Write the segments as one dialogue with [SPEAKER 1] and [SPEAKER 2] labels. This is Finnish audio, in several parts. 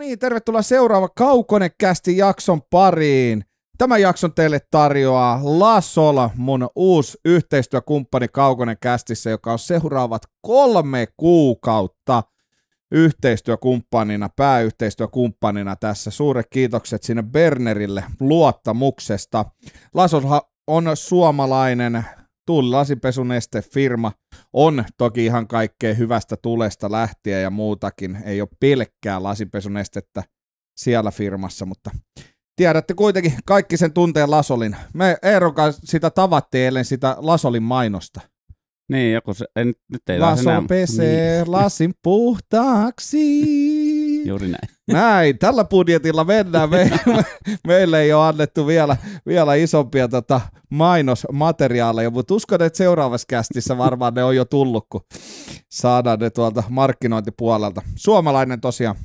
[SPEAKER 1] niin, tervetuloa seuraava Kaukonekästi jakson pariin. Tämän jakson teille tarjoaa Lasola, mun uusi yhteistyökumppani kaukonekästissä, joka on seuraavat kolme kuukautta yhteistyökumppanina, pääyhteistyökumppanina tässä. Suuret kiitokset sinne Bernerille luottamuksesta. Lasola on suomalainen Tuun firma on toki ihan kaikkea hyvästä tulesta lähtien ja muutakin. Ei ole pelkkää lasipesunestettä siellä firmassa, mutta tiedätte kuitenkin kaikki sen tunteen Lasolin. Me Eeron kanssa sitä tavattiin eilen sitä Lasolin mainosta. Niin, joku se, en, nyt ei Laso pesee niin. lasin puhtaaksi. Juuri näin. Näin, tällä budjetilla mennään. Me, me, meille ei ole annettu vielä, vielä isompia tota, mainosmateriaaleja, mutta uskon, että seuraavassa kästissä varmaan ne on jo tullut, kun saadaan ne tuolta markkinointipuolelta. Suomalainen tosiaan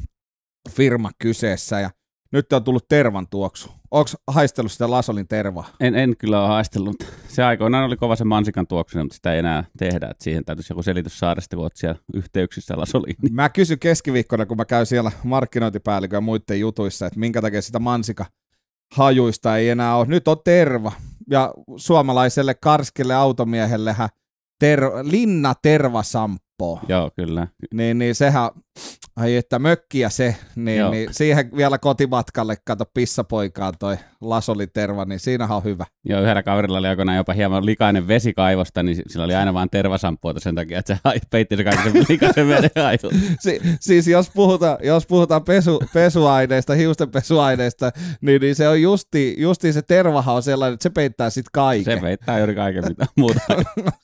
[SPEAKER 1] firma kyseessä ja nyt on tullut tervan tuoksu. Onko haistellut sitä Lasolin tervaa?
[SPEAKER 2] En, en kyllä ole haistellut. Se aikoinaan oli kova se mansikan tuoksu, mutta sitä ei enää tehdä. Että siihen täytyisi joku selitys saada, kun olet siellä yhteyksissä Lasoliin.
[SPEAKER 1] Mä kysyn keskiviikkona, kun mä käyn siellä markkinointipäällikön ja muiden jutuissa, että minkä takia sitä mansika hajuista ei enää ole. Nyt on terva. Ja suomalaiselle karskille automiehellehän ter- linna tervasamp helppoa. Joo, kyllä. Niin, niin sehän, ai että mökkiä se, niin, niin siihen vielä kotimatkalle, kato pissapoikaan toi lasoliterva, niin siinähän on hyvä.
[SPEAKER 2] Joo, yhdellä kaverilla oli aikoinaan jopa hieman likainen vesi kaivosta, niin sillä oli aina vain tervasampuota sen takia, että se peitti se kaiken likaisen veden
[SPEAKER 1] si- Siis jos puhutaan, jos puhutaan pesu, pesuaineista, hiusten pesuaineista, niin, niin se on justi, justi se tervahan on sellainen, että se peittää sitten kaiken. Se peittää juuri kaiken, mitä muuta.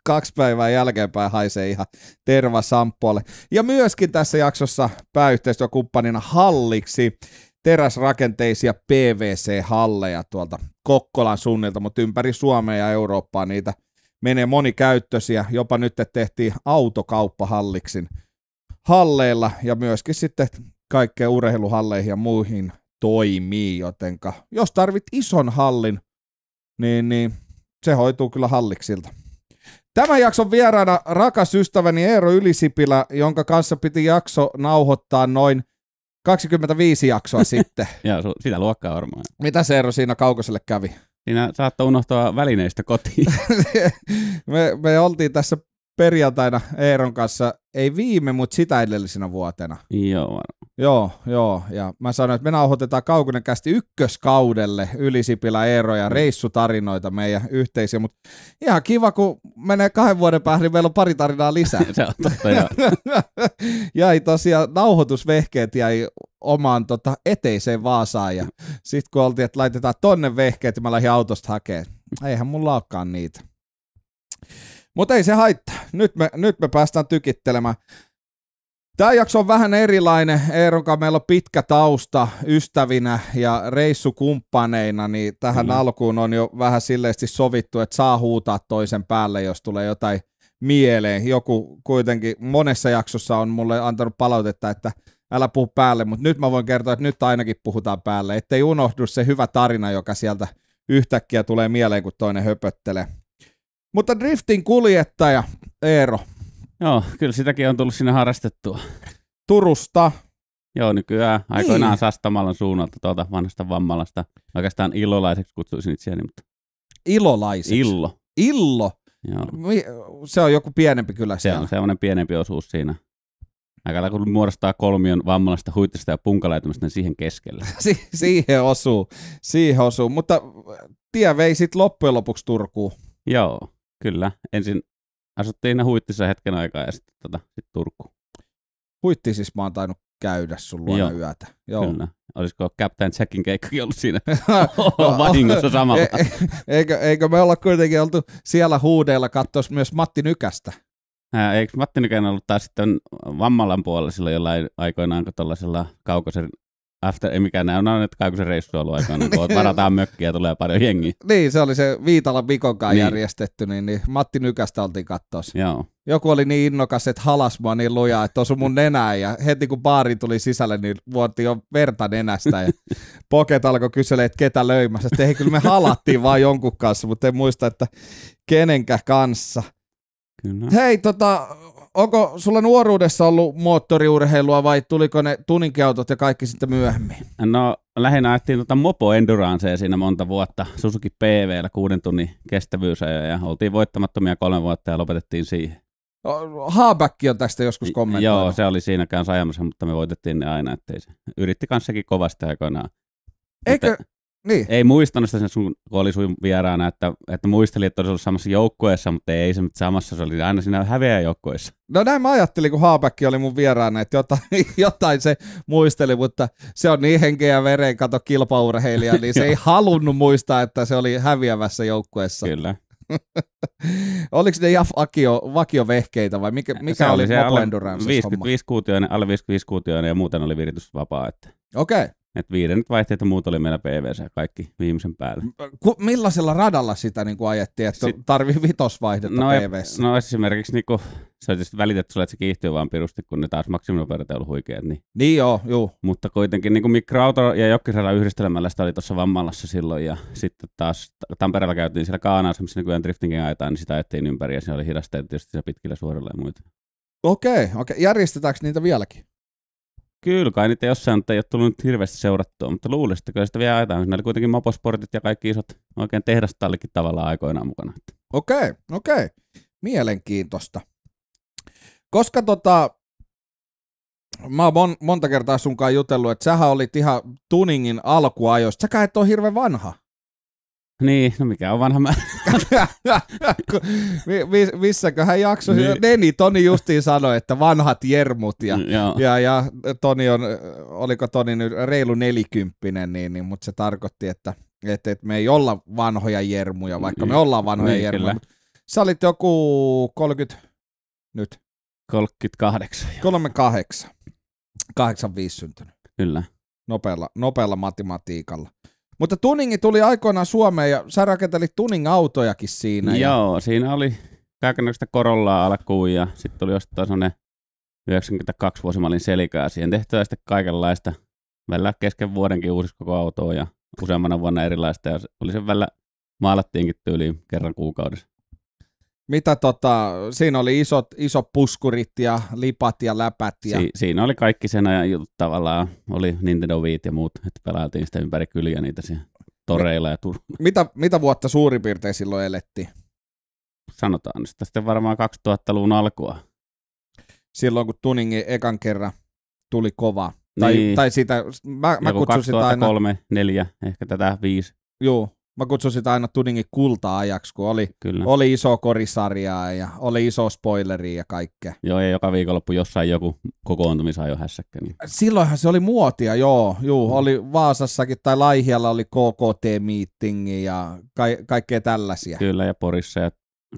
[SPEAKER 1] Kaksi päivää jälkeenpäin haisee ihan ter- Terva Samppualle. Ja myöskin tässä jaksossa pääyhteistyökumppanina halliksi teräsrakenteisia PVC-halleja tuolta Kokkolan suunnilta, mutta ympäri Suomea ja Eurooppaa niitä menee monikäyttöisiä. Jopa nyt tehtiin autokauppahalliksin halleilla ja myöskin sitten kaikkeen urheiluhalleihin ja muihin toimii, jotenka jos tarvit ison hallin, niin, niin se hoituu kyllä halliksilta. Tämän jakson vieraana rakas ystäväni Eero Ylisipilä, jonka kanssa piti jakso nauhoittaa noin 25 jaksoa sitten. Joo, sitä luokkaa varmaan. Mitä se Eero siinä kaukoselle kävi? Siinä
[SPEAKER 2] saattoi unohtaa välineistä kotiin.
[SPEAKER 1] me, me oltiin tässä perjantaina Eeron kanssa, ei viime, mutta sitä edellisenä vuotena. Joo. Joo, joo. Ja mä sanoin, että me nauhoitetaan Kaukonen kästi ykköskaudelle Ylisipilä Eero ja mm. reissutarinoita meidän yhteisiä, mutta ihan kiva, kun menee kahden vuoden päähän, niin meillä on pari tarinaa lisää. Se on totta, joo. jäi tosiaan, nauhoitusvehkeet jäi omaan tota, eteiseen Vaasaan ja sitten kun oltiin, että laitetaan tonne vehkeet, ja niin mä lähdin autosta hakemaan. Eihän mulla olekaan niitä. Mutta ei se haittaa. Nyt me, nyt me päästään tykittelemään. Tämä jakso on vähän erilainen. Eeron kanssa meillä on pitkä tausta ystävinä ja reissukumppaneina, niin tähän mm. alkuun on jo vähän silleesti sovittu, että saa huutaa toisen päälle, jos tulee jotain mieleen. Joku kuitenkin monessa jaksossa on mulle antanut palautetta, että älä puhu päälle, mutta nyt mä voin kertoa, että nyt ainakin puhutaan päälle, ettei unohdu se hyvä tarina, joka sieltä yhtäkkiä tulee mieleen, kun toinen höpöttelee. Mutta driftin kuljettaja, Eero. Joo, kyllä sitäkin on tullut sinne harrastettua. Turusta. Joo, nykyään
[SPEAKER 2] aikoinaan niin. Sastamalan suunnalta tuolta vanhasta vammalasta. Oikeastaan ilolaiseksi kutsuisin itseäni, niin, mutta... Ilolaiseksi? Illo. Illo? Joo. Se on joku pienempi kyllä siellä. Se on semmoinen pienempi osuus siinä. Aika kun muodostaa kolmion vammalasta huittista ja punkalaitumista, niin siihen keskellä. si- siihen osuu, siihen osuu. Mutta tie vei
[SPEAKER 1] sitten loppujen lopuksi Turkuun.
[SPEAKER 2] Joo. Kyllä. Ensin asuttiin ne huittissa hetken aikaa ja sitten tota, sit Turku.
[SPEAKER 1] Huitti siis mä oon tainnut käydä sun luona Joo. yötä. Joo. Kyllä.
[SPEAKER 2] Olisiko Captain Jackin keikkakin ollut siinä vahingossa samalla? E,
[SPEAKER 1] e, eikö, eikö me olla kuitenkin oltu siellä huudeilla katsoa myös Matti Nykästä?
[SPEAKER 2] Ää, eikö Matti Nykänen ollut taas sitten Vammalan puolella silloin jollain aikoinaan, kun tuollaisella kaukosen after, ei mikä näin on, että kaikki se reissu on ollut niin kun varataan mökkiä ja tulee paljon jengiä.
[SPEAKER 1] niin, se oli se Viitalan Mikonkaan niin. järjestetty, niin, niin Matti Nykästä oltiin kattossa. Joo. Joku oli niin innokas, että halas mua niin lujaa, että osui mun nenää ja heti kun baari tuli sisälle, niin vuotti jo verta nenästä ja Poket alkoi kysyä, että ketä löymässä. Että ei, kyllä me halattiin vaan jonkun kanssa, mutta en muista, että kenenkä kanssa. Kyllä. Hei, tota, onko sulla nuoruudessa ollut moottoriurheilua vai tuliko ne tuninkiautot ja kaikki sitten myöhemmin?
[SPEAKER 2] No lähinnä ajettiin tuota Mopo Enduranceen siinä monta vuotta Suzuki PV: kuuden tunnin kestävyysajoja ja oltiin voittamattomia kolme vuotta ja lopetettiin siihen.
[SPEAKER 1] No, Haabäkki on tästä joskus kommentoinut. Joo,
[SPEAKER 2] se oli siinä kanssa ajamassa, mutta me voitettiin ne aina, ettei se. Yritti kanssakin kovasti aikoinaan. Eikö, niin. Ei muistanut sitä sen sun, kun oli sun vieraana, että, että muisteli, että olisi ollut samassa joukkueessa, mutta ei se samassa, se oli aina siinä häviä
[SPEAKER 1] No näin mä ajattelin, kun Haapäkki oli mun vieraana, että jotain, jotain se muisteli, mutta se on niin henkeä ja veren kato kilpaurheilija, niin se ei halunnut muistaa, että se oli häviävässä joukkueessa. Kyllä. Oliko ne Jaff Akio, vakiovehkeitä vai mikä, mikä oli, se oli se alle 55-kuutioinen,
[SPEAKER 2] alle 55-kuutioinen ja muuten oli viritys vapaa. Että. Okei. Okay. Et viidennet vaihteet ja muut oli meillä PVC kaikki viimeisen päälle.
[SPEAKER 1] Ku, millaisella radalla sitä niin ajettiin, että Sit, tarvii vitosvaihdetta no, PVC?
[SPEAKER 2] No esimerkiksi niin kuin, se on tietysti välitetty sulle, että se kiihtyy vaan pirusti, kun ne taas maksiminopeudet ei ollut huikeat. Niin,
[SPEAKER 1] niin joo, juu.
[SPEAKER 2] Mutta kuitenkin niin mikroauto ja jokkisradan yhdistelmällä sitä oli tuossa Vammalassa silloin. Ja sitten taas Tampereella käytiin siellä Kaanaassa, missä nykyään driftingin ajetaan, niin sitä ajettiin ympäri ja se oli hidasteet tietysti pitkillä suorilla ja muita.
[SPEAKER 1] Okei, okay, okei. Okay. Järjestetäänkö niitä vieläkin?
[SPEAKER 2] Kyllä, kai niitä jossain nyt ei ole tullut nyt hirveästi seurattua, mutta luulisin, että sitä vielä ajetaan. Siinä oli kuitenkin maposportit ja kaikki isot oikein tehdastallikin tavallaan aikoinaan mukana.
[SPEAKER 1] Okei, okay, okei. Okay. Mielenkiintoista. Koska tota, mä oon mon, monta kertaa sunkaan jutellut, että sähän olit ihan tuningin alkuajoista. Säkään et ole hirveän vanha. Niin, no mikä on vanha määrä. Mis, missäköhän jakso? Niin. niin, Toni justiin sanoi, että vanhat jermut ja, ja. ja, ja Toni on, oliko Toni nyt reilu nelikymppinen, niin, niin, mutta se tarkoitti, että, että, että me ei olla vanhoja jermuja, vaikka me niin, ollaan vanhoja niin, jermuja. Sä olit joku 30, nyt? 38. 38. 85 syntynyt. Kyllä. Nopealla, nopealla matematiikalla. Mutta tuningi tuli aikoinaan Suomeen ja sä rakentelit tuning-autojakin siinä.
[SPEAKER 2] Joo, ja... siinä oli kaikenlaista korollaa alkuun ja sitten tuli jostain sellainen 92 vuosimallin selikää. Siihen tehtyä sitten kaikenlaista. Välillä kesken vuodenkin uusi koko autoa ja useammana vuonna erilaista. Ja oli sen välillä maalattiinkin tyyliin kerran kuukaudessa.
[SPEAKER 1] Mitä tota, siinä oli isot, isot puskurit ja lipat ja läpät. Ja... Si-
[SPEAKER 2] siinä oli kaikki sen ajan jutut tavallaan, oli Nintendo 5 ja muut, että pelailtiin sitä ympäri kyliä niitä siellä toreilla ja tur...
[SPEAKER 1] mitä, mitä vuotta suurin piirtein silloin elettiin? Sanotaan sitä sitten varmaan 2000-luvun alkua. Silloin kun tuningi ekan kerran tuli kova. Tai, niin. tai sitä, mä, mä kutsun sitä aina... 2003,
[SPEAKER 2] 2004, ehkä tätä 5.
[SPEAKER 1] Joo, mä kutsun sitä aina Tuningin kulta-ajaksi, kun oli, Kyllä. oli iso korisarjaa ja oli iso spoileri ja kaikkea.
[SPEAKER 2] Joo, ja joka viikonloppu jossain joku kokoontumisajo hässäkkä. Niin.
[SPEAKER 1] Silloinhan se oli muotia, joo. Juu, mm. oli Vaasassakin tai Laihialla oli KKT-meetingi ja ka- kaikkea tällaisia.
[SPEAKER 2] Kyllä, ja Porissa ja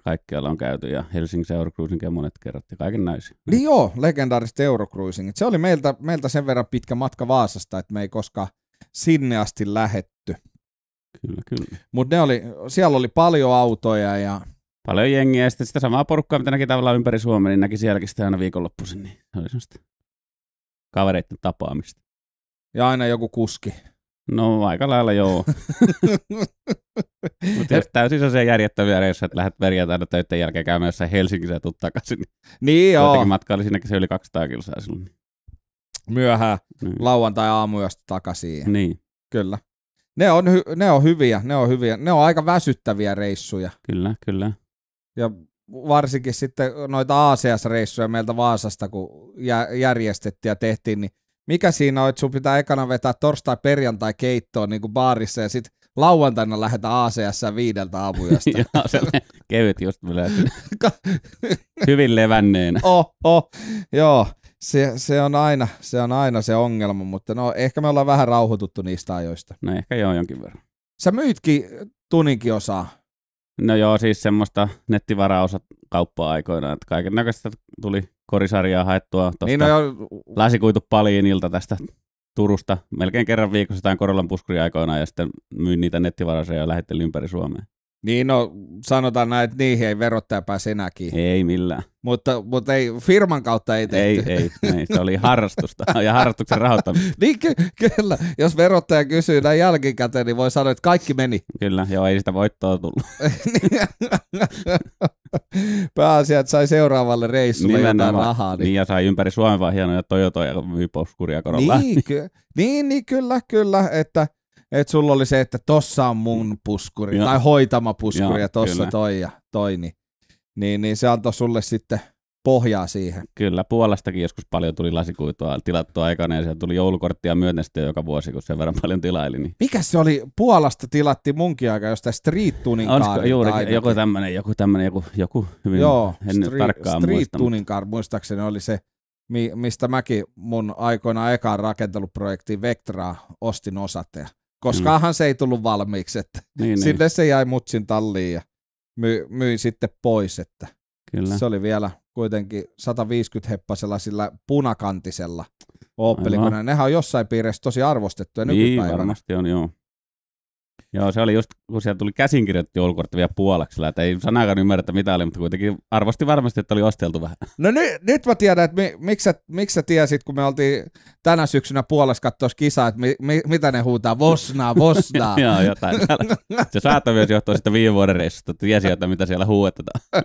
[SPEAKER 2] kaikkialla on käyty ja Helsingin Eurocruisingia monet kerrat ja
[SPEAKER 1] kaiken näisiä. Niin joo, legendaariset Eurocruisingit. Se oli meiltä, meiltä sen verran pitkä matka Vaasasta, että me ei koskaan sinne asti lähet. Kyllä, kyllä. Mutta oli,
[SPEAKER 2] siellä oli paljon autoja ja... Paljon jengiä ja sitten sitä samaa porukkaa, mitä näki tavallaan ympäri Suomea, niin näki sielläkin sitä aina viikonloppuisin, niin se oli semmoista kavereiden tapaamista.
[SPEAKER 1] Ja aina joku kuski.
[SPEAKER 2] No aika lailla joo. Mutta jos täysin se järjettäviä reissuja, että lähdet perjantaina töiden jälkeen käymään jossain Helsingissä ja tuut takaisin. Niin, niin joo. Jotenkin matka oli siinäkin se yli 200 kilsaa silloin.
[SPEAKER 1] Myöhään, niin. lauantai aamuyöstä takaisin. Niin. Kyllä. Ne on, hy- ne on hyviä, ne on hyviä. Ne on aika väsyttäviä reissuja. Kyllä, kyllä. Ja varsinkin sitten noita ACS-reissuja meiltä Vaasasta, kun jä- järjestettiin ja tehtiin, niin mikä siinä on, että sun pitää ekana vetää torstai-perjantai keittoon niin kuin baarissa ja sitten lauantaina lähetä ACS viideltä aamujasta. Joo,
[SPEAKER 2] kevyt just Hyvin levänneenä.
[SPEAKER 1] Oh, oh, joo se, se, on aina, se on aina se ongelma, mutta no ehkä me ollaan vähän rauhoituttu niistä ajoista. No ehkä
[SPEAKER 2] joo jonkin verran.
[SPEAKER 1] Sä myytkin tuninkin osaa.
[SPEAKER 2] No joo, siis semmoista nettivaraosa kauppaa aikoinaan, että kaiken näköistä tuli korisarjaa haettua tuosta niin no jo... ilta tästä Turusta melkein kerran viikossa tai Korolan puskuria aikoinaan ja sitten myin niitä nettivaraisia ja lähettelin ympäri Suomea.
[SPEAKER 1] Niin no, sanotaan näin, että niihin ei verottaja pääse enää kiinni. Ei millään. Mutta, mutta ei, firman kautta ei tehty. Ei, ei, ei se oli harrastusta ja harrastuksen rahoittamista. niin ky- kyllä, jos verottaja kysyy näin jälkikäteen, niin voi sanoa, että kaikki meni. Kyllä, joo, ei sitä voittoa tullut. Niin. Pääasia, että sai seuraavalle reissulle Nimenomaan. jotain rahaa. Niin. niin,
[SPEAKER 2] ja sai ympäri Suomen vaan hienoja Toyota ja Vyposkuria korolla. Niin, ky-
[SPEAKER 1] niin, niin, kyllä, kyllä, että – että sulla oli se, että tossa on mun mm. puskuri, ja. tai hoitama puskuri, ja, ja tossa kyllä. toi ja toi, niin, niin, niin se antoi sulle sitten pohjaa siihen.
[SPEAKER 2] Kyllä, Puolastakin joskus paljon tuli lasikuitua tilattua aikana, ja siellä tuli joulukorttia myöten joka vuosi, kun sen verran paljon tilaili. Niin.
[SPEAKER 1] Mikä se oli? Puolasta tilatti munkin aika jostain Street Tunin Olisiko juuri joku tämmöinen,
[SPEAKER 2] joku tämmöinen, joku, joku hyvin, Joo, en street, tarkkaan Street muista, Tunin
[SPEAKER 1] car, muistaakseni oli se, mistä mäkin mun aikoina ekaan rakenteluprojektiin Vectraa ostin osat. Ja Koskaanhan mm. se ei tullut valmiiksi, että niin, sinne niin. se jäi mutsin talliin ja my, myin sitten pois, että Kyllä. se oli vielä kuitenkin 150 heppasella sillä punakantisella Opelikoneella. Nehän on jossain piirissä tosi arvostettuja niin, nykypäivänä. varmasti
[SPEAKER 2] on, joo. Joo, se oli just, kun siellä tuli käsinkirjoitettu joulukortti vielä puoleksi, että ei sanakaan ymmärrettä mitä oli, mutta kuitenkin arvosti varmasti, että oli osteltu vähän.
[SPEAKER 1] No ny, nyt mä tiedän, että mi, miksi, sä, miksi sä tiesit, kun me oltiin tänä syksynä puolessa katsoa kisaa, että mi, mi, mitä ne huutaa, vosnaa, vosnaa. Joo, jotain. Se
[SPEAKER 2] saattaa myös johtua sitten viime vuoden reissusta, että tiesi että mitä siellä huuetetaan.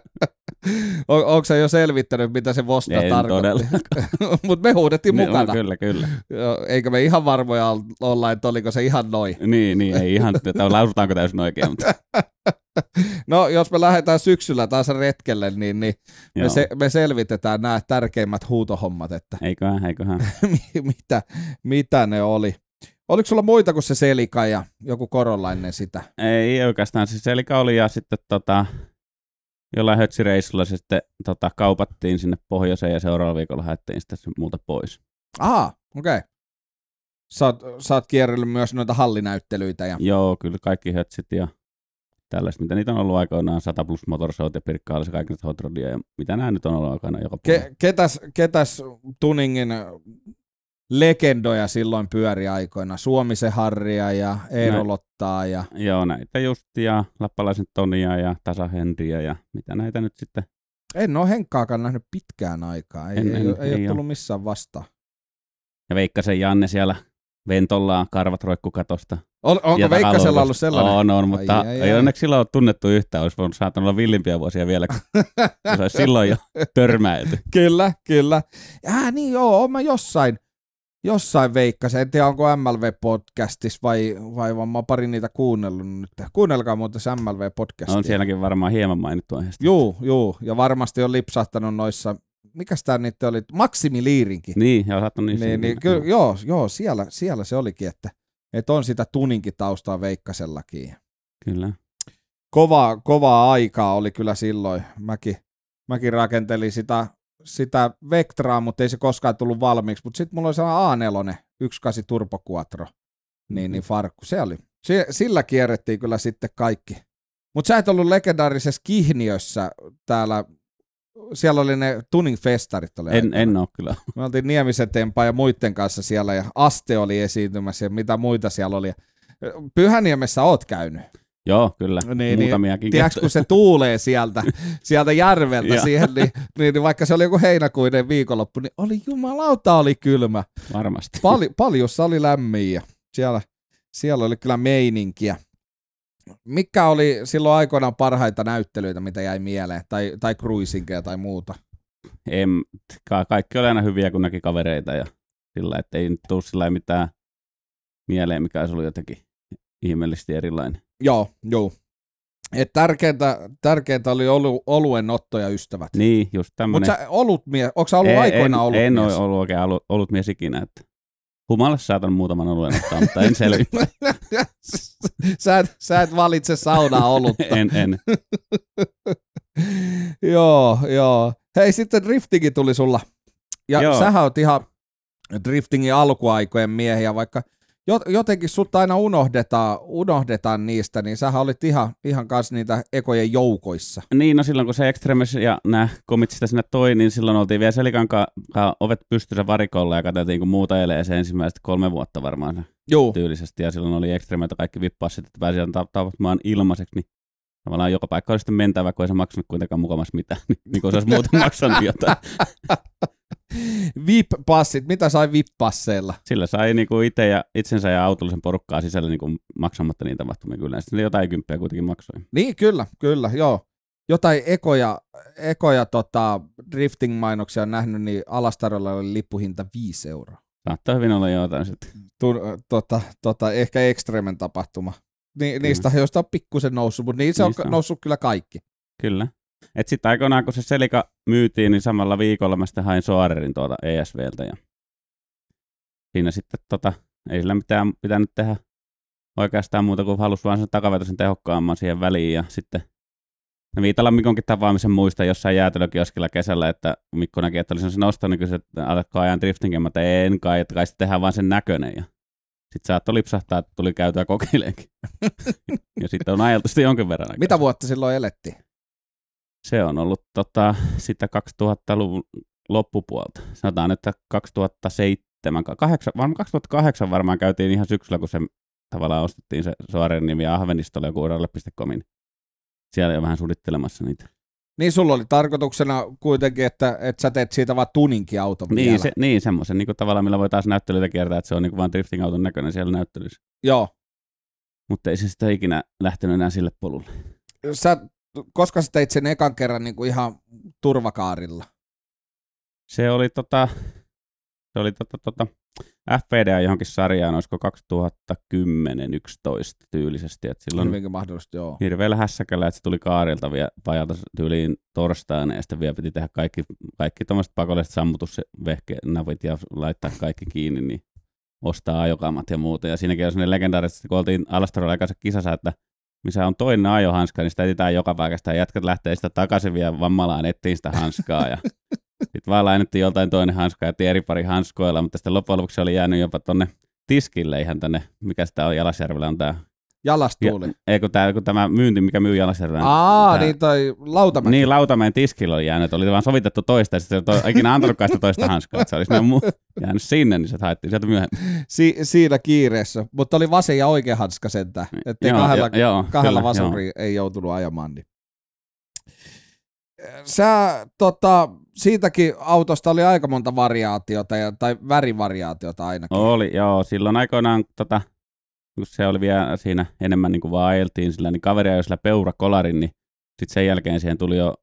[SPEAKER 1] on, onko se jo selvittänyt, mitä
[SPEAKER 2] se Vosna tarkoitti?
[SPEAKER 1] Mutta me huudettiin me, mukana. Kyllä, kyllä. Eikö me ihan varmoja olla, että oliko se ihan noin. Niin, niin ei ihan, lausutaanko täysin oikein. Mutta. No, jos me lähdetään syksyllä taas retkelle, niin, niin me, se, me selvitetään nämä tärkeimmät huutohommat. Että eiköhän, eiköhän. mitä, mitä ne oli? Oliko sulla muita kuin se selika ja joku korolainen sitä?
[SPEAKER 2] Ei oikeastaan, se selika oli ja sitten tota, jollain hötsireissulla se sitten tota, kaupattiin sinne pohjoiseen ja seuraavalla viikolla haettiin sitten muuta pois.
[SPEAKER 1] Aha, okei. Okay. Sä oot, sä oot kierrellyt myös noita hallinäyttelyitä. Ja...
[SPEAKER 2] Joo, kyllä kaikki hötsit ja tällaista, mitä niitä on ollut aikoinaan, 100 plus motorshowt ja pirkkaa se kaikki hot rodia, ja mitä nämä nyt on ollut aikoinaan joka
[SPEAKER 1] Ke, ketäs, ketäs Tuningin legendoja silloin pyöriaikoina. Suomisen Harria ja Eero Lottaa. Ja...
[SPEAKER 2] Joo, näitä justia, Lappalaisen Tonia ja Tasa Henriä ja mitä näitä nyt sitten.
[SPEAKER 1] En ole Henkkaakaan nähnyt pitkään aikaa. Ei, en, ei, en, ei, ei ole tullut missään vasta
[SPEAKER 2] Ja Veikkasen Janne siellä ventollaan karvat roikkukatosta. On, onko Veikkasella aloitusta. ollut sellainen? On, on, mutta ai, ai, ai. ei onneksi silloin ole tunnettu yhtään. Olisi voinut saattanut olla villimpiä vuosia vielä, kun se olisi silloin jo törmäyty.
[SPEAKER 1] kyllä, kyllä. Ja äh, niin joo, olen mä jossain jossain veikkasi, en tiedä onko MLV-podcastissa vai, vai vaan mä parin niitä kuunnellut nyt. Kuunnelkaa muuten MLV-podcastia. On sielläkin
[SPEAKER 2] varmaan hieman mainittu aiheesta.
[SPEAKER 1] Juu, juu, ja varmasti on lipsahtanut noissa mikäs tää niitä oli, Maksimi Liirinkin. Niin, ja saattanut niin, Niin, niin, kyllä, joo, joo siellä, siellä se olikin, että, että on sitä tuninkin taustaa Veikkasellakin. Kyllä. Kova, kovaa aikaa oli kyllä silloin. Mäkin, mäkin rakentelin sitä sitä Vectraa, mutta ei se koskaan tullut valmiiksi. Mutta sitten mulla oli sellainen A4, 18 Turbo Quattro, niin, niin mm-hmm. farkku. Se oli. sillä kierrettiin kyllä sitten kaikki. Mutta sä et ollut legendaarisessa kihniössä täällä siellä oli ne tuning-festarit. Oli en, en ole kyllä. Me oltiin Niemisen Tempa ja muiden kanssa siellä ja Aste oli esiintymässä ja mitä muita siellä oli. Pyhäniemessä oot käynyt. Joo, kyllä. Niin, niin. Muutamiakin. Niin, tiedätkö, kun se tuulee sieltä, sieltä järveltä siihen, niin, niin, niin, vaikka se oli joku heinäkuinen viikonloppu, niin oli jumalauta, oli kylmä. Varmasti. Pal- paljussa oli lämmin ja siellä, siellä oli kyllä meininkiä. Mikä oli silloin aikoinaan parhaita näyttelyitä, mitä jäi mieleen, tai, tai cruisingeja tai muuta? En,
[SPEAKER 2] ka- kaikki oli aina hyviä, kun näki kavereita ja sillä, että ei nyt tule sillä mitään mieleen, mikä olisi ollut jotenkin ihmeellisesti erilainen.
[SPEAKER 1] Joo, joo. Et tärkeintä, tärkeintä oli olu, oluen otto ja ystävät.
[SPEAKER 2] Niin, just tämmöinen. Mutta
[SPEAKER 1] olut mies, onko ollut ei, aikoina ollut En, en ole
[SPEAKER 2] ollut oikein ollut, ollut mies ikinä. Että. Humalassa saatan muutaman oluen ottaa, mutta en selvi.
[SPEAKER 1] sä, et, sä et valitse saunaa olutta. en, en. joo, joo. Hei, sitten driftingi tuli sulla. Ja joo. sähän oot ihan driftingin alkuaikojen miehiä, vaikka – jotenkin sut aina unohdetaan, unohdetaan niistä, niin sähän olit ihan, ihan kanssa niitä ekojen joukoissa. Niin, no silloin
[SPEAKER 2] kun se Extremis ja nämä komit sitä sinne toi, niin silloin oltiin vielä Selikan ka- ka- ovet pystyssä varikolla ja katsottiin kun muuta elee se ensimmäiset kolme vuotta varmaan se Juu. tyylisesti. Ja silloin oli Extremeitä kaikki vippaa että pääsi tapahtumaan ilmaiseksi, niin tavallaan joka paikka oli sitten mentävä, kun ei se maksanut kuitenkaan mukamassa mitään, niin, niin kuin se olisi muuten maksanut jotain. VIP-passit, mitä sai VIP-passeilla? Sillä sai niinku itse ja itsensä ja autollisen porukkaa sisällä niinku maksamatta niitä tapahtumia kyllä. Sitten jotain kymppiä kuitenkin maksoi.
[SPEAKER 1] Niin, kyllä, kyllä, joo. Jotain ekoja, ekoja tota, drifting-mainoksia on nähnyt, niin Alastarolla oli lippuhinta 5 euroa. Saattaa hyvin olla jotain sitten. Tu- tota, tota, ehkä ekstremen tapahtuma. Ni- niistä, joista on pikkusen noussut, mutta niin se on, on noussut kyllä kaikki.
[SPEAKER 2] Kyllä. Et sitten aikoinaan, kun se selika myytiin, niin samalla viikolla mä sitten hain Soarerin tuolta ESVltä ja siinä sitten tota, ei sillä mitään pitänyt tehdä oikeastaan muuta kuin halusi vaan sen takavetosen tehokkaamman siihen väliin ja sitten No Viitalla Mikonkin tapaamisen muista jossain jäätelökioskilla kesällä, että Mikko näki, että olisin sellaisen ostanut niin kysyi, että alkaa ajan driftingin, mä en kai, että kai sitten tehdään vaan sen näköinen. Ja sitten saattoi lipsahtaa, että tuli käytyä kokeileenkin. ja sitten on ajeltu sitä jonkin verran. Mitä vuotta silloin elettiin? se on ollut tota, sitä 2000-luvun loppupuolta. Sanotaan, että 2007, 2008 varmaan 2008 varmaan käytiin ihan syksyllä, kun se tavallaan ostettiin se suoren nimi Ahvenistolle joku uralle.comin. Siellä jo vähän suunnittelemassa niitä.
[SPEAKER 1] Niin sulla oli tarkoituksena kuitenkin, että, että sä teet siitä vaan tuninkin niin, se,
[SPEAKER 2] niin semmoisen niin tavalla, millä voi taas näyttelyitä kiertää, että se on niin vaan drifting auton näköinen siellä näyttelyssä. Joo. Mutta ei se sitä ikinä lähtenyt enää sille polulle.
[SPEAKER 1] Sä koska sä teit sen ekan kerran niin kuin ihan turvakaarilla?
[SPEAKER 2] Se oli tota, se oli tota, tota, FPD johonkin sarjaan, olisiko 2010 11 tyylisesti. että silloin Hyvinkin mahdollisesti, joo. Hirveellä hässäkällä, että se tuli kaarilta vielä pajalta tyyliin torstaina, ja sitten vielä piti tehdä kaikki, kaikki tuommoiset pakolliset sammutusvehkenavit ja laittaa kaikki kiinni, niin ostaa ajokamat ja muuta. Ja siinäkin on sellainen legendaarista, kun oltiin Alastarolla aikaisemmin kisassa, että missä on toinen ajohanska, niin sitä etsitään joka paikasta. Jätkät lähtee sitä takaisin vielä vammalaan etsiin sitä hanskaa. Ja sitten vaan lainettiin joltain toinen hanska ja eri pari hanskoilla, mutta sitten loppujen lopuksi oli jäänyt jopa tonne tiskille ihan tänne, mikä sitä on Jalasjärvellä on tämä
[SPEAKER 1] Jalastuuli. Ja,
[SPEAKER 2] ei kun tämä, kun tämä myynti, mikä myy jalastuuli. Aa, niin toi lautamäen. Niin, lautamäen tiskillä oli jäänyt. Oli vaan sovitettu toista ja sitten se ei ikinä antanutkaan sitä toista hanskaa. Se olisi mu- jäänyt sinne, niin se haettiin sieltä myöhemmin. Si- siinä
[SPEAKER 1] kiireessä. Mutta oli vasen ja oikea hanska sentään. Niin, että joo, kahdella, jo, joo, kahdella kyllä, joo. ei joutunut ajamaan. Niin. Sä, tota, siitäkin autosta oli aika monta variaatiota, ja, tai värivariaatiota ainakin. Oli, joo. Silloin aikoinaan
[SPEAKER 2] tota, kun se oli vielä siinä enemmän niin kuin vaan ajeltiin sillä, niin kaveria jos sillä peura kolarin, niin sitten sen jälkeen siihen tuli jo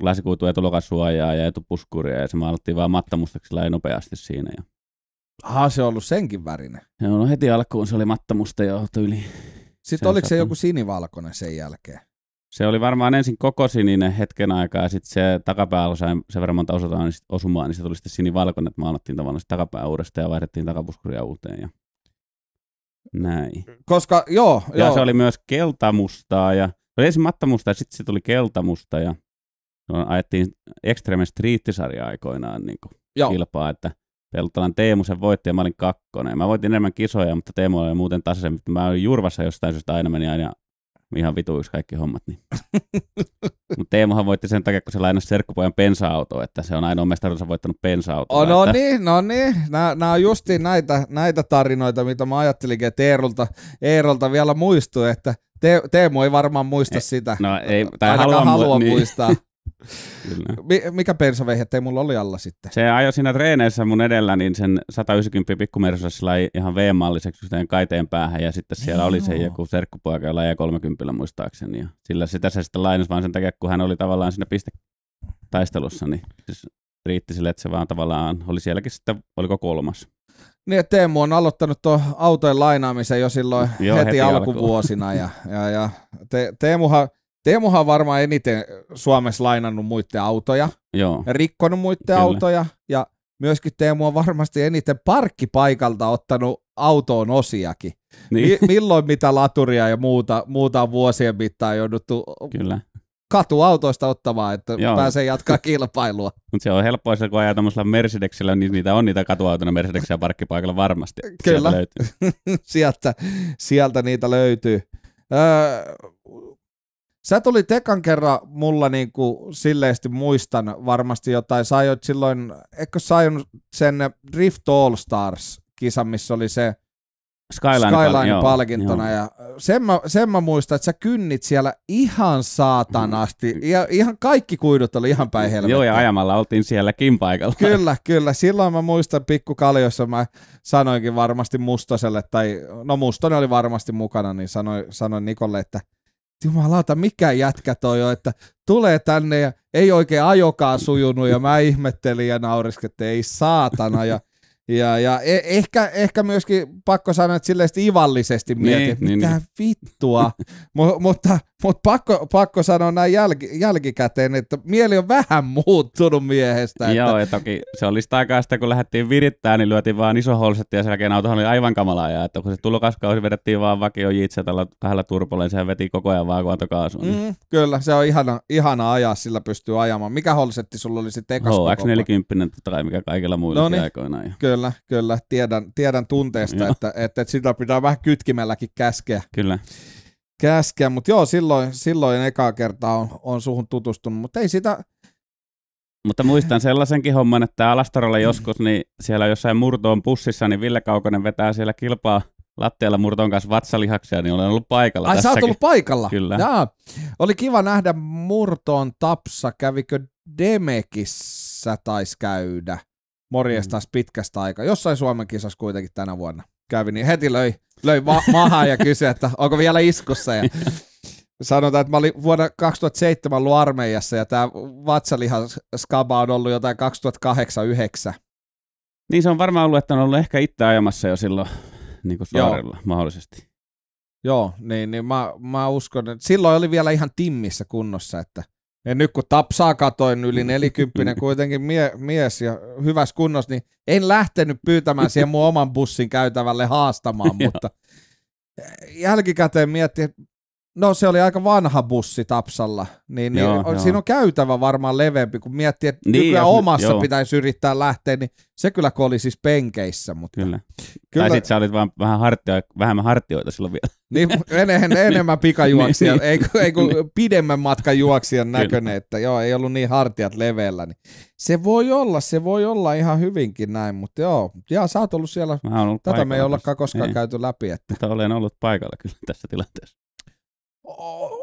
[SPEAKER 2] lasikuitua etulokasuojaa ja etupuskuria ja se maalattiin vaan mattamustaksi ei nopeasti siinä. Ja...
[SPEAKER 1] Aha, se on ollut senkin värinen.
[SPEAKER 2] Joo, no heti alkuun, se oli mattamusta jo tyyli.
[SPEAKER 1] Sitten se oliko se joku sinivalkoinen sen jälkeen?
[SPEAKER 2] Se oli varmaan ensin koko sininen hetken aikaa ja sitten se takapäällä sai sen verran monta osataan niin osumaan, niin se tuli sitten sinivalkoinen, että maalattiin tavallaan se takapää uudestaan ja vaihdettiin takapuskuria uuteen. Ja... Näin. Mm.
[SPEAKER 1] Koska, joo, ja joo. se oli
[SPEAKER 2] myös keltamustaa ja se oli ensin mattamusta ja sitten se tuli keltamusta ja no, ajettiin Extreme Street-sarja aikoinaan niin kuin joo. kilpaa, että Peltolan Teemu sen voitti ja mä olin kakkonen. Mä voitin enemmän kisoja, mutta Teemu oli muuten tasaisempi. Mä olin Jurvassa jostain syystä aina meni aina ihan vituiksi kaikki hommat. Niin. Mutta Teemohan voitti sen takia, kun se lainasi serkkupojan pensa-auto, että se on ainoa mestaruus voittanut pensa oh, no että...
[SPEAKER 1] niin, no niin. Nämä on justiin näitä, näitä tarinoita, mitä mä ajattelinkin, että Eerolta, Eerolta vielä muistuu, että te, Teemu ei varmaan muista ei, sitä. No ei, tai halua, halua niin. muistaa. Niin. Kyllä. Mikä ettei mulla oli alla sitten?
[SPEAKER 2] Se ajoi siinä treeneissä mun edellä niin sen 190 pikkumersossa lai ihan V-malliseksi kaiteen päähän ja sitten siellä Ei, oli se joku serkkupoika, jolla ajoi 30 muistaakseni. Ja sillä sitä se sitten lainasi vaan sen takia, kun hän oli tavallaan siinä pistetaistelussa, niin siis riitti sille, että se vaan tavallaan oli sielläkin sitten, oliko kolmas.
[SPEAKER 1] Niin, Teemu on aloittanut tuon autojen lainaamisen jo silloin Joo, heti, heti alkuvuosina. ja, ja, ja te, Teemuhan Teemuhan on varmaan eniten Suomessa lainannut muiden autoja Joo. ja rikkonut muiden Kyllä. autoja. Ja myöskin Teemu on varmasti eniten parkkipaikalta ottanut autoon osiakin. Niin. Mi- milloin mitä laturia ja muuta, muuta on vuosien mittaan jouduttu Kyllä. katuautoista ottamaan, että Joo. pääsee jatkaa kilpailua.
[SPEAKER 2] Mutta se on helppoa, kun ajaa tämmöisellä Mercedesillä, niin niitä on niitä katuautona Mercedesillä parkkipaikalla varmasti. Kyllä, sieltä,
[SPEAKER 1] sieltä, sieltä niitä löytyy. Öö, Sä tuli tekan kerran mulla niin kuin silleesti muistan varmasti jotain. Sä ajoit silloin, eikö sä sen Drift All Stars kisan, missä oli se Skyline-palkintona. ja sen mä, sen mä muistan, että sä kynnit siellä ihan saatanasti. Mm. Ja ihan kaikki kuidut oli ihan päin helvettä. Joo, ja
[SPEAKER 2] ajamalla oltiin sielläkin paikalla. Kyllä,
[SPEAKER 1] kyllä. Silloin mä muistan kaljossa, mä sanoinkin varmasti Mustoselle, tai no Mustonen oli varmasti mukana, niin sanoin, sanoin Nikolle, että – jumalauta, mikä jätkä toi on, että tulee tänne ja ei oikein ajokaa sujunut ja mä ihmettelin ja naurisin, että ei saatana ja ja, ja e- ehkä, ehkä myöskin pakko sanoa, että silleen ivallisesti mietin, niin, niin mitä niin, vittua, M- mutta mutta pakko, pakko sanoa näin jälki, jälkikäteen, että mieli on vähän muuttunut miehestä. Että... Joo, ja
[SPEAKER 2] toki se oli sitä aikaa sitten, kun lähdettiin virittää, niin lyötiin vaan iso holsetti ja sen jälkeen autohan oli aivan kamalaa ja että kun se tulokaskausi vedettiin vaan vakio jitse tällä kahdella turpolla, niin se veti koko ajan vaan kuantokaasua.
[SPEAKER 1] Niin. Mm, kyllä, se on ihana, ihana ajaa, sillä pystyy ajamaan. Mikä holsetti sulla oli sitten ekas H-X40
[SPEAKER 2] totta kai, mikä kaikilla muilla no niin. aikoina. Ja...
[SPEAKER 1] Kyllä, kyllä, tiedän, tiedän tunteesta, että, että, että, sitä pitää vähän kytkimelläkin käskeä. Kyllä käskeä, Mutta joo, silloin, silloin ekaa kertaa on, on suhun tutustunut, mutta ei sitä... Mutta muistan sellaisenkin homman,
[SPEAKER 2] että Alastaralla mm. joskus, niin siellä jossain murtoon pussissa, niin Ville Kaukonen vetää siellä kilpaa lattialla murtoon kanssa vatsalihaksia, niin olen ollut paikalla Ai, tässäkin. sä ollut paikalla? Kyllä. Jaa.
[SPEAKER 1] Oli kiva nähdä murtoon tapsa, kävikö Demekissä taisi käydä? Morjestas mm. pitkästä aikaa, jossain Suomen kisassa kuitenkin tänä vuonna kävi, niin heti löi, löi ma- maahan ja kysyi, että onko vielä iskussa. Ja sanotaan, että mä olin vuonna 2007 ollut armeijassa ja tämä vatsalihaskaba on ollut jotain 2008-2009.
[SPEAKER 2] Niin se on varmaan ollut, että on ollut ehkä itse ajamassa jo silloin niin kuin saarella Joo. mahdollisesti.
[SPEAKER 1] Joo, niin, niin mä, mä uskon, että silloin oli vielä ihan timmissä kunnossa, että ja nyt kun Tapsaa katoin yli 40 mm. kuitenkin mie- mies ja hyvässä kunnossa, niin en lähtenyt pyytämään siihen mun oman bussin käytävälle haastamaan, mutta jälkikäteen miettii, että No se oli aika vanha bussi Tapsalla, niin, niin joo, on, joo. siinä on käytävä varmaan leveämpi, kun miettii, että niin, nykyään jos, omassa joo. pitäisi yrittää lähteä, niin se kyllä oli siis penkeissä. Mutta kyllä. kyllä. Tai sitten
[SPEAKER 2] sä olit vaan vähän hartio, vähemmän hartioita silloin vielä. Niin, en, en, niin. enemmän pikajuoksia, niin, ei, ei kun niin.
[SPEAKER 1] pidemmän matkan juoksijan näköinen, että joo, ei ollut niin hartiat leveällä. Niin. Se voi olla, se voi olla ihan hyvinkin näin, mutta joo, ja sä oot ollut siellä, Mä ollut tätä me ei ollakaan koskaan ei. Niin. käyty läpi. Että.
[SPEAKER 2] Mutta olen ollut paikalla kyllä tässä tilanteessa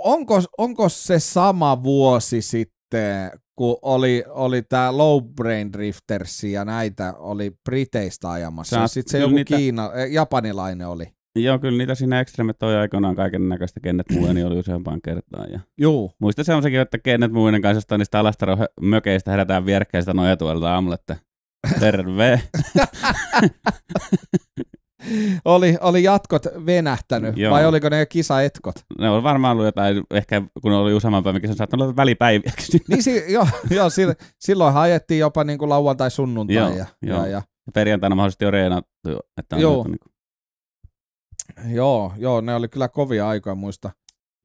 [SPEAKER 1] onko, onko se sama vuosi sitten, kun oli, oli tämä Low Brain Drifters ja näitä oli Briteistä ajamassa. Sä, ja siis sitten se joku niitä... Kiina, eh, japanilainen oli.
[SPEAKER 2] Joo, kyllä niitä siinä Extreme toi aikoinaan kaiken näköistä muuja, niin oli useampaan kertaan. Ja... Joo. Muista semmoisenkin, että kennet muuinen kanssa jostain niistä alastarohmökeistä herätään noja tuolta aamulla, että terve.
[SPEAKER 1] oli, oli jatkot venähtänyt, Joo. vai oliko ne kisaetkot?
[SPEAKER 2] Ne on varmaan ollut jotain, ehkä kun oli useamman päivän kisa, saattanut olla välipäiviä.
[SPEAKER 1] niin, si- jo, jo, sil- silloin haettiin jopa niin kuin lauantai, sunnuntai. Joo, ja, jo. ja, ja,
[SPEAKER 2] perjantaina mahdollisesti jo reena. Että on joo. Niin
[SPEAKER 1] kuin... joo, jo, ne oli kyllä kovia aikoja muista.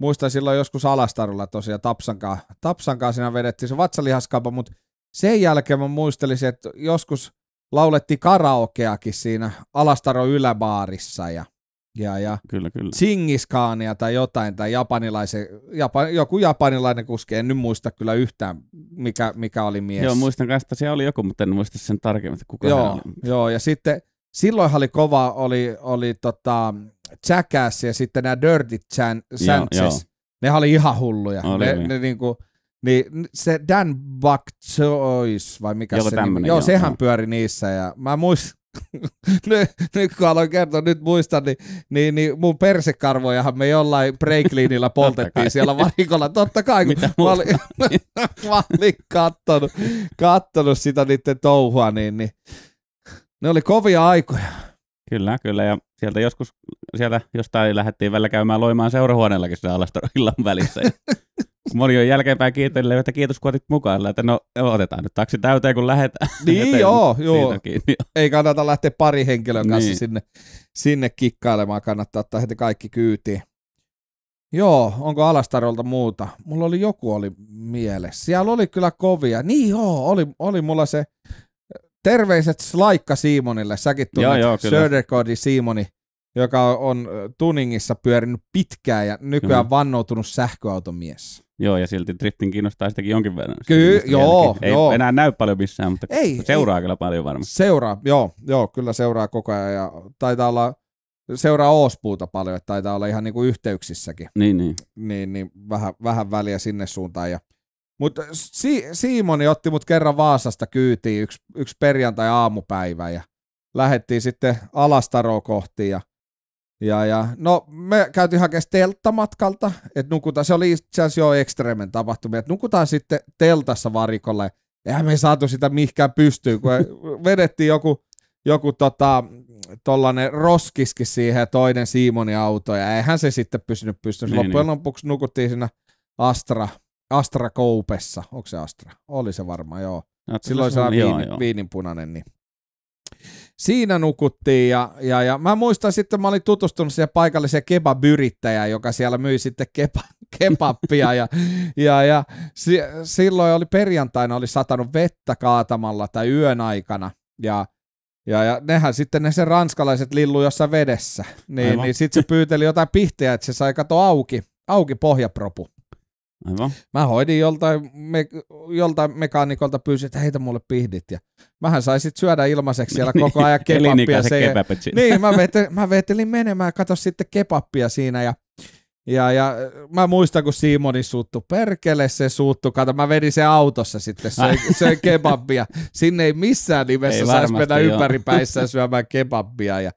[SPEAKER 1] Muistan silloin joskus Alastarulla tosiaan Tapsankaa. Tapsankaa siinä vedettiin se vatsalihaskaupa, mutta sen jälkeen mä muistelisin, että joskus – lauletti karaokeakin siinä Alastaro yläbaarissa ja, ja, ja kyllä, kyllä. Singiskaania tai jotain, tai japanilaisen, japa, joku japanilainen kuski, en nyt muista kyllä yhtään, mikä, mikä oli mies. Joo, muistan
[SPEAKER 2] kanssa, siellä oli joku, mutta en muista sen tarkemmin, että kuka joo, oli.
[SPEAKER 1] Joo, ja sitten silloin oli kova, oli, oli tota, Jackass ja sitten nämä Dirty Chan, Sanchez. Joo, joo. Ne oli ihan hulluja. Oli, ne, ne, niin kuin, niin se Dan Buck Choice, vai mikä Joku se tämmönen, nimi? Joo, joo, sehän joo. Niin. pyöri niissä ja mä muistan, nyt, nyt kun aloin kertoa, nyt muistan, niin, niin, niin mun persekarvojahan me jollain breakliinilla poltettiin siellä varikolla. Totta kai, kun Mitä mä olin, mä olin kattonut, kattonut sitä niiden touhua, niin, niin ne oli kovia aikoja. Kyllä, kyllä. Ja sieltä joskus,
[SPEAKER 2] sieltä jostain lähdettiin välillä käymään loimaan seurahuoneellakin sitä alaston illan välissä moni on jälkeenpäin kiitellyt, että kiitos kun otit mukaan, että no otetaan nyt taksi täyteen kun lähdetään. Niin Joten, joo, joo. Kiinni.
[SPEAKER 1] ei kannata lähteä pari henkilön kanssa niin. sinne, sinne kikkailemaan, kannattaa ottaa heti kaikki kyytiin. Joo, onko Alastarolta muuta? Mulla oli joku oli mielessä. Siellä oli kyllä kovia. Niin joo, oli, oli mulla se terveiset Slaikka Simonille Säkin tunnet Söderkodi joka on Tuningissa pyörinyt pitkään ja nykyään Kyllä. Mm-hmm. vannoutunut sähköautomies.
[SPEAKER 2] Joo, ja silti drifting kiinnostaa sitäkin jonkin verran. Siis kyllä, niin, joo, Ei joo. enää näy paljon missään, mutta ei, seuraa ei. kyllä paljon varmaan.
[SPEAKER 1] Seuraa, joo, joo, kyllä seuraa koko ajan. Ja taitaa olla, seuraa Oospuuta paljon, että taitaa olla ihan niin kuin yhteyksissäkin. Niin, niin. Niin, niin vähän, vähän väliä sinne suuntaan. Ja, mutta si- Simoni otti mut kerran Vaasasta kyytiin yksi, yksi perjantai-aamupäivä ja lähettiin sitten Alastaroa kohti ja – ja, ja, no me käytiin hakemaan telttamatkalta, että nukutaan, se oli itse asiassa jo ekstremen tapahtumia. että nukutaan sitten teltassa varikolle. Eihän me ei saatu sitä mihinkään pystyyn, kun vedettiin joku, joku tota, tollainen roskiski siihen ja toinen Simoni auto, ja eihän se sitten pysynyt pystyyn. Niin, Loppujen niin. lopuksi nukuttiin siinä Astra, Astra Koupessa, onko se Astra? Oli se varmaan, joo. Silloin se on joo, joo. viininpunainen, niin siinä nukuttiin ja, ja, ja mä muistan sitten, mä olin tutustunut siihen paikalliseen kebabyrittäjään, joka siellä myi sitten keba, kebabia ja, ja, ja si, silloin oli perjantaina oli satanut vettä kaatamalla tai yön aikana ja ja, ja nehän sitten ne sen ranskalaiset lillu jossa vedessä. Niin, niin sitten se pyyteli jotain pihtejä, että se sai kato auki, auki pohjapropu. Aivan. Mä hoidin joltain, me, joltain mekaanikolta pyysin, että heitä mulle pihdit. Ja mähän sain sit syödä ilmaiseksi siellä no koko niin, ajan kebappia. se, niin, mä, vete, mä vetelin menemään, kato sitten kebappia siinä ja ja, ja mä muistan, kun Simoni suuttu, perkele se suuttu, kato, mä vedin se autossa sitten, se se kebabia. Sinne ei missään nimessä ei saisi mennä ympäripäissä syömään kebabia. Ja,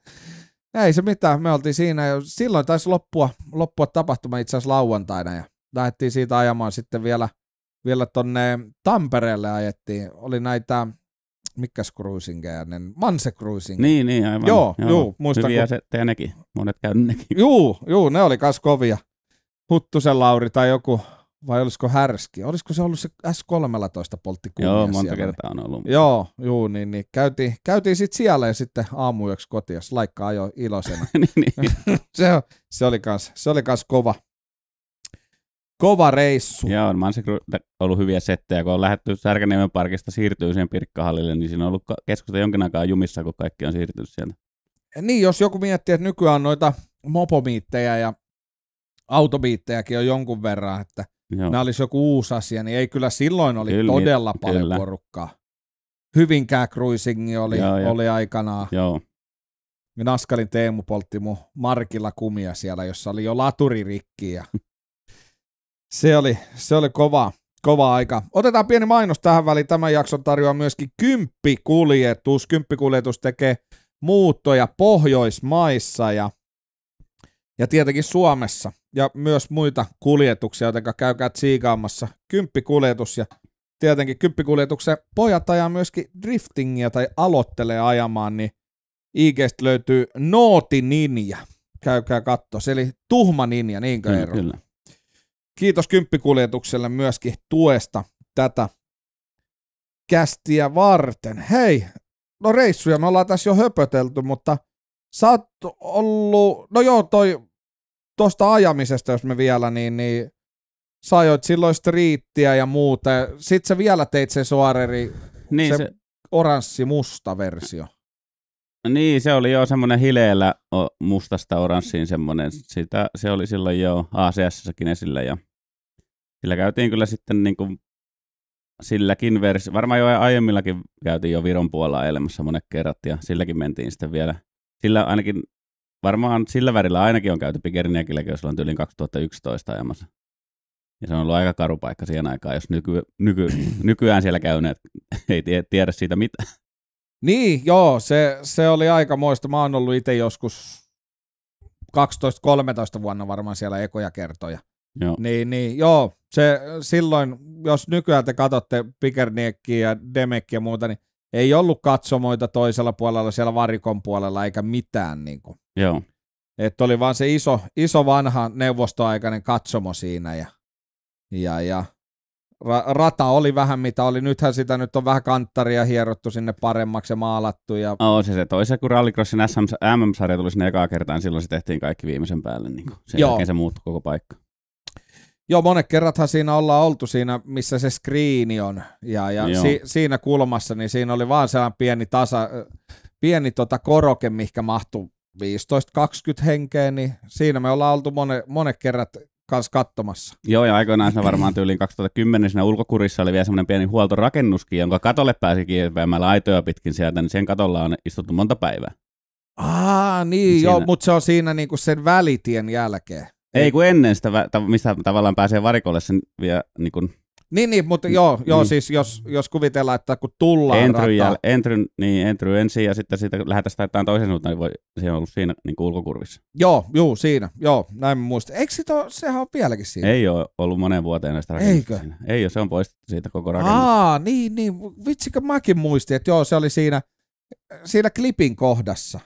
[SPEAKER 1] ei se mitään, me oltiin siinä ja silloin taisi loppua, loppua tapahtuma itse asiassa lauantaina ja lähdettiin siitä ajamaan sitten vielä, vielä tonne Tampereelle ajettiin. Oli näitä, mikä cruisingeja, ne Manse Cruising. Niin, niin, aivan. Joo, joo, joo muistan. Hyviä kun... settejä nekin, monet käynyt nekin. Juu, juu, ne oli kas kovia. Huttusen Lauri tai joku, vai olisiko Härski? Olisiko se ollut se S13 poltti Joo, monta siellä. kertaa on ollut. Joo, juu, niin, niin. Käytiin, käytiin sitten siellä ja sitten aamuyöksi kotiin, jos laikka ajoi iloisena. niin, niin. se, se, oli kans, se oli kans kova. Kova reissu.
[SPEAKER 2] Joo, on oon ollut hyviä settejä, kun on lähdetty Särkäniemen parkista siirtyy siihen Pirkkahallille, niin siinä on ollut keskusta jonkin aikaa jumissa, kun kaikki on siirtynyt sieltä.
[SPEAKER 1] Ja niin, jos joku miettii, että nykyään on noita mopomiittejä ja autobiittejäkin on jonkun verran, että Joo. nämä olisi joku uusi asia, niin ei kyllä silloin oli kyllä, todella niin, paljon kyllä. porukkaa. Hyvinkää cruisingi oli, Joo, ja. oli aikanaan. Joo. Naskalin Teemu poltti mun Markilla kumia siellä, jossa oli jo laturi rikki ja Se oli, se oli kova, kova aika. Otetaan pieni mainos tähän väliin. Tämän jakson tarjoaa myöskin kymppikuljetus. Kymppikuljetus tekee muuttoja Pohjoismaissa ja, ja tietenkin Suomessa ja myös muita kuljetuksia, joten käykää tsiikaamassa kymppikuljetus ja tietenkin kymppikuljetuksen pojat ajaa myöskin driftingiä tai aloittelee ajamaan, niin IGstä löytyy Nooti Ninja. Käykää katto. Se eli tuhma ninja, niinkö Eero? kyllä. Kiitos kymppikuljetukselle myöskin tuesta tätä kästiä varten. Hei, no reissuja me ollaan tässä jo höpötelty, mutta sä oot ollut, no joo toi tuosta ajamisesta, jos me vielä, niin, niin sä ajoit silloin striittiä ja muuta. Sitten sä vielä teit sen soareri, niin se, se oranssi-musta versio.
[SPEAKER 2] Niin, se oli jo semmoinen hileellä mustasta oranssiin semmoinen. Sitä, se oli silloin jo ACS-sakin esillä ja sillä käytiin kyllä sitten niin kuin silläkin versio, varmaan jo aiemmillakin käytiin jo Viron puolella elämässä monet kerrat ja silläkin mentiin sitten vielä. Sillä ainakin, varmaan sillä värillä ainakin on käyty Pikerniäkillä, jos on tyyliin 2011 ajamassa. Ja se on ollut aika karu paikka siihen aikaan, jos nyky, nyky, nykyään siellä käyneet ei tie, tiedä siitä mitään.
[SPEAKER 1] Niin, joo, se, se oli aika moista. Mä oon ollut itse joskus 12-13 vuonna varmaan siellä ekoja kertoja. Joo. Niin, niin, joo, se silloin, jos nykyään te katsotte Pikerniekkiä ja Demekkiä ja muuta, niin ei ollut katsomoita toisella puolella siellä varikon puolella eikä mitään. Niin kuin. Joo. Että oli vaan se iso, iso vanha neuvostoaikainen katsomo siinä ja, ja, ja ra- rata oli vähän mitä oli. Nythän sitä nyt on vähän kanttaria hierottu sinne paremmaksi ja maalattu. Ja...
[SPEAKER 2] Oo, no, se se toisen, kun Rallycrossin SM, MM-sarja tuli sinne ekaa kertaan, niin silloin se tehtiin kaikki viimeisen päälle. Niin kuin. Sen Joo. jälkeen se muuttui koko paikka.
[SPEAKER 1] Joo, monet kerrathan siinä ollaan oltu siinä, missä se skriini on. Ja, ja si, siinä kulmassa, niin siinä oli vaan sellainen pieni tasa, pieni tota koroke, mikä mahtui 15-20 henkeä, niin siinä me ollaan oltu monet, monet kerrat kanssa katsomassa.
[SPEAKER 2] Joo, ja aikoinaan se varmaan tyyliin 2010 siinä ulkokurissa oli vielä semmoinen pieni huoltorakennuskin, jonka katolle pääsi kiipeämällä aitoja pitkin sieltä, niin sen katolla on istuttu monta päivää.
[SPEAKER 1] Ah, niin, niin joo, siinä... mutta se on siinä niinku sen välitien jälkeen.
[SPEAKER 2] Ei niin. kun ennen sitä, mistä tavallaan pääsee varikolle sen vielä niin kuin
[SPEAKER 1] niin, niin mutta joo, joo niin. siis jos, jos kuvitellaan, että kun tullaan Entry, rataa... jäl,
[SPEAKER 2] entry, niin, entry ensin ja sitten siitä lähdetään sitä jotain toisen suuntaan, niin voi, siinä on ollut siinä niin ulkokurvissa.
[SPEAKER 1] Joo, juu, siinä, joo, näin mä muistan. Eikö sit ole, sehän on vieläkin siinä? Ei ole ollut moneen vuoteen näistä rakennuksista. Eikö? Siinä. Ei ole, se on poistettu siitä koko rakennuksesta. Aa, niin, niin, vitsikö mäkin muistin, että joo, se oli siinä, siinä klipin kohdassa.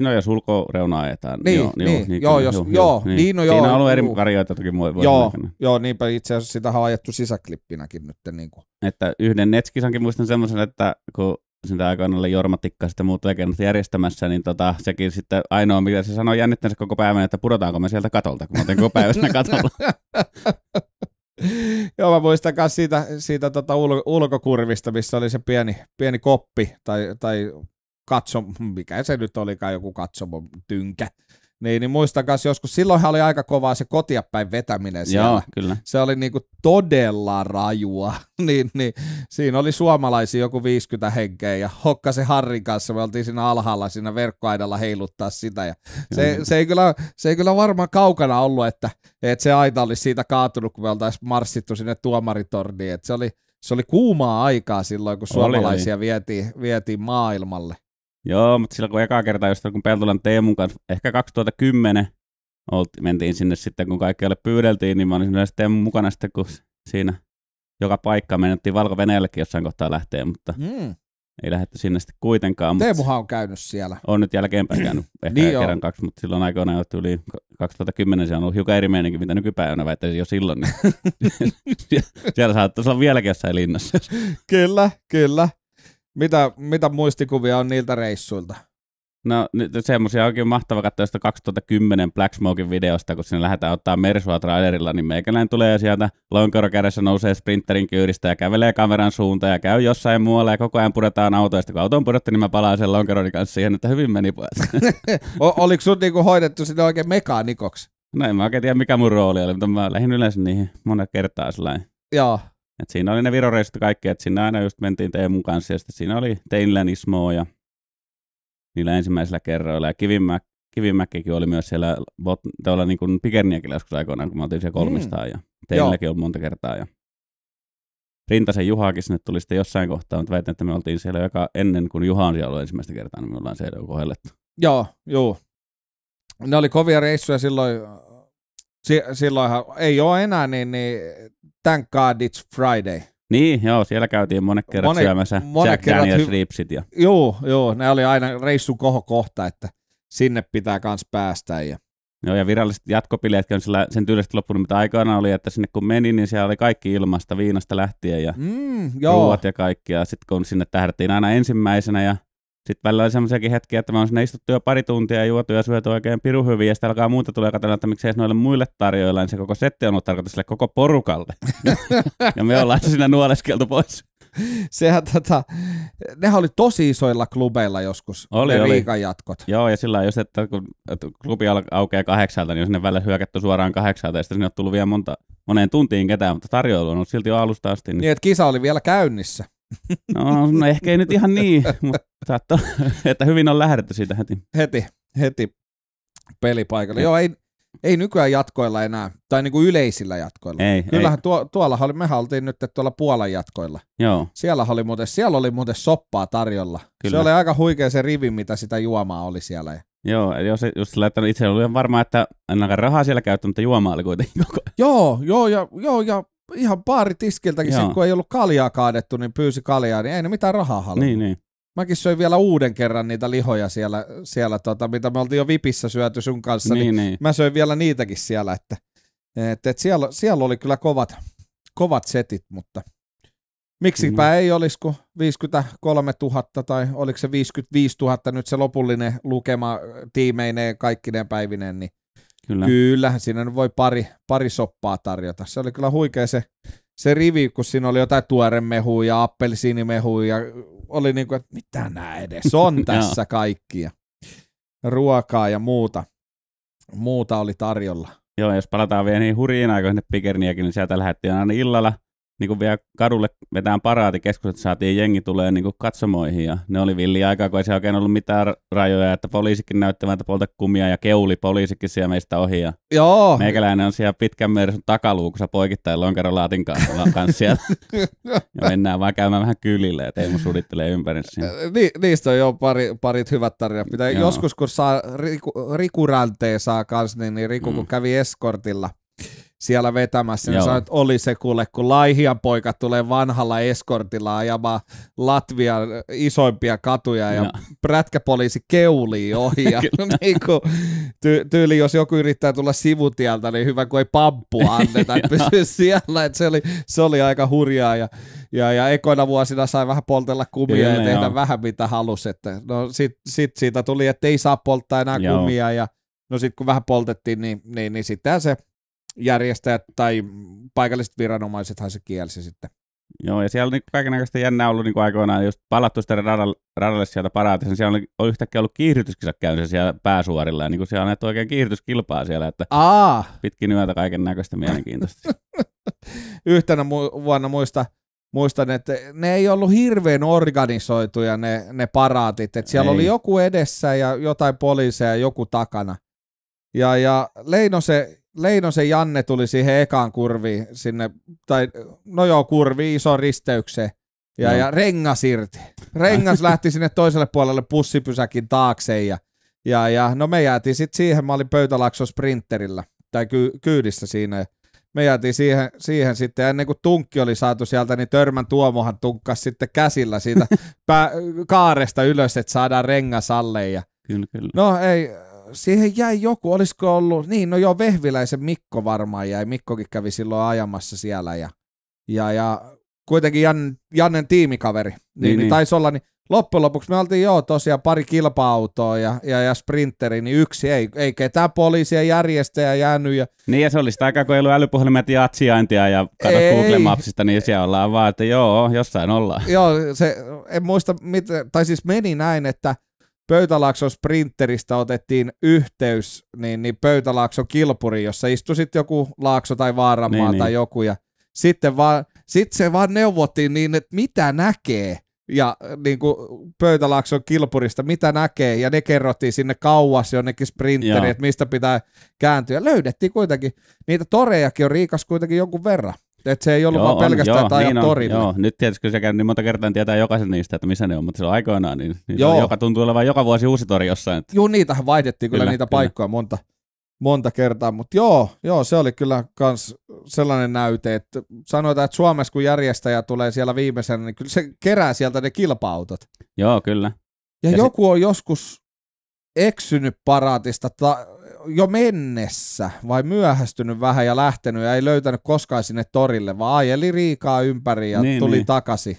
[SPEAKER 2] No jos ulkoreunaa etään. Niin, joo, niin, niin, joo, jos, joo, joo, niin. niin no niin. joo. Siinä on ollut eri varjoita toki voi, joo, näkynä.
[SPEAKER 1] joo, niinpä itse asiassa sitä on ajettu sisäklippinäkin nyt. Niin kuin.
[SPEAKER 2] Että yhden netskisankin muistan semmoisen, että kun sitä aikaan oli Jorma Tikka sitten muut legendat järjestämässä, niin tota, sekin sitten ainoa, mitä se sanoi jännittänsä koko päivän, että pudotaanko me sieltä katolta,
[SPEAKER 1] kun muuten koko päivänä katolla. Joo, mä muistan myös siitä, siitä tota ulkokurvista, missä oli se pieni, pieni koppi tai, tai katso, mikä se nyt olikaan, joku katsomo tynkä. Niin, niin muistan joskus, silloinhan oli aika kovaa se kotiapäin vetäminen siellä. Joo, kyllä. Se oli niinku todella rajua. niin, niin, siinä oli suomalaisia joku 50 henkeä ja hokka se Harrin kanssa, me oltiin siinä alhaalla siinä verkkoaidalla heiluttaa sitä. Ja se, se, ei kyllä, se ei kyllä varmaan kaukana ollut, että, että se aita olisi siitä kaatunut, kun me oltaisiin marssittu sinne tuomaritorniin. Et se oli, se oli kuumaa aikaa silloin, kun suomalaisia oli, oli. Vietiin, vietiin maailmalle.
[SPEAKER 2] Joo, mutta silloin kun eka kerta, just kun Peltolan Teemun kanssa, ehkä 2010, Oltiin mentiin sinne sitten, kun kaikkialle pyydeltiin, niin mä olin sinne Teemun mukana sitten, kun siinä joka paikka menettiin valko jossain kohtaa lähtee, mutta mm. ei lähdetty sinne sitten kuitenkaan. Teemuhan
[SPEAKER 1] on käynyt siellä.
[SPEAKER 2] On nyt jälkeenpäin käynyt ehkä niin kerran on. kaksi, mutta silloin aikoina yli tuli 2010, se on ollut hiukan eri meininki, mitä nykypäivänä väittäisin jo silloin. Niin siellä saattaisi olla vieläkin jossain linnassa.
[SPEAKER 1] kyllä, kyllä. Mitä, mitä muistikuvia on niiltä reissuilta?
[SPEAKER 2] No semmoisia onkin mahtava katsoa sitä 2010 Black Smokein videosta, kun sinne lähdetään ottaa Mersua trailerilla, niin meikäläinen tulee sieltä lonkorokädessä kädessä nousee sprinterin kyydistä ja kävelee kameran suuntaan ja käy jossain muualla ja koko ajan puretaan autoista. Kun auto on pudottu, niin mä palaan sen lonkeron kanssa siihen, että hyvin meni pojat.
[SPEAKER 1] Oliko sun niinku hoidettu sinne oikein mekaanikoksi?
[SPEAKER 2] No en mä oikein tiedä mikä mun rooli oli, mutta mä lähdin yleensä niihin monen kertaa sellainen. Joo. Et siinä oli ne viroreissut kaikki, että siinä aina just mentiin Teemun kanssa ja sitten siinä oli Teinlän Ismoa ja niillä ensimmäisillä kerroilla. Ja Kivimäk, Kivimäkkikin oli myös siellä bot, tuolla niin kuin Pikerniäkin joskus aikoinaan, kun mä oltiin siellä kolmistaan mm. ja Teilläkin on monta kertaa. Ja Rintasen Juhaakin sinne tuli sitten jossain kohtaa, mutta väitän, että me oltiin siellä joka ennen kuin Juha on siellä ollut ensimmäistä kertaa, niin me ollaan siellä jo kohdellettu.
[SPEAKER 1] Joo, joo. Ne oli kovia reissuja silloin, äh, si- silloinhan ei ole enää, niin, niin Thank God It's Friday.
[SPEAKER 2] Niin, joo, siellä käytiin monet kerrat Moni, syömässä monet Jack kerrat Daniels hy- ripsit. Ja...
[SPEAKER 1] Joo, joo, ne oli aina reissun kohokohta, että sinne pitää kans
[SPEAKER 2] päästä. Ja... Joo, ja viralliset jatkopileet on sillä, sen tyylisesti loppunut, mitä aikana oli, että sinne kun meni, niin siellä oli kaikki ilmasta viinasta lähtien ja mm, joo. ruuat ja kaikki. Ja sitten kun sinne tähdettiin aina ensimmäisenä ja sitten välillä oli sellaisiakin hetkiä, että mä oon sinne istuttu jo pari tuntia ja juotu ja syöty oikein piru hyvin, ja sitten alkaa muuta tulee katsella, että miksei noille muille tarjoilla, niin se koko setti on ollut tarkoitus sille koko porukalle.
[SPEAKER 1] ja me ollaan siinä nuoleskeltu pois. Sehän tota, nehän oli tosi isoilla klubeilla joskus, oli, ne oli. jatkot. Joo, ja sillä jos että kun
[SPEAKER 2] klubi aukeaa kahdeksalta, niin on sinne välillä hyökätty suoraan kahdeksalta, ja sitten sinne on tullut vielä monta, moneen tuntiin ketään, mutta tarjoilu on ollut silti jo alusta asti. Niin, niin että kisa oli vielä käynnissä. No, no ehkä ei nyt ihan
[SPEAKER 1] niin, mutta saattaa, että hyvin on lähdetty siitä heti. Heti, heti pelipaikalle. Joo, ei, ei nykyään jatkoilla enää, tai niin kuin yleisillä jatkoilla. Ei, Kyllähän ei. Tuo, tuolla oli, me oltiin nyt tuolla Puolan jatkoilla. Joo. Siellä oli muuten, siellä oli muuten soppaa tarjolla. Kyllä. Se oli aika huikea se rivi, mitä sitä juomaa oli siellä.
[SPEAKER 2] Joo, eli jos just laittanut itse, olen varma, että ainakaan rahaa siellä käyttänyt, mutta juomaa oli kuitenkin koko
[SPEAKER 1] ajan. Joo, joo, ja, joo, ja ihan baaritiskiltäkin, sit, kun ei ollut kaljaa kaadettu, niin pyysi kaljaa, niin ei ne mitään rahaa halua. Niin, niin. Mäkin söin vielä uuden kerran niitä lihoja siellä, siellä tota, mitä me oltiin jo Vipissä syöty sun kanssa, niin, niin, niin. mä söin vielä niitäkin siellä, että et, et siellä, siellä oli kyllä kovat, kovat setit, mutta miksipä no. ei olisi, kun 53 000 tai oliko se 55 000 nyt se lopullinen lukema tiimeineen kaikkineen päivineen, niin Kyllä. Kyllähän siinä voi pari, pari soppaa tarjota. Se oli kyllä huikea se, se rivi, kun siinä oli jotain tuoremehua ja appelsiinimehua ja oli niin kuin, että mitä nämä edes on tässä kaikkia. Ruokaa ja muuta. Muuta oli tarjolla.
[SPEAKER 2] Joo, jos palataan vielä niin hurjiin aikoihin Pikerniäkin, niin sieltä lähdettiin aina illalla – niin kuin vielä kadulle vetään että saatiin jengi tulee niin kuin katsomoihin ja ne oli villi aika, kun ei se oikein ollut mitään rajoja, että poliisikin näytti vähän polta kumia ja keuli poliisikin siellä meistä ohi ja Joo. meikäläinen on siellä pitkän merisun takaluukussa poikittain laatin kanssa siellä ja mennään vaan käymään vähän kylille ja Teemu sudittelee ympäri.
[SPEAKER 1] Ni, niistä on jo pari, parit hyvät tarinat, mitä Joo. joskus kun saa Riku, Riku saa kanssa, niin, niin Riku mm. kun kävi eskortilla siellä vetämässä. niin Sanoin, että oli se kuule, kun Laihian poika tulee vanhalla eskortilla ajamaan Latvian isoimpia katuja ja no. prätkäpoliisi keulii ohi. Ja, niin kuin, ty- tyyli, jos joku yrittää tulla sivutieltä, niin hyvä, kun ei pamppua anneta, että pysy siellä. Että se, oli, se oli aika hurjaa ja, ja, ja ekoina vuosina sai vähän poltella kumia Kyllä, ja tehdä joo. vähän mitä halusi. Että, no sit, sit siitä tuli, että ei saa polttaa enää joo. kumia ja no sitten kun vähän poltettiin, niin, niin, niin, niin sittenhän se järjestäjät tai paikalliset viranomaisethan se kielsi sitten.
[SPEAKER 2] Joo, ja siellä on niin kaikenlaista jännää ollut niin aikoinaan, jos palattu sitä radalle, radalle sieltä paraatissa, niin siellä on yhtäkkiä ollut kiihdytyskisat käynnissä siellä pääsuorilla, ja niin kuin siellä on näitä oikein kiihdytyskilpaa siellä, että Aa! pitkin yötä kaiken näköistä mielenkiintoista.
[SPEAKER 1] Yhtenä mu- vuonna muista, muistan, että ne ei ollut hirveän organisoituja ne, ne paraatit, että siellä ei. oli joku edessä ja jotain poliiseja ja joku takana. Ja, ja Leino se Leinosen Janne tuli siihen ekaan kurviin sinne, tai no joo, kurvi iso risteykseen. Ja, no. ja rengas irti. Rengas lähti sinne toiselle puolelle pussipysäkin taakse ja, ja, ja no me jäätiin sitten siihen, mä olin pöytälakso sprinterillä tai ky, kyydissä siinä. Me jäätiin siihen, siihen sitten ja ennen kuin tunkki oli saatu sieltä, niin Törmän Tuomohan tunkkas sitten käsillä siitä pää, kaaresta ylös, että saadaan rengas alle. Ja, kyllä, kyllä. No ei, siihen jäi joku, olisiko ollut, niin no joo, Vehviläisen Mikko varmaan jäi, Mikkokin kävi silloin ajamassa siellä ja, ja, ja kuitenkin Jan, Jannen tiimikaveri, niin, niin, niin. niin. taisi olla, niin loppujen lopuksi me oltiin joo tosiaan pari kilpa-autoa ja, ja, ja sprinteri, niin yksi ei, ei ketään poliisia järjestäjä jäänyt. Ja...
[SPEAKER 2] Niin ja se oli sitä aikaa, kun ei ollut älypuhelimet ja atsiaintia ja kato ei. Google Mapsista, niin siellä ollaan vaan, että joo, jossain ollaan.
[SPEAKER 1] Joo, se, en muista, mitä, tai siis meni näin, että Pöytälaakson sprinteristä otettiin yhteys niin, niin Pöytälaakson kilpuri, jossa istui sitten joku Laakso tai Vaaranmaa niin, tai niin. joku ja sitten vaan, sit se vaan neuvottiin niin, että mitä näkee ja niin kuin Pöytälaakson kilpurista, mitä näkee, ja ne kerrottiin sinne kauas jonnekin sprinteriin, että mistä pitää kääntyä. Löydettiin kuitenkin, niitä torejakin on riikas kuitenkin jonkun verran että se ei ollut joo, vaan pelkästään, on, että joo, että niin torilla. Joo,
[SPEAKER 2] nyt tietysti se käy niin monta kertaa, tietää jokaisen niistä, että missä ne on, mutta se on aikoinaan, niin, niin joo. joka tuntuu olevan joka vuosi uusi tori jossain. Että... Joo, niitähän vaihdettiin kyllä, kyllä niitä kyllä. paikkoja monta,
[SPEAKER 1] monta kertaa, mutta joo, joo, se oli kyllä kans sellainen näyte, että sanotaan, että Suomessa kun järjestäjä tulee siellä viimeisenä, niin kyllä se kerää sieltä ne kilpautot. Joo, kyllä. Ja, ja joku sit... on joskus eksynyt paraatista ta- jo mennessä vai myöhästynyt vähän ja lähtenyt ja ei löytänyt koskaan sinne torille, vaan ajeli riikaa ympäri ja niin, tuli niin. takaisin.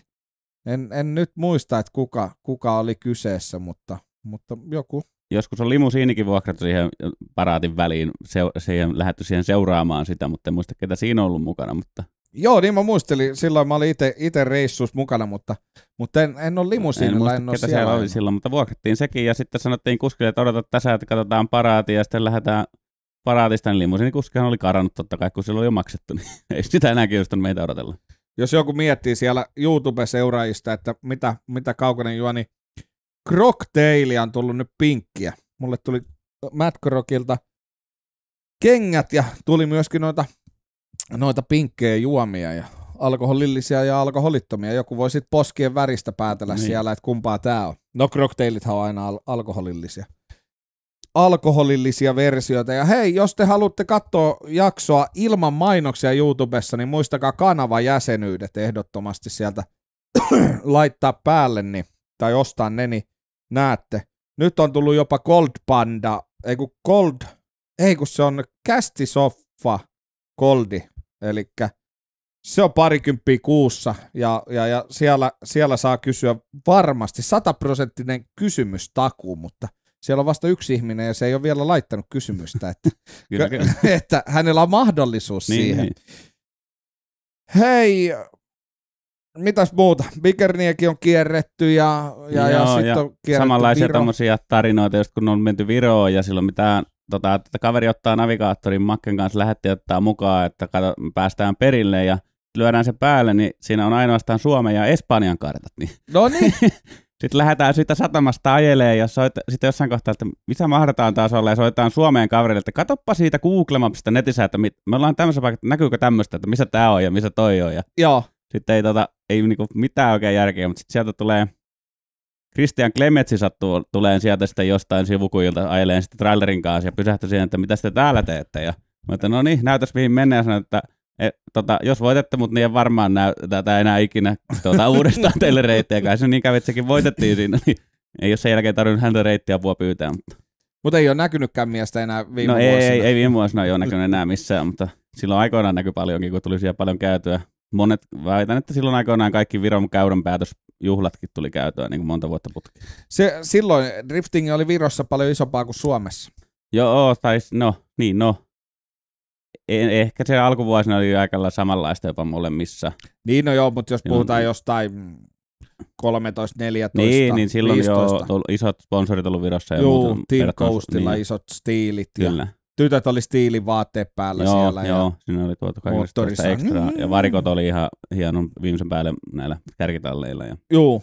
[SPEAKER 1] En, en nyt muista, että kuka, kuka oli kyseessä, mutta, mutta joku.
[SPEAKER 2] Joskus on limusiinikin vuokrattu siihen paraatin väliin, se, siihen, lähdetty siihen seuraamaan sitä, mutta en muista, ketä siinä on ollut mukana, mutta
[SPEAKER 1] Joo, niin mä muistelin. Silloin mä olin itse reissus mukana, mutta, mutta en, en ole limusiinilla. En muista, en ketä siellä, siellä oli
[SPEAKER 2] silloin, mutta vuokrattiin sekin. Ja sitten sanottiin kuskille, että odotat tässä, että katsotaan paraati ja sitten lähdetään paraatista. Niin limusiini niin kuskihan oli karannut totta kai, kun silloin oli jo maksettu. Niin ei sitä enää kiinnostanut meitä odotella.
[SPEAKER 1] Jos joku miettii siellä YouTube-seuraajista, että mitä, mitä kaukainen juo, niin Crocktailia on tullut nyt pinkkiä. Mulle tuli Matt Crockilta kengät ja tuli myöskin noita noita pinkkejä juomia ja alkoholillisia ja alkoholittomia. Joku voi sitten poskien väristä päätellä niin. siellä, että kumpaa tämä on. No krokteilithan on aina al- alkoholillisia. Alkoholillisia versioita. Ja hei, jos te haluatte katsoa jaksoa ilman mainoksia YouTubessa, niin muistakaa jäsenyydet ehdottomasti sieltä laittaa päälle niin, tai ostaa ne, niin näette. Nyt on tullut jopa Gold Panda, ei kun Gold, ei kun se on Kästisoffa Goldi Eli se on parikymppiä kuussa ja, ja, ja siellä, siellä saa kysyä varmasti sataprosenttinen kysymystakuu, mutta siellä on vasta yksi ihminen ja se ei ole vielä laittanut kysymystä, että, kyllä, kyllä. että hänellä on mahdollisuus niin, siihen. Niin. Hei, mitäs muuta? Bikerniäkin on kierretty ja, ja, Joo, ja sitten on kierretty Samanlaisia
[SPEAKER 2] tarinoita, just kun on menty Viroon ja silloin mitään tota, että kaveri ottaa navigaattorin Makken kanssa lähetti ottaa mukaan, että kato, päästään perille ja lyödään se päälle, niin siinä on ainoastaan Suomen ja Espanjan kartat. Niin. No niin. sitten lähdetään siitä satamasta ajelee ja soita, sitten jossain kohtaa, että missä mahdetaan taas olla ja soitetaan Suomeen kaverille, että katoppa siitä Google Mapsista netissä, että mit, me ollaan tämmöisessä paikassa, että näkyykö tämmöistä, että missä tämä on ja missä toi on. Ja Joo. Sitten ei, tota, ei niinku mitään oikein järkeä, mutta sitten sieltä tulee Christian Klemetsi sattuu tulee sieltä sitten jostain sivukujilta ajeleen sitten trailerin kanssa ja pysähtyi siihen, että mitä te täällä teette. Ja mä että no niin, näytäs mihin mennään ja sanoin, että et, tota, jos voitatte mutta niin ei varmaan näy tätä enää ikinä tuota, uudestaan teille reittiä. Kai se niin kävi, että sekin voitettiin siinä, niin ei ole sen jälkeen tarvinnut häntä apua pyytää. Mutta
[SPEAKER 1] Mut ei ole näkynytkään miestä enää viime no vuosina. Ei, ei, ei viime vuosina ei ole näkynyt
[SPEAKER 2] enää missään, mutta silloin aikoinaan näkyi paljonkin, kun tuli siellä paljon käytyä monet, väitän, että silloin aikoinaan kaikki Viron käyrän päätös juhlatkin tuli käytöön niin kuin monta
[SPEAKER 1] vuotta putki. Se, silloin drifting oli Virossa paljon isompaa kuin Suomessa.
[SPEAKER 2] Joo, tai no, niin no. En, ehkä se alkuvuosina oli aika samanlaista jopa molemmissa.
[SPEAKER 1] Niin no joo, mutta jos puhutaan joo. jostain 13, 14, Niin, niin silloin jo
[SPEAKER 2] isot sponsorit ollut Virossa. Joo, Team Coastilla niin. isot stiilit. Kyllä. Ja
[SPEAKER 1] tytöt oli vaatteet päällä joo, siellä. Joo, ja siinä oli tuotu kaikenlaista ekstraa. Niin, niin, ja niin. varikot
[SPEAKER 2] oli ihan hienon viimeisen päälle näillä kärkitalleilla. Ja...
[SPEAKER 1] Joo,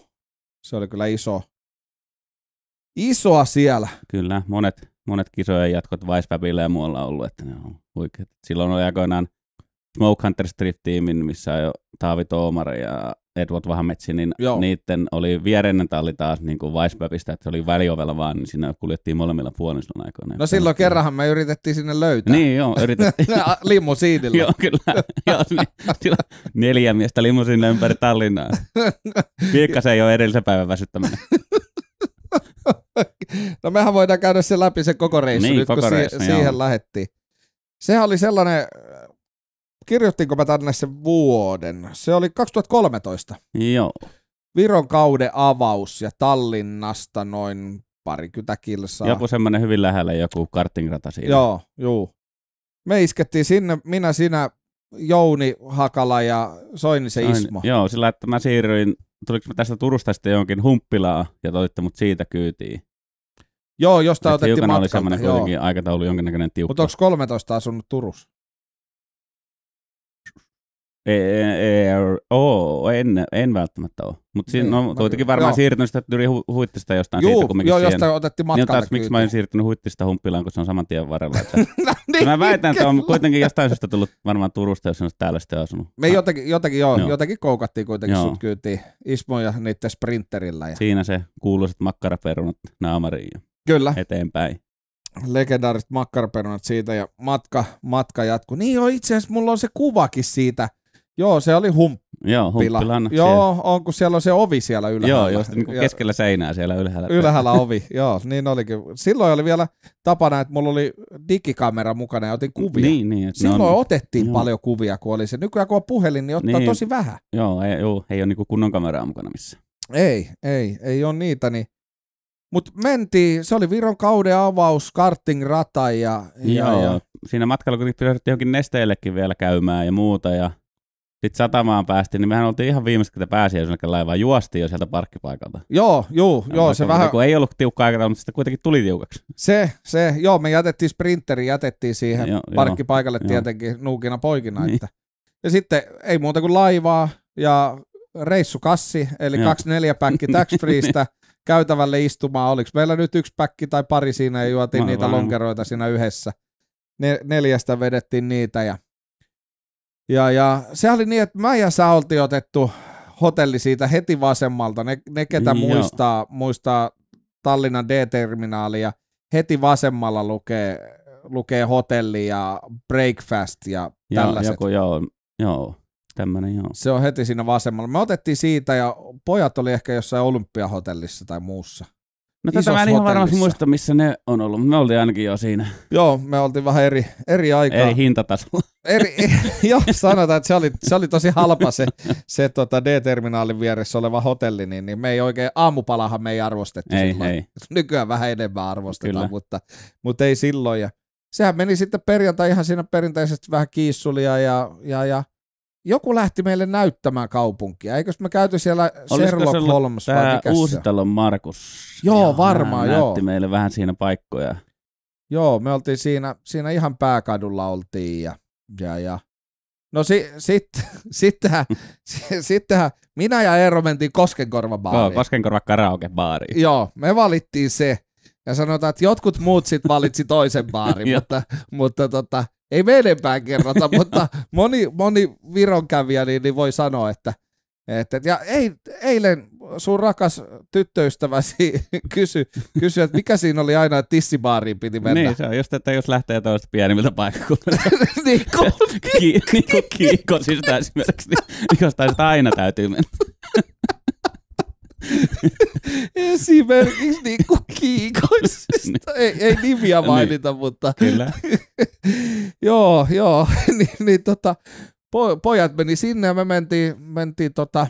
[SPEAKER 1] se oli kyllä iso.
[SPEAKER 2] Isoa siellä. Kyllä, monet, monet kisojen jatkot Vicefabilla ja muualla ollut, että ne on huikeat. Silloin oli aikoinaan Smoke Hunter Strip-tiimin, missä jo Taavi Toomari ja Edward Vahametsi, niin Joo. niiden oli vierennen talli taas niin kuin Weisbergistä, että se oli väliovella vaan, niin siinä kuljettiin molemmilla puolen aikoina.
[SPEAKER 1] No silloin kerranhan me yritettiin sinne löytää. Niin joo, yritettiin. No, limusiinilla. joo,
[SPEAKER 2] kyllä. joo, niin, silloin neljä miestä limusiinilla ympäri Tallinnaa. Piikkasen ei ole edellisen päivän väsyttäminen.
[SPEAKER 1] no mehän voidaan käydä sen läpi se koko reissu niin, nyt, koko kun reissu, si- siihen lähettiin. Sehän oli sellainen kirjoittinko mä tänne sen vuoden? Se oli 2013. Joo. Viron kauden avaus ja Tallinnasta noin parikymmentä kilsaa. Joku
[SPEAKER 2] semmoinen hyvin lähellä, joku kartingrata siinä. Joo,
[SPEAKER 1] juu. Me iskettiin sinne, minä, sinä, Jouni Hakala ja Soini se Ismo.
[SPEAKER 2] Joo, sillä että mä siirryin, tuliko mä tästä Turusta sitten johonkin humppilaa ja toitte mut siitä kyytiin. Joo, josta Et otettiin matkalta. oli semmoinen kuitenkin aikataulu jonkinnäköinen tiukka. Mutta
[SPEAKER 1] onko 13 asunut Turussa?
[SPEAKER 2] Ei, ei, ei, oo, en, en välttämättä ole. Mutta siinä niin, on no, kuitenkin varmaan joo. siirtynyt sitä tyri hu, huittista jostain Juu, siitä kumminkin joo, siihen. jostain otettiin matkalle. Niin taas, miksi mä en siirtynyt huittista humppilaan, kun se on saman tien varrella. Että... no, niin, mä väitän, että on kuitenkin jostain syystä tullut varmaan Turusta, jos on täällä sitten asunut. Me jotenkin, jotenkin, joo, joo. jotenkin koukattiin kuitenkin joo. sut
[SPEAKER 1] kyytiin Ismo ja niiden sprinterillä. Ja... Siinä
[SPEAKER 2] se kuuluiset makkaraperunat naamariin ja Kyllä. eteenpäin
[SPEAKER 1] legendaariset makkaraperunat siitä ja matka, matka jatkuu. Niin joo, itse asiassa mulla on se kuvakin siitä – Joo, se oli humppila. Joo, humppilan. Joo, on, kun siellä on se ovi siellä ylhäällä. Joo, just niin keskellä
[SPEAKER 2] seinää siellä ylhäällä. Ylhäällä ovi,
[SPEAKER 1] joo, niin olikin. Silloin oli vielä tapana, että mulla oli digikamera mukana ja otin kuvia. Niin, niin. Että Silloin on... otettiin joo. paljon kuvia, kun oli se. Nykyään kun on puhelin, niin ottaa niin. tosi vähän.
[SPEAKER 2] Joo, ei, joo, ei ole niin kunnon kameraa mukana missä.
[SPEAKER 1] Ei, ei, ei ole niitä, niin mutta mentiin, se oli Viron kauden avaus, karting-rata ja, ja, Joo, ja...
[SPEAKER 2] siinä matkalla kuitenkin pysähdyttiin johonkin nesteellekin vielä käymään ja muuta ja sitten satamaan päästiin, niin mehän oltiin ihan viimeiset, kun pääsiäisenäkin laivaan, juosti jo sieltä parkkipaikalta.
[SPEAKER 1] Joo, juu,
[SPEAKER 2] ja joo, se vähän... Kun ei ollut tiukka aikataulu, mutta sitten kuitenkin tuli tiukaksi.
[SPEAKER 1] Se, se, joo, me jätettiin sprinteri, jätettiin siihen joo, parkkipaikalle joo, tietenkin nuukina poikina. Niin. Että. Ja sitten ei muuta kuin laivaa ja reissukassi, eli joo. kaksi neljäpäkki tax freestä käytävälle istumaan. Oliko meillä nyt yksi päkki tai pari siinä ja juotiin no, niitä lonkeroita siinä yhdessä. Ne, neljästä vedettiin niitä ja ja, ja se oli niin, että mä ja sä oltiin otettu hotelli siitä heti vasemmalta. Ne, ne ketä Joo. muistaa, muistaa Tallinnan D-terminaalia, heti vasemmalla lukee, lukee hotelli ja breakfast ja tällaiset. Joo,
[SPEAKER 2] joo, joo. Tämmönen,
[SPEAKER 1] joo. Se on heti siinä vasemmalla. Me otettiin siitä ja pojat oli ehkä jossain olympiahotellissa tai muussa.
[SPEAKER 2] No tätä mä en ihan varmasti muista,
[SPEAKER 1] missä ne on ollut, mutta me oltiin ainakin jo siinä. Joo, me oltiin vähän eri, eri aikaa. Eri hintatasolla. Eri, joo, sanotaan, että se oli, se oli tosi halpa se, se tota D-terminaalin vieressä oleva hotelli, niin, niin me ei oikein, aamupalahan me ei arvostettu ei, silloin. Ei. Nykyään vähän enemmän arvostetaan, mutta, mutta ei silloin. Ja sehän meni sitten perjantai ihan siinä perinteisesti vähän kiissulia ja, ja, ja joku lähti meille näyttämään kaupunkia. Eikös me käyty siellä Sherlock Holmes vai Uusitalon
[SPEAKER 2] Markus.
[SPEAKER 1] Joo, joo varmaan joo. Näytti
[SPEAKER 2] meille vähän siinä paikkoja.
[SPEAKER 1] Joo, me oltiin siinä, siinä ihan pääkadulla oltiin ja, ja, ja. No si, sit, sittenhän, sittenhän minä ja Eero mentiin Koskenkorva-baariin. Joo,
[SPEAKER 2] Koskenkorva karaoke-baariin.
[SPEAKER 1] Joo, me valittiin se. Ja sanotaan, että jotkut muut sitten valitsi toisen baarin, mutta, mutta tota, ei me enempää kerrota, mutta moni, moni Viron kävijä niin, niin voi sanoa, että et, et, ja ei, eilen sun rakas tyttöystäväsi kysyi, kysy, että mikä siinä oli aina, että tissibaariin piti mennä. Niin, se on just, että jos lähtee toista pienimmiltä paikkakunnilta. niin kuin ki, niin kuin kiikko, siis esimerkiksi,
[SPEAKER 2] niin jostain sitä aina täytyy mennä.
[SPEAKER 1] Esimerkiksi niin kuin kiikoisista. Niin. ei, ei nimiä niin. mainita, niin. mutta... Kyllä. joo, joo. niin, niin tota, po, pojat meni sinne ja me mentiin, mentiin tota,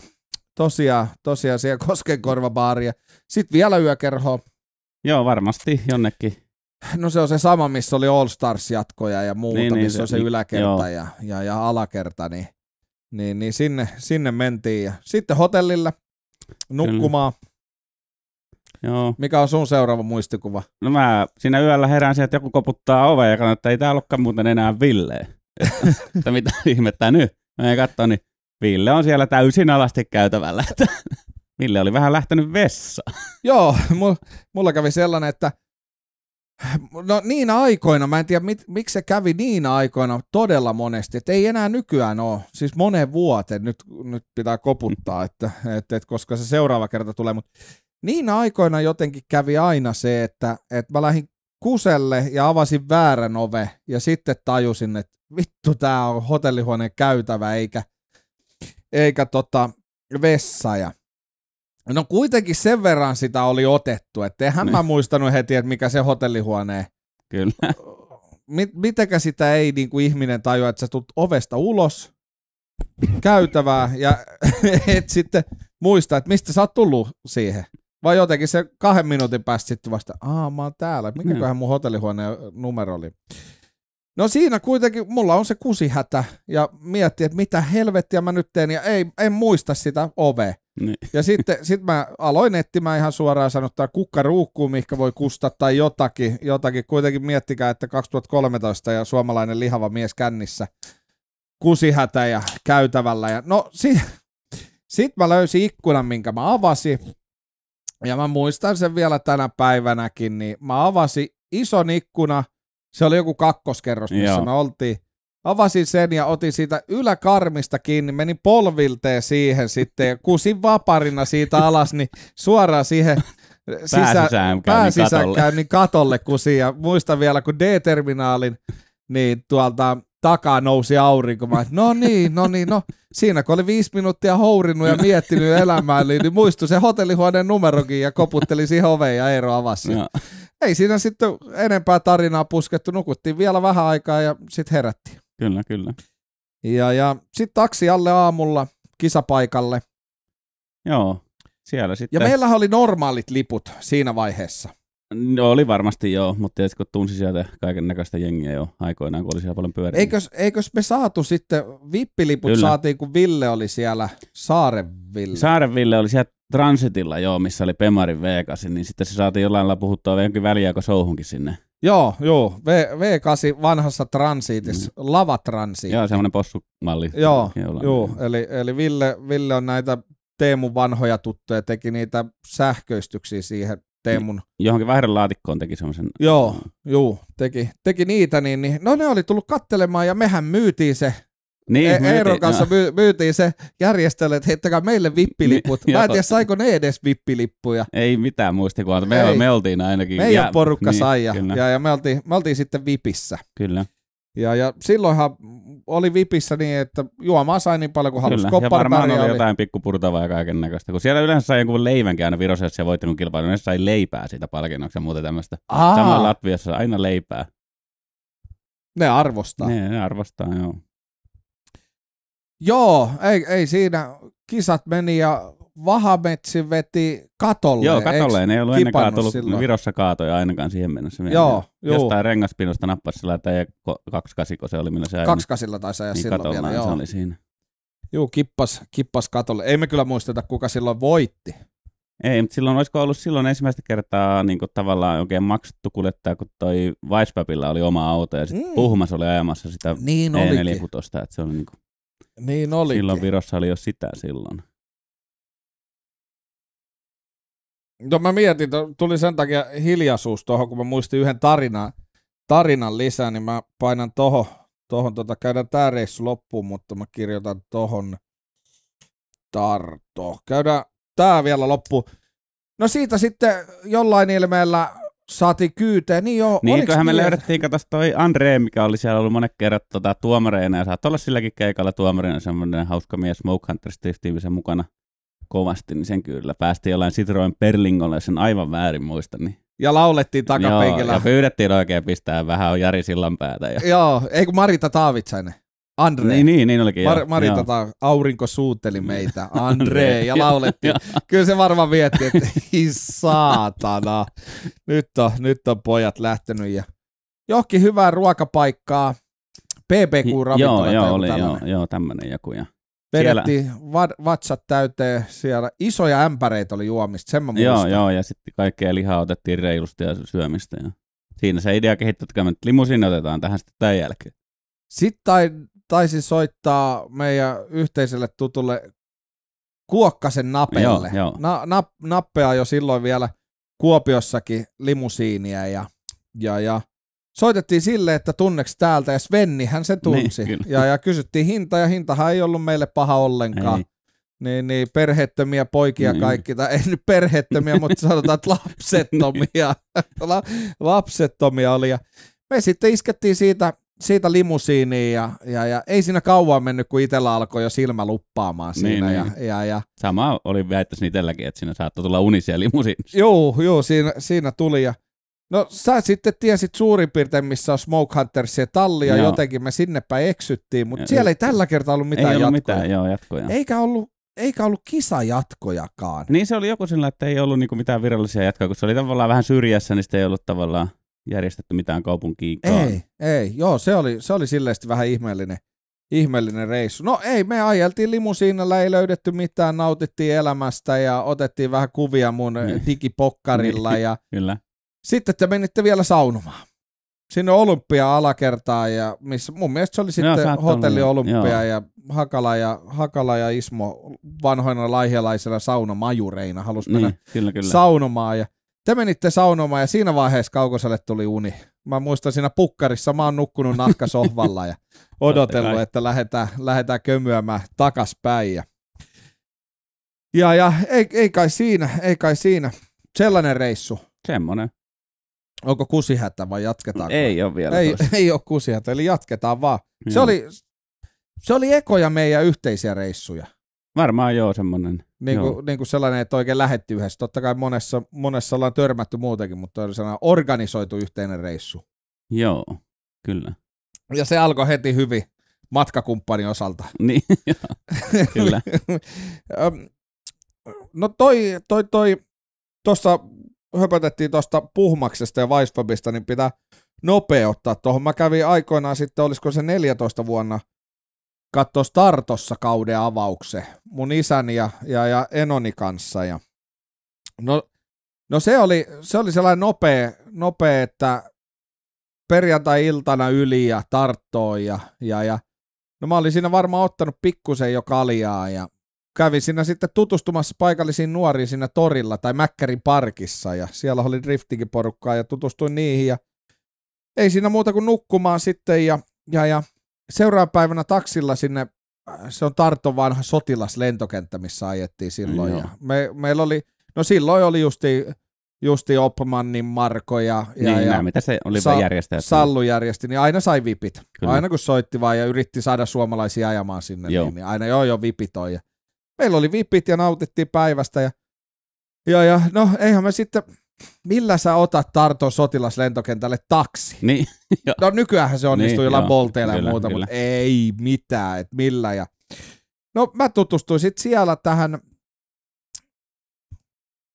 [SPEAKER 1] tosiaan, tosiaan siihen Koskenkorvabaariin. Sitten vielä yökerho. Joo, varmasti jonnekin. No se on se sama, missä oli All Stars-jatkoja ja muuta, niin, niin missä niin, on se niin, yläkerta ja, ja, ja alakerta, niin, niin, niin sinne, sinne mentiin. Ja sitten hotellille Nukkumaan. Kyllä. Joo. Mikä on sun seuraava muistikuva? No mä siinä yöllä herään sieltä, joku koputtaa oveen ja
[SPEAKER 2] katsoo, että ei tää olekaan muuten enää Ville. että mitä ihmettä nyt? Mä en katso, niin Ville on siellä täysin alasti käytävällä. Ville oli vähän lähtenyt vessaan.
[SPEAKER 1] Joo, mulla kävi sellainen, että No niin aikoina, mä en tiedä mit, miksi se kävi niin aikoina todella monesti, että ei enää nykyään ole, siis monen vuoteen nyt, nyt pitää koputtaa, että, että, että koska se seuraava kerta tulee, mutta niin aikoina jotenkin kävi aina se, että, että mä lähdin kuselle ja avasin väärän ove ja sitten tajusin, että vittu tää on hotellihuoneen käytävä eikä, eikä tota vessa ja No kuitenkin sen verran sitä oli otettu, että eihän niin. mä muistanut heti, että mikä se hotellihuone? Kyllä. Mit, mitenkä sitä ei niin kuin ihminen tajua, että sä tulet ovesta ulos käytävää ja et sitten muista, että mistä sä oot tullut siihen. Vai jotenkin se kahden minuutin päästä sitten vasta, aa mä oon täällä, mikäköhän niin. mun hotellihuoneen numero oli. No siinä kuitenkin mulla on se kusihätä ja miettii, että mitä helvettiä mä nyt teen ja ei, en muista sitä ovea. Niin. Ja sitten sit mä aloin etsimään ihan suoraan sanottaa kukkaruukkuun, mikä voi kustattaa jotakin. jotakin. Kuitenkin miettikää, että 2013 ja suomalainen lihava mies kännissä kusihätä ja käytävällä. Ja no si- sitten mä löysin ikkunan, minkä mä avasin. Ja mä muistan sen vielä tänä päivänäkin, niin mä avasin ison ikkuna. Se oli joku kakkoskerros, missä Joo. me oltiin avasin sen ja otin siitä kiinni, menin polvilteen siihen sitten ja kusin vaparina siitä alas, niin suoraan siihen sisä, pääsisäänkäynnin katolle. kusin. Ja muistan vielä, kun D-terminaalin niin tuolta takaa nousi aurinko. Mä, no niin, no niin, no. Siinä kun oli viisi minuuttia hourinut ja miettinyt elämää, niin muistui se hotellihuoneen numerokin ja koputteli siihen oveen ja Eero avasi. No. Ei siinä sitten enempää tarinaa puskettu. Nukuttiin vielä vähän aikaa ja sitten herättiin. Kyllä, kyllä. Ja, ja sitten taksi alle aamulla kisapaikalle. Joo, siellä sitten. Ja meillä oli normaalit liput siinä vaiheessa.
[SPEAKER 2] No oli varmasti joo, mutta tietysti kun tunsi sieltä kaiken näköistä jengiä jo aikoinaan, kun oli siellä paljon pyöriä. Eikös,
[SPEAKER 1] eikös me saatu sitten, vippiliput Kyllä. saatiin, kun Ville oli siellä, saareville.
[SPEAKER 2] Saareville oli siellä Transitilla joo, missä oli Pemarin Vegas, niin sitten se saatiin jollain lailla puhuttua jonkin väliaikosouhunkin sinne.
[SPEAKER 1] Joo, joo. V, V8 vanhassa transitissa, mm. lavatransiitti.
[SPEAKER 2] Joo, semmoinen possumalli. Joo, joo.
[SPEAKER 1] Eli, eli Ville, Ville on näitä Teemun vanhoja tuttuja, teki niitä sähköistyksiä siihen Teemun...
[SPEAKER 2] Johonkin vähän laatikkoon teki semmoisen...
[SPEAKER 1] Joo, joo, teki, teki niitä, niin, niin, no ne oli tullut kattelemaan ja mehän myytiin se niin, e- Eeron kanssa no. myy- myytiin se järjestelmä, että heittäkää meille vippiliput. Mä en tiedä, saiko ne edes vippilippuja. Ei mitään muistikuvaa, me, ei. me oltiin ainakin. Meidän ja, porukka niin, sai ja, ja, ja me, oltiin, me oltiin sitten vipissä. Kyllä. Ja, ja silloinhan oli vipissä niin, että juomaa sai niin paljon kuin halusi. Kyllä, ja varmaan oli, oli jotain
[SPEAKER 2] pikkupurtavaa ja kaiken näköistä. Kun siellä yleensä sai jonkun leivänkin aina Virossa, jos voittanut kilpailun, niin sai leipää siitä palkinnoksi ja muuta tämmöistä. Samalla Latviassa aina leipää.
[SPEAKER 1] Ne arvostaa. Ne, ne arvostaa, joo. Joo, ei, ei siinä. Kisat meni ja Vahametsi veti katolleen. Joo, katolleen. Ei ollut ennen kaatollut silloin?
[SPEAKER 2] Virossa kaatoja ainakaan siihen mennessä. Joo, Jostain juu. rengaspinosta nappasi sillä kaksi kaksikasiko se oli, millä se kasilla taisi ajaa niin silloin vielä, joo. se oli siinä.
[SPEAKER 1] Juu, kippas, kippas katolle. Ei me kyllä muisteta, kuka silloin voitti. Ei, mutta silloin olisiko ollut silloin
[SPEAKER 2] ensimmäistä kertaa niin kuin, tavallaan oikein maksettu kuljettaja, kun toi Weisspäpillä oli oma auto ja sitten mm. Puhmas oli ajamassa sitä niin E4 Putosta, että se oli niin kuin... Niin olikin. Silloin Virossa oli jo sitä silloin.
[SPEAKER 1] No mä mietin, tuli sen takia hiljaisuus tuohon, kun mä muistin yhden tarinan, tarinan lisää, niin mä painan tohon, tohon tota, käydään tää reissu loppuun, mutta mä kirjoitan tohon Tarto. Käydään tää vielä loppu. No siitä sitten jollain ilmeellä saatiin kyyteen, niin joo. Niin, kunhan me löydettiin, katsotaan toi Andre,
[SPEAKER 2] mikä oli siellä ollut monet kerrat tota, tuomareina, ja saat olla silläkin keikalla tuomareina semmoinen hauska mies Smoke Hunter Steve mukana kovasti, niin sen kyllä päästi jollain Citroen Perlingolle, sen aivan väärin muista, niin ja laulettiin takapenkillä. Joo, ja pyydettiin oikein pistää vähän Jari Sillanpäätä.
[SPEAKER 1] Ja... Joo, ei kun Marita Taavitsainen. Andre. Niin, niin, niin olikin. Mar- Mari joo. Tota, aurinko suutteli meitä, Andre, niin. ja laulettiin. Kyllä se varmaan vietti, että saatana, nyt on, nyt on pojat lähtenyt. Ja johonkin hyvää ruokapaikkaa, PPQ-ravintola. Joo, joo, oli, joo, joo, tämmöinen joku. Ja vedettiin va- vatsat täyteen siellä. Isoja ämpäreitä oli juomista, sen mä Joo, joo,
[SPEAKER 2] ja sitten kaikkea lihaa otettiin reilusti ja syömistä. Ja siinä se idea kehittyi, että limusin otetaan tähän sitten tämän jälkeen.
[SPEAKER 1] Sitten taisin soittaa meidän yhteiselle tutulle Kuokkasen Napelle. Joo, joo. Na, na, nappea jo silloin vielä Kuopiossakin limusiinia ja, ja, ja soitettiin sille, että tunneks täältä ja Svenni hän se niin, tunsi. Niin, ja, ja kysyttiin hinta ja hintahan ei ollut meille paha ollenkaan. Ei. Niin, niin, perheettömiä poikia niin. kaikki, tai ei nyt perheettömiä, mutta sanotaan, että lapsettomia, niin. lapsettomia oli. Ja me sitten iskettiin siitä siitä limusiiniin ja, ja, ja, ei siinä kauan mennyt, kun itsellä alkoi jo silmä luppaamaan niin, siinä. Niin, ja, niin. Ja, ja,
[SPEAKER 2] Sama oli väittäisin itselläkin, että siinä saattoi tulla unisia limusiinissa.
[SPEAKER 1] Joo, joo siinä, siinä tuli. Ja, no sä sitten tiesit suurin piirtein, missä on Smoke Hunters ja talli, jotenkin me sinnepä eksyttiin, mutta ja, siellä ei tällä kertaa ollut mitään ei ollut jatkoja. Mitään, joo, jatkoja. Eikä ollut eikä ollut kisajatkojakaan. Niin se oli joku sillä, että ei ollut niinku mitään virallisia
[SPEAKER 2] jatkoja, kun se oli tavallaan vähän syrjässä, niin sitä ei ollut tavallaan järjestetty mitään kaupunkiin? Ei,
[SPEAKER 1] ei. Joo, se oli, se oli silleen vähän ihmeellinen, ihmeellinen reissu. No ei, me ajeltiin limusiinalla, ei löydetty mitään, nautittiin elämästä ja otettiin vähän kuvia mun niin. digipokkarilla. Niin, ja Kyllä. Sitten te menitte vielä saunomaan. Sinne Olympia-alakertaan ja missä, mun mielestä se oli sitten no, hotelli niin, Olympia ja Hakala ja, Hakala ja Ismo vanhoina laihialaisilla saunamajureina halusi niin, mennä kyllä, kyllä. saunomaan. Ja te menitte saunomaan ja siinä vaiheessa kaukoselle tuli uni. Mä muistan siinä pukkarissa, mä oon nukkunut nahkasohvalla ja odotellut, että lähdetään, lähdetään kömyämään takaspäin. Ja, ja, ja ei, ei, kai siinä, ei kai siinä. Sellainen reissu. Semmonen. Onko kusihätä vai jatketaan? Ei ole vielä. Ei, ei ole kusihätä, eli jatketaan vaan. Se oli, se oli ekoja meidän yhteisiä reissuja. Varmaan joo, semmoinen niin kuin, niin kuin sellainen, että oikein lähetti yhdessä. Totta kai monessa, monessa ollaan törmätty muutenkin, mutta oli sellainen organisoitu yhteinen reissu. Joo, kyllä. Ja se alkoi heti hyvin matkakumppanin osalta. Niin, joo, kyllä. no toi, toi, toi, tuossa höpötettiin tuosta puhmaksesta ja Weisbobista, niin pitää nopeuttaa tuohon. Mä kävin aikoinaan sitten, olisiko se 14 vuonna – katsoa Startossa kauden avauksen mun isän ja, ja, ja Enoni kanssa. Ja no, no se, oli, se oli sellainen nopea, nopea että perjantai-iltana yli ja tarttoon ja, ja, ja no mä olin siinä varmaan ottanut pikkusen jo kaljaa ja kävin siinä sitten tutustumassa paikallisiin nuoriin siinä torilla tai Mäkkärin parkissa ja siellä oli driftingin porukkaa ja tutustuin niihin ja ei siinä muuta kuin nukkumaan sitten ja, ja, ja seuraavana päivänä taksilla sinne, äh, se on Tarto vanha sotilaslentokenttä, missä ajettiin silloin. Mm, ja me, meillä oli, no silloin oli justi Justi Oppmannin Marko ja, ja, niin, ja nämä, mitä se oli Sa- järjestää. Sallu järjesti, niin aina sai vipit. Kyllä. Aina kun soitti vaan ja yritti saada suomalaisia ajamaan sinne, niin, joo. Niin, niin aina joo joo vipitoi. meillä oli vipit ja nautittiin päivästä ja, ja, ja no eihän me sitten millä sä otat Tarton sotilaslentokentälle taksi? Niin, no nykyään se onnistuu niin, jollain bolteilla ja muuta, kyllä. mutta ei mitään, että millä. Ja... No mä tutustuin sitten siellä tähän,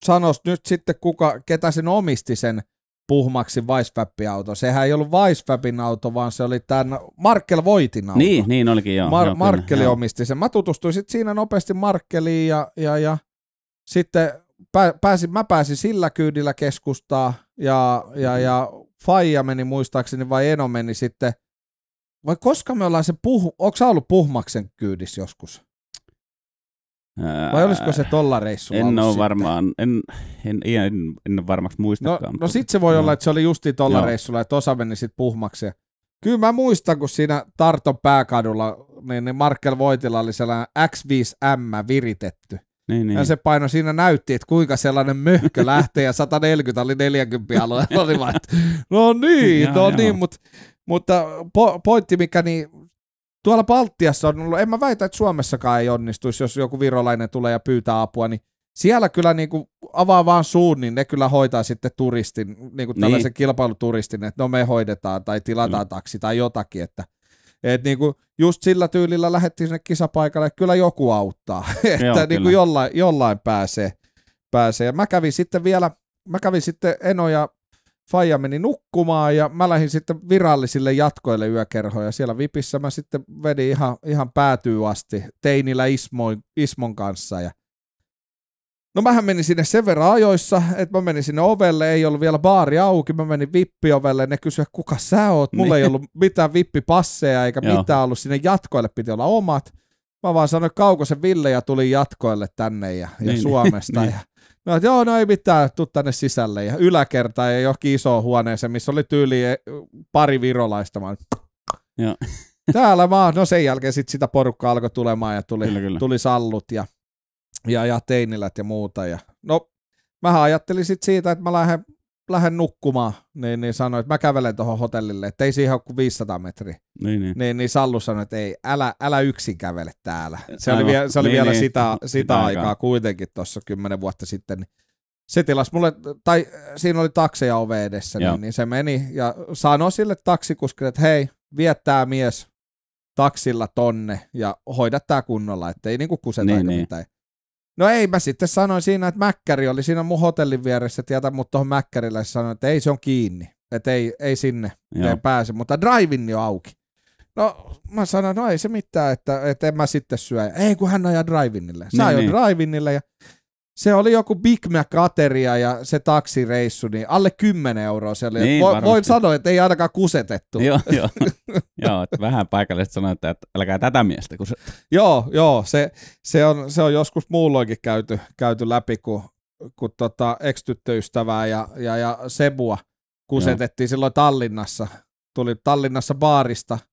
[SPEAKER 1] sanos nyt sitten kuka, ketä sen omisti sen puhmaksi Weissfäppi-auto. Sehän ei ollut Weissfäpin auto, vaan se oli tämän Markkel Voitin auto. Niin, niin olikin joo. Mar- joo Markkeli joo. omisti sen. Mä tutustuin sitten siinä nopeasti Markkeliin ja, ja, ja sitten pääsin, mä pääsin sillä kyydillä keskustaa ja, ja, mm-hmm. ja Faija meni muistaakseni vai Eno meni sitten, vai koska me ollaan se puh, onko ollut Puhmaksen kyydissä joskus?
[SPEAKER 2] Vai olisiko se tolla reissu? En ole varmaan, en, en, en, en, en varmaksi muistakaan. No, no sit se voi no. olla, että
[SPEAKER 1] se oli justi tolla reissulla, että osa meni sitten puhmakseen. Kyllä mä muistan, kun siinä Tarton pääkadulla, niin, niin Markel Voitila oli sellainen X5M viritetty. Niin, niin. Ja se paino siinä näytti, että kuinka sellainen möhkö lähtee ja 140 oli 40 alueella. Oli vaan, että, no niin, ja, no niin, mutta, mutta po, pointti mikä niin tuolla Baltiassa on ollut, en mä väitä, että Suomessakaan ei onnistuisi, jos joku virolainen tulee ja pyytää apua, niin siellä kyllä niin kuin avaa vaan suun, niin ne kyllä hoitaa sitten turistin, niinku niin kuin niin. tällaisen kilpailuturistin, että no me hoidetaan tai tilataan mm. taksi tai jotakin, että – et niinku just sillä tyylillä lähettiin sinne kisapaikalle, että kyllä joku auttaa, että Joo, niinku jollain, jollain pääsee, pääsee. Ja mä kävin sitten vielä, mä kävin sitten Eno ja Faija meni nukkumaan ja mä lähdin sitten virallisille jatkoille yökerhoja ja siellä Vipissä mä sitten vedin ihan, ihan päätyy asti teinillä Ismon, Ismon kanssa ja No mähän menin sinne sen verran ajoissa, että mä menin sinne ovelle, ei ollut vielä baari auki, mä menin vippiovelle, ne kysyivät, kuka sä oot, mulla niin. ei ollut mitään vippipasseja eikä Joo. mitään ollut, sinne jatkoille piti olla omat. Mä vaan sanoin, Kaukosen Ville ja tuli jatkoille tänne ja, ja niin, Suomesta. Niin. Ja, no, että joo, no ei mitään, tuu tänne sisälle. Ja yläkerta ja johonkin isoon huoneeseen, missä oli tyyli eh, pari virolaista. Mä Täällä vaan, no sen jälkeen sit sitä porukkaa alkoi tulemaan ja tuli, kyllä, kyllä. tuli sallut ja – ja, ja teinilät ja muuta. Ja, no, mä ajattelin sit siitä, että mä lähden, lähden nukkumaan, niin, niin sanoin, että mä kävelen tuohon hotellille, että ei siihen ole kuin 500 metriä. Niin, niin. niin, niin Sallu sanoi, että ei, älä, älä yksin kävele täällä. Se Aivan. oli, se oli niin, vielä niin. sitä, sitä, sitä aikaa. aikaa kuitenkin tuossa kymmenen vuotta sitten. Niin se tilasi mulle, tai äh, siinä oli takseja ove edessä, niin, niin se meni ja sanoi sille taksikuskille, että hei, viettää mies taksilla tonne ja hoida tää kunnolla, ettei niinku kuseta niin, niin. mitään. No ei, mä sitten sanoin siinä, että Mäkkäri oli siinä mun hotellin vieressä, että mut tuohon Mäkkärille, ja sanoin, että ei se on kiinni, että ei, ei sinne, Joo. ei pääse, mutta drivin jo auki. No mä sanoin, no ei se mitään, että, että en mä sitten syö. Ei kun hän ajaa drivinille. Sä niin, niin. drivinille ja se oli joku Big Mac-ateria ja se taksireissu, niin alle 10 euroa se oli. Niin, voin sanoa, että ei ainakaan kusetettu. Joo, joo. joo että vähän paikallisesti sanoivat, että älkää tätä miestä kusettaa. joo, joo se, se, on, se on joskus muulloinkin käyty, käyty läpi, kun, kun tota, ex-tyttöystävää ja, ja, ja Sebua kusetettiin joo. silloin Tallinnassa. Tuli Tallinnassa baarista –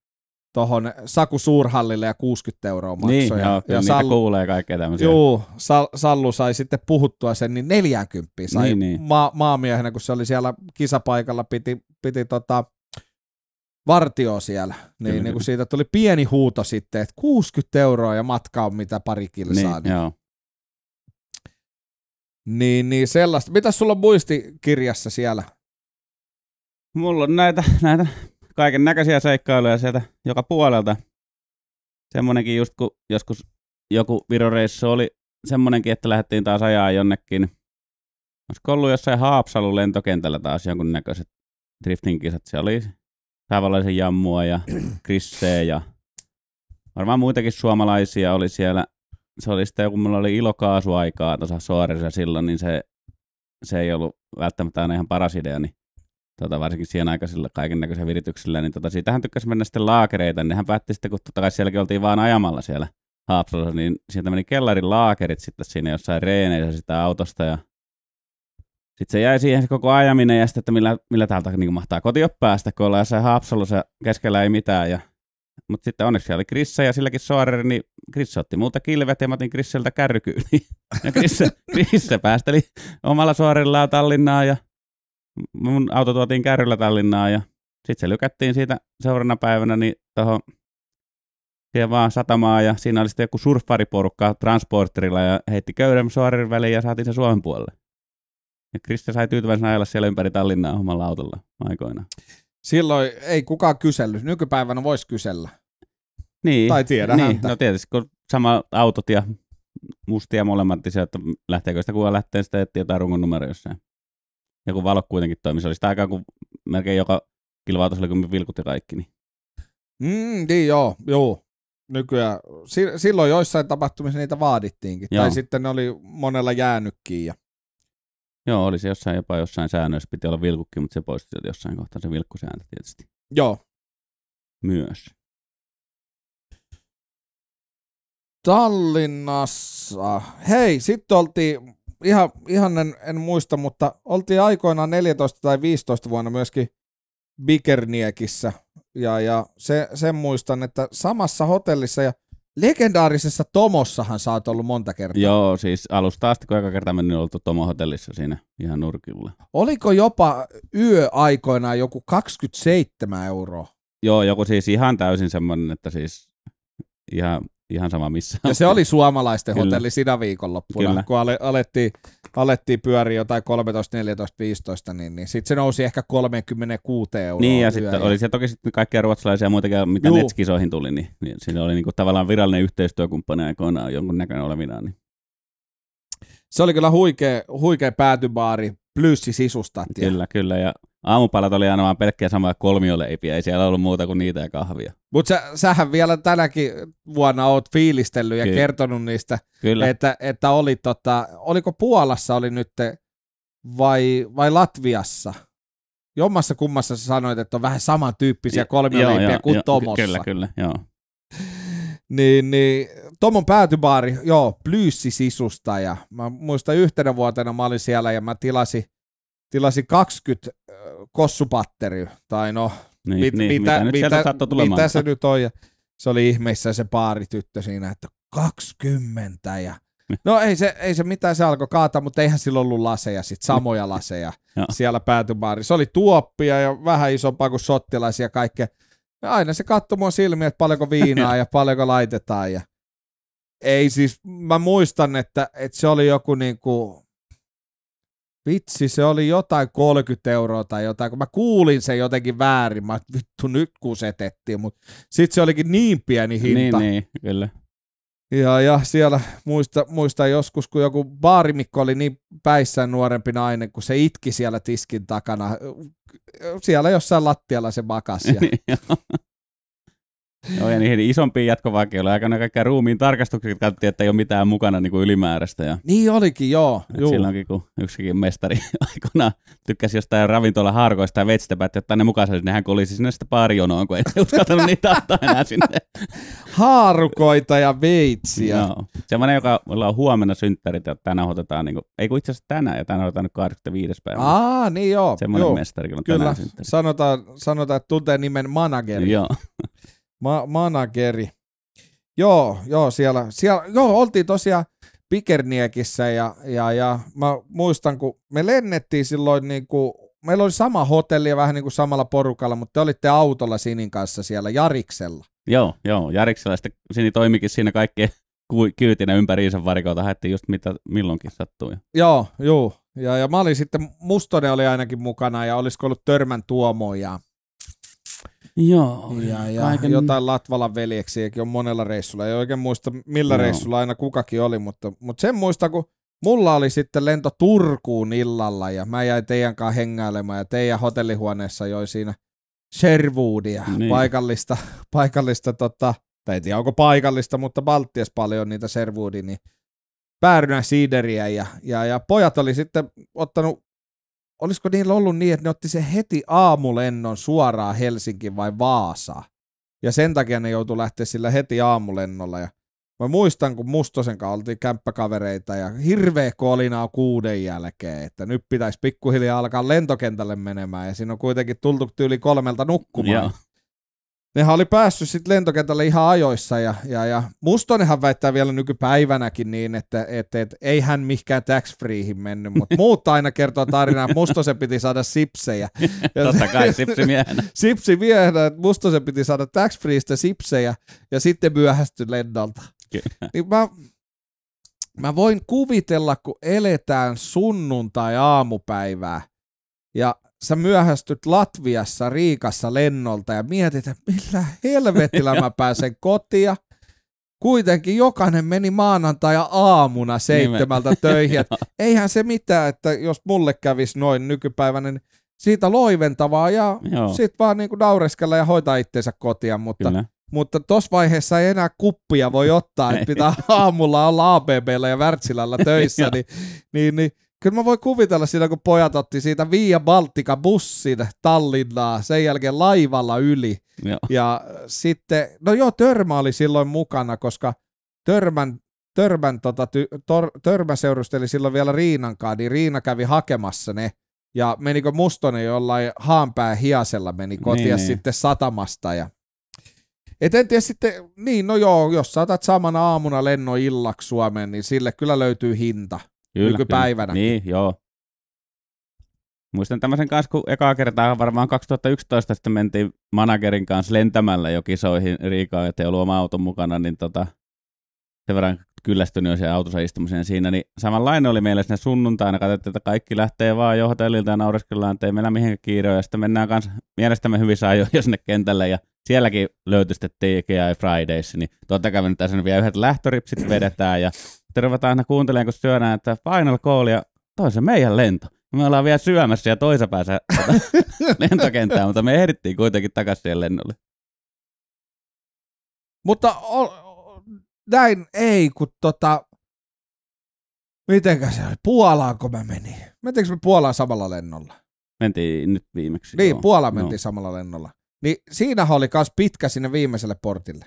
[SPEAKER 1] tuohon Saku Suurhallille ja 60 euroa maksoi. Niin, ja, joo, ja Sallu, kuulee
[SPEAKER 2] kaikkea tämmöisiä. Juu,
[SPEAKER 1] Sal, Sallu sai sitten puhuttua sen, niin 40 sai niin, niin. Ma, maamiehenä, kun se oli siellä kisapaikalla, piti, piti tota, vartio siellä. Niin, Kyllä. niin kun siitä tuli pieni huuto sitten, että 60 euroa ja matka on mitä pari kilsaa. Niin, niin. Joo. Niin, niin sellaista. Mitäs sulla on muistikirjassa siellä? Mulla on näitä, näitä kaiken näköisiä
[SPEAKER 2] seikkailuja sieltä joka puolelta. Semmonenkin just, kun joskus joku viroreissu oli semmonenkin, että lähdettiin taas ajaa jonnekin. Olisiko ollut jossain Haapsalun lentokentällä taas jonkunnäköiset drifting kisat. Se oli Savolaisen Jammua ja Krissee ja varmaan muitakin suomalaisia oli siellä. Se oli sitten, kun mulla oli ilokaasuaikaa tuossa Soarissa silloin, niin se, se ei ollut välttämättä aina ihan paras idea, niin tota, varsinkin siihen aikaisilla kaiken näköisillä virityksillä, niin tota, siitähän tykkäsi mennä sitten laakereita. Niin nehän päätti sitten, kun totta kai sielläkin oltiin vaan ajamalla siellä Haapsalossa, niin sieltä meni kellarin laakerit sitten siinä jossain reeneissä sitä autosta ja sitten se jäi siihen se koko ajaminen ja sitten, että millä, millä täältä niin mahtaa kotiin päästä, kun ollaan jossain Haapsalossa keskellä ei mitään. Ja... Mutta sitten onneksi siellä oli Krissa ja silläkin Saareri, niin Krissa otti muuta kilvet ja mä otin Krisseltä kärrykyyn. Niin- ja Krissa, Krissa päästeli omalla Soarellaan Tallinnaan ja mun auto tuotiin kärryllä Tallinnaan ja sitten se lykättiin siitä seuraavana päivänä niin tuohon siihen vaan satamaan ja siinä oli sitten joku surffariporukka transporterilla ja heitti köyden suorin väliin ja saatiin se Suomen puolelle. Ja Krista sai tyytyväisenä ajella siellä ympäri Tallinnaa omalla autolla aikoina.
[SPEAKER 1] Silloin ei kukaan kysellyt. Nykypäivänä voisi kysellä.
[SPEAKER 2] Niin. Tai tiedä niin. häntä. No tietysti, kun sama autot ja mustia molemmat, niin se, että lähteekö sitä kuva lähtee, sitä etsiä jotain rungon numero jossain. Ja kun valo kuitenkin toimii, se oli sitä aikaa, kun melkein joka kilvautus oli, kun me vilkutti kaikki. Niin.
[SPEAKER 1] Mm, niin joo, joo. Nykyään, silloin joissain tapahtumissa niitä vaadittiinkin, joo. tai sitten ne oli monella jäänytkin. Ja...
[SPEAKER 2] Joo, oli se jossain jopa jossain säännöissä, piti olla vilkukki, mutta se poistui jossain kohtaa se vilkkusääntö tietysti.
[SPEAKER 1] Joo. Myös. Tallinnassa. Hei, sitten oltiin ihan, ihan en, en muista, mutta oltiin aikoinaan 14 tai 15 vuonna myöskin Bikerniekissä. Ja, ja se, sen muistan, että samassa hotellissa ja legendaarisessa Tomossahan sä oot ollut monta kertaa.
[SPEAKER 2] Joo, siis alusta asti, kun joka kerta niin oltu Tomo hotellissa siinä ihan nurkilla.
[SPEAKER 1] Oliko jopa yöaikoina joku 27 euroa?
[SPEAKER 2] Joo, joku siis ihan täysin semmoinen, että siis ihan ihan sama missä. Ja se oli suomalaisten Kyllä. hotelli siinä viikonloppuna, Kyllä.
[SPEAKER 1] kun ale, alettiin, alettiin pyöriä jotain 13, 14, 15, niin, niin sitten se nousi ehkä 36 euroa. Niin, ja sitten oli siellä
[SPEAKER 2] toki sitten kaikkia ruotsalaisia ja muitakin, mitä Juu. netskisoihin tuli, niin, niin siinä oli niinku tavallaan virallinen yhteistyökumppani aikoinaan jonkun näköinen olevinaan. Niin.
[SPEAKER 1] Se oli kyllä huikea, huikea päätybaari plyysi sisustattia.
[SPEAKER 2] Kyllä, kyllä. Ja aamupalat oli aina vaan pelkkiä samoja kolmioleipiä, ei siellä ollut muuta kuin niitä
[SPEAKER 1] ja kahvia. Mutta sä, sähän vielä tänäkin vuonna oot fiilistellyt ja Kyllä. kertonut niistä, Kyllä. Että, että oli tota, oliko Puolassa oli nyt vai, vai Latviassa? Jommassa kummassa sä sanoit, että on vähän samantyyppisiä kolmioleipiä kuin jo, Tomossa. Kyllä, kyllä, joo niin, niin Tomon päätybaari, joo, sisusta ja mä muistan yhtenä vuotena mä olin siellä ja mä tilasin, tilasin 20 äh, kossupatteria, tai no, niin, mit, niin, mitä, mitä, mitä, mitä se nyt on ja se oli ihmeissä se baarityttö siinä, että 20 ja No ei se, ei se mitään, se alkoi kaataa, mutta eihän sillä ollut laseja, sit samoja laseja siellä päätybaarissa. Se oli tuoppia ja vähän isompaa kuin sottilaisia kaikkea. Ja aina se katsoi mua silmiä, että paljonko viinaa ja paljonko laitetaan. Ja... Ei siis, mä muistan, että, että se oli joku niinku, vitsi, se oli jotain 30 euroa tai jotain, kun mä kuulin sen jotenkin väärin, mä vittu nyt kusetettiin, mutta sitten se olikin niin pieni hinta. Niin, niin, kyllä ja, ja siellä muista, muista joskus, kun joku baarimikko oli niin päissään nuorempi nainen, kun se itki siellä tiskin takana. Siellä jossain lattialla se makasi. Ja Joo, ja
[SPEAKER 2] niihin isompiin jatkovankeuilla aikana kaikkia ruumiin tarkastukset katsottiin, että ei ole mitään mukana niin kuin ylimääräistä. Ja...
[SPEAKER 1] Niin olikin, joo. Juu. Silloinkin,
[SPEAKER 2] kun yksikin mestari aikana tykkäsi jostain ravintola harkoista ja vetstä että ottaa ne mukaan, niin hän kulisi sinne siis sitten paarijonoon, kun ei uskaltanut niitä ottaa enää sinne. Haarukoita ja veitsiä. Joo. Semmoinen, joka on huomenna synttärit, että tänään otetaan, niin kuin, ei kun itse asiassa tänään, ja tänään otetaan nyt 25. päivä.
[SPEAKER 1] Aa, niin joo. Semmoinen joo. mestari, kyllä, tänään Synttärit. Sanotaan, sanotaan, että tuntee nimen manageri. Joo. Ma- manageri. Joo, joo, siellä, siellä, joo, oltiin tosiaan Pikerniekissä ja, ja, ja mä muistan, kun me lennettiin silloin niin kuin, meillä oli sama hotelli ja vähän niin kuin samalla porukalla, mutta te olitte autolla Sinin kanssa siellä Jariksella.
[SPEAKER 2] Joo, joo, Jariksella, sitten Sini toimikin siinä kaikki kyytinä ympäri isän varikoita, haettiin just mitä milloinkin sattui.
[SPEAKER 1] Joo, joo. Ja, ja mä olin sitten, Mustonen oli ainakin mukana ja olisiko ollut Törmän Tuomo ja
[SPEAKER 2] Joo. Ja, ja kaiken... jotain
[SPEAKER 1] Latvalan veljeksiäkin on monella reissulla. Ei oikein muista, millä Joo. reissulla aina kukakin oli, mutta, mutta sen muista, kun mulla oli sitten lento Turkuun illalla ja mä jäin teidän kanssa hengailemaan ja teidän hotellihuoneessa joi siinä Sherwoodia, niin. paikallista, paikallista tota, tai en tiedä onko paikallista, mutta Baltias paljon niitä Sherwoodia, niin päärynä siideriä ja, ja, ja pojat oli sitten ottanut olisiko niillä ollut niin, että ne otti se heti aamulennon suoraan Helsinkiin vai Vaasaan? Ja sen takia ne joutui lähteä sillä heti aamulennolla. Ja mä muistan, kun Mustosen kanssa oltiin kämppäkavereita ja hirveä kolinaa kuuden jälkeen, että nyt pitäisi pikkuhiljaa alkaa lentokentälle menemään ja siinä on kuitenkin tultu tyyli kolmelta nukkumaan. Yeah nehän oli päässyt sitten lentokentälle ihan ajoissa ja, ja, ja Mustonenhan väittää vielä nykypäivänäkin niin, että et, et, ei hän mihinkään tax freehin mennyt, mutta muut aina kertoo tarinaa, että Mustosen piti saada sipsejä. Totta kai, sipsimiehenä. sipsimiehenä, että Mustosen piti saada tax freeistä sipsejä ja sitten myöhästy lennolta. Niin mä, mä voin kuvitella, kun eletään sunnuntai-aamupäivää ja sä myöhästyt Latviassa Riikassa lennolta ja mietit, että millä helvetillä mä pääsen kotia. Kuitenkin jokainen meni maanantai aamuna seitsemältä töihin. Et eihän se mitään, että jos mulle kävisi noin nykypäivänä, niin siitä loiventavaa ja sitten vaan niinku naureskella ja hoitaa itteensä kotia, mutta Kyllä. Mutta tossa vaiheessa ei enää kuppia voi ottaa, että pitää aamulla olla ABBllä ja Wärtsilällä töissä, niin, niin, niin Kyllä mä voin kuvitella sitä kun pojat otti siitä Via Baltica bussin Tallinnaa, sen jälkeen laivalla yli. Joo. Ja sitten, no joo, Törmä oli silloin mukana, koska Törmän, törmän tota, Törmä seurusteli silloin vielä Riinankaan, niin Riina kävi hakemassa ne. Ja menikö Mustonen jollain haanpää hiasella meni niin, kotia niin, sitten satamasta. Ja... Et en tiedä sitten, niin no joo, jos saatat samana aamuna lennon illaksi Suomeen, niin sille kyllä löytyy hinta. Kyllä, Nykypäivänä. Kyllä. Niin, joo.
[SPEAKER 2] Muistan tämmöisen kanssa, kun ekaa kertaa varmaan 2011 sitten mentiin managerin kanssa lentämällä jo kisoihin Riikaan, ei ollut oma auton mukana, niin tota, sen verran kyllästynyt jo siihen autossa istumiseen siinä, niin samanlainen oli meillä sinne sunnuntaina, katsottiin, että kaikki lähtee vaan jo hotellilta ja naureskellaan, että ei meillä mihinkään kiire, ja sitten mennään kanssa mielestämme hyvissä ajoin jo sinne kentälle, ja sielläkin löytyi sitten TGI Fridays, niin totta kai me nyt tässä vielä yhdet lähtöripsit vedetään, ja sitten ruvetaan aina kuuntelemaan, kun syödään, että Final Call ja toi se meidän lento. Me ollaan vielä syömässä ja toisa päässä lentokenttään, mutta me ehdittiin kuitenkin takaisin siihen lennolle.
[SPEAKER 1] Mutta o, näin ei, kun tota... Mitenkä se oli? Puolaanko me meni? Mentiinkö me Puolaan samalla lennolla?
[SPEAKER 2] Mentiin nyt viimeksi. Niin, joo. Puolaan mentiin no.
[SPEAKER 1] samalla lennolla. Niin siinä oli myös pitkä sinne viimeiselle portille.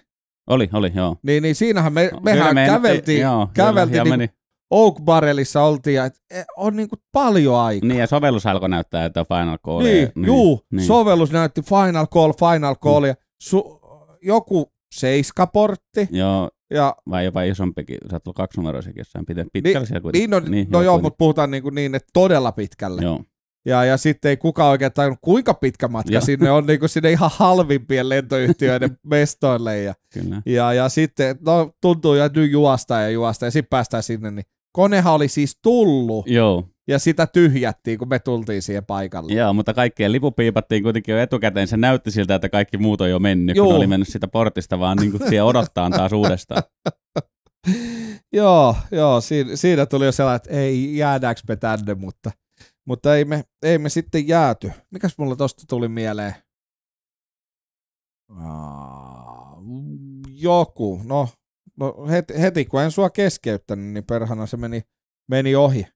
[SPEAKER 1] Oli, oli, joo. Niin, niin siinähän me, mehän me käveltiin, joo, käveltiin kyllä, niin Oak Barrelissa oltiin, ja et, e, on niin kuin paljon aikaa. Niin, ja sovellus alkoi
[SPEAKER 2] näyttää, että Final Call. Niin, ja, niin juu, niin.
[SPEAKER 1] sovellus näytti Final Call, Final Call, mm. ja su,
[SPEAKER 2] joku seiskaportti. Joo, ja, vai jopa isompikin, saat kaksi kaksinumeroisikin jossain niin, pitkällä niin, siellä kuitenkin. Niin, no, niin, no joo, joo mutta
[SPEAKER 1] puhutaan niin, kuin niin, että todella pitkälle. Joo. Ja, ja sitten ei kukaan oikein tajunnut, kuinka pitkä matka ja. sinne on, niin kuin sinne ihan halvimpien lentoyhtiöiden mestoille. Ja, Kyllä. ja, ja sitten, no tuntuu, että nyt juosta ja juosta, ja sitten päästään sinne, niin konehan oli siis tullut. Joo. Ja sitä tyhjättiin, kun me tultiin siihen paikalle.
[SPEAKER 2] Joo, mutta kaikkien lipu piipattiin kuitenkin jo etukäteen. Se näytti siltä, että kaikki muut on jo mennyt, Joo. kun oli mennyt sitä portista, vaan niin kuin siellä odottaa taas uudestaan.
[SPEAKER 1] joo, joo siinä, siinä tuli jo sellainen, että ei jäädäänkö me tänne, mutta – mutta ei me, ei me sitten jääty. Mikäs mulla tosta tuli mieleen? Joku. No, no heti, heti kun en sua keskeyttänyt, niin perhana se meni, meni ohi.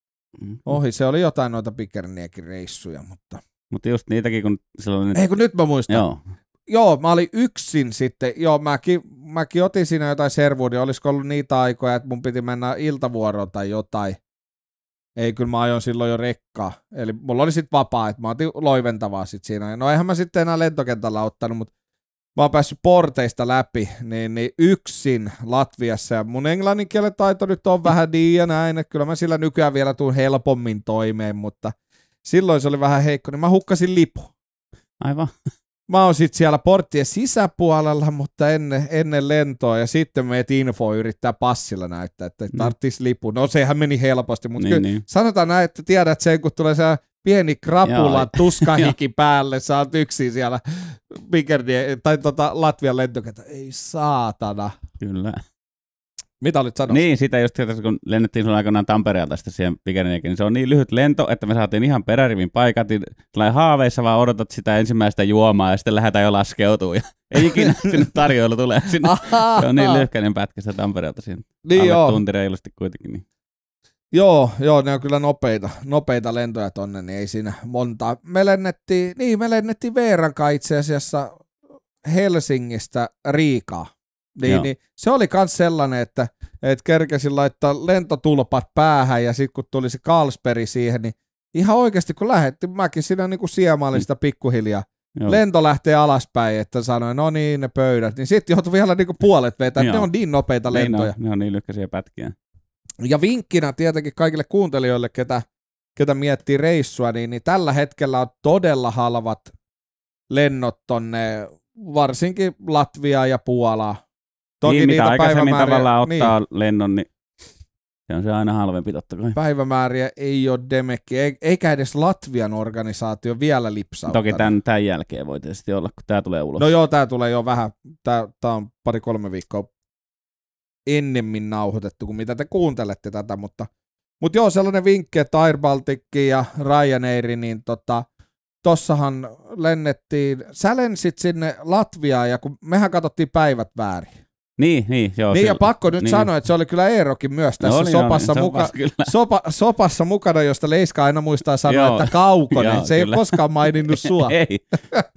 [SPEAKER 1] Mm-hmm. Ohi. Se oli jotain noita pikerniäkin reissuja, mutta...
[SPEAKER 2] Mutta just niitäkin, kun silloin... Ei kun nyt mä muistan. Joo.
[SPEAKER 1] Joo, mä olin yksin sitten. Joo, mäkin, mäkin otin siinä jotain servuudia. Olisiko ollut niitä aikoja, että mun piti mennä iltavuoroon tai jotain. Ei, kyllä mä ajoin silloin jo rekkaa. Eli mulla oli sitten vapaa, että mä otin loiventavaa sitten siinä. No eihän mä sitten enää lentokentällä ottanut, mutta mä oon päässyt porteista läpi, niin, niin yksin Latviassa. Ja mun englannin kielen taito nyt on vähän niin ja näin, että kyllä mä sillä nykyään vielä tuun helpommin toimeen, mutta silloin se oli vähän heikko, niin mä hukkasin lipu. Aivan mä oon sitten siellä porttien sisäpuolella, mutta ennen, ennen lentoa ja sitten meet info yrittää passilla näyttää, että mm. tarvitsisi lipu. No sehän meni helposti, mutta niin, niin. sanotaan näin, että tiedät sen, kun tulee se pieni krapula tuskahiki päälle, sä oot yksin siellä Pikernie, tai tota Latvian lentokenttä. Ei saatana. Kyllä. Mitä olit sanonut? Niin, sitä just sieltä,
[SPEAKER 2] kun lennettiin sun aikanaan Tampereelta sitten siihen Pikeniäkin, niin se on niin lyhyt lento, että me saatiin ihan perärivin paikat, niin haaveissa vaan odotat sitä ensimmäistä juomaa ja sitten lähdetään jo laskeutuu. Ja ei ikinä sinne tarjoilu tulee sinne. se on niin lyhkäinen pätkä sitä Tampereelta siinä. Niin joo. tunti reilusti
[SPEAKER 1] kuitenkin. Niin. Joo, joo, ne on kyllä nopeita, nopeita lentoja tonne, niin ei siinä monta. Me lennettiin, niin me lennettiin Veeran itse asiassa Helsingistä Riikaa niin, niin, se oli myös sellainen, että, että kerkesin laittaa lentotulpat päähän ja sitten kun tuli se Kalsperi siihen, niin ihan oikeasti kun lähetti, mäkin siinä niin siemailin mm. sitä pikkuhiljaa. Joo. Lento lähtee alaspäin, että sanoin, no niin, ne pöydät. Niin sitten joutui vielä niinku niin puolet niin vetää, ne on niin nopeita lentoja. Niin
[SPEAKER 2] ne, on, ne on niin lykkäisiä pätkiä.
[SPEAKER 1] Ja vinkkinä tietenkin kaikille kuuntelijoille, ketä, ketä miettii reissua, niin, niin tällä hetkellä on todella halvat lennot tonne, varsinkin Latvia ja Puola, Toki niin, niitä mitä aikaisemmin tavallaan niin. ottaa
[SPEAKER 2] niin. lennon, niin se on se aina halvempi totta kai.
[SPEAKER 1] Päivämääriä ei ole demekki, eikä edes Latvian organisaatio vielä lipsauttanut. Toki tämän,
[SPEAKER 2] tämän jälkeen voi tietysti olla, kun tämä tulee ulos. No joo,
[SPEAKER 1] tämä tulee jo vähän, tämä, tämä on pari-kolme viikkoa ennemmin nauhoitettu kuin mitä te kuuntelette tätä, mutta, mutta joo, sellainen vinkki, että Air Baltic ja Ryanair, niin tota, tossahan lennettiin, sä lensit sinne Latviaan ja kun mehän katsottiin päivät väärin.
[SPEAKER 2] Niin, niin, joo. Niin, ja pakko nyt niin. sanoa,
[SPEAKER 1] että se oli kyllä Eerokin myös no tässä no oli, sopassa, oli, niin, muka, sopa, sopassa mukana, josta Leiska aina muistaa sanoa, joo, että Kaukonen. Joo, se ei kyllä. ole koskaan maininnut sua. ei.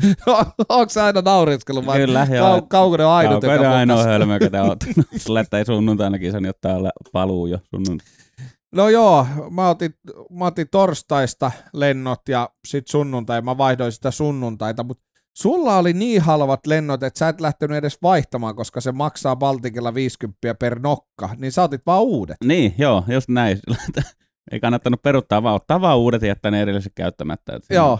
[SPEAKER 1] Onko sä aina nauriskellut vai kyllä, joo. Kau- Kaukonen on ainut, Kaukonen on ainoa hölmö, joka te oot.
[SPEAKER 2] Sillä, että ei sunnuntainakin sen täällä paluu jo sunnunt.
[SPEAKER 1] No joo, mä otin, mä otin torstaista lennot ja sitten sunnuntai, mä vaihdoin sitä sunnuntaita, mutta Sulla oli niin halvat lennot, että sä et lähtenyt edes vaihtamaan, koska se maksaa Baltikilla 50 per nokka, niin sä otit vaan uudet.
[SPEAKER 2] Niin, joo, just näin. Ei kannattanut peruttaa, vaan ottaa vaan uudet ja jättää ne erilliset käyttämättä.
[SPEAKER 1] Että joo,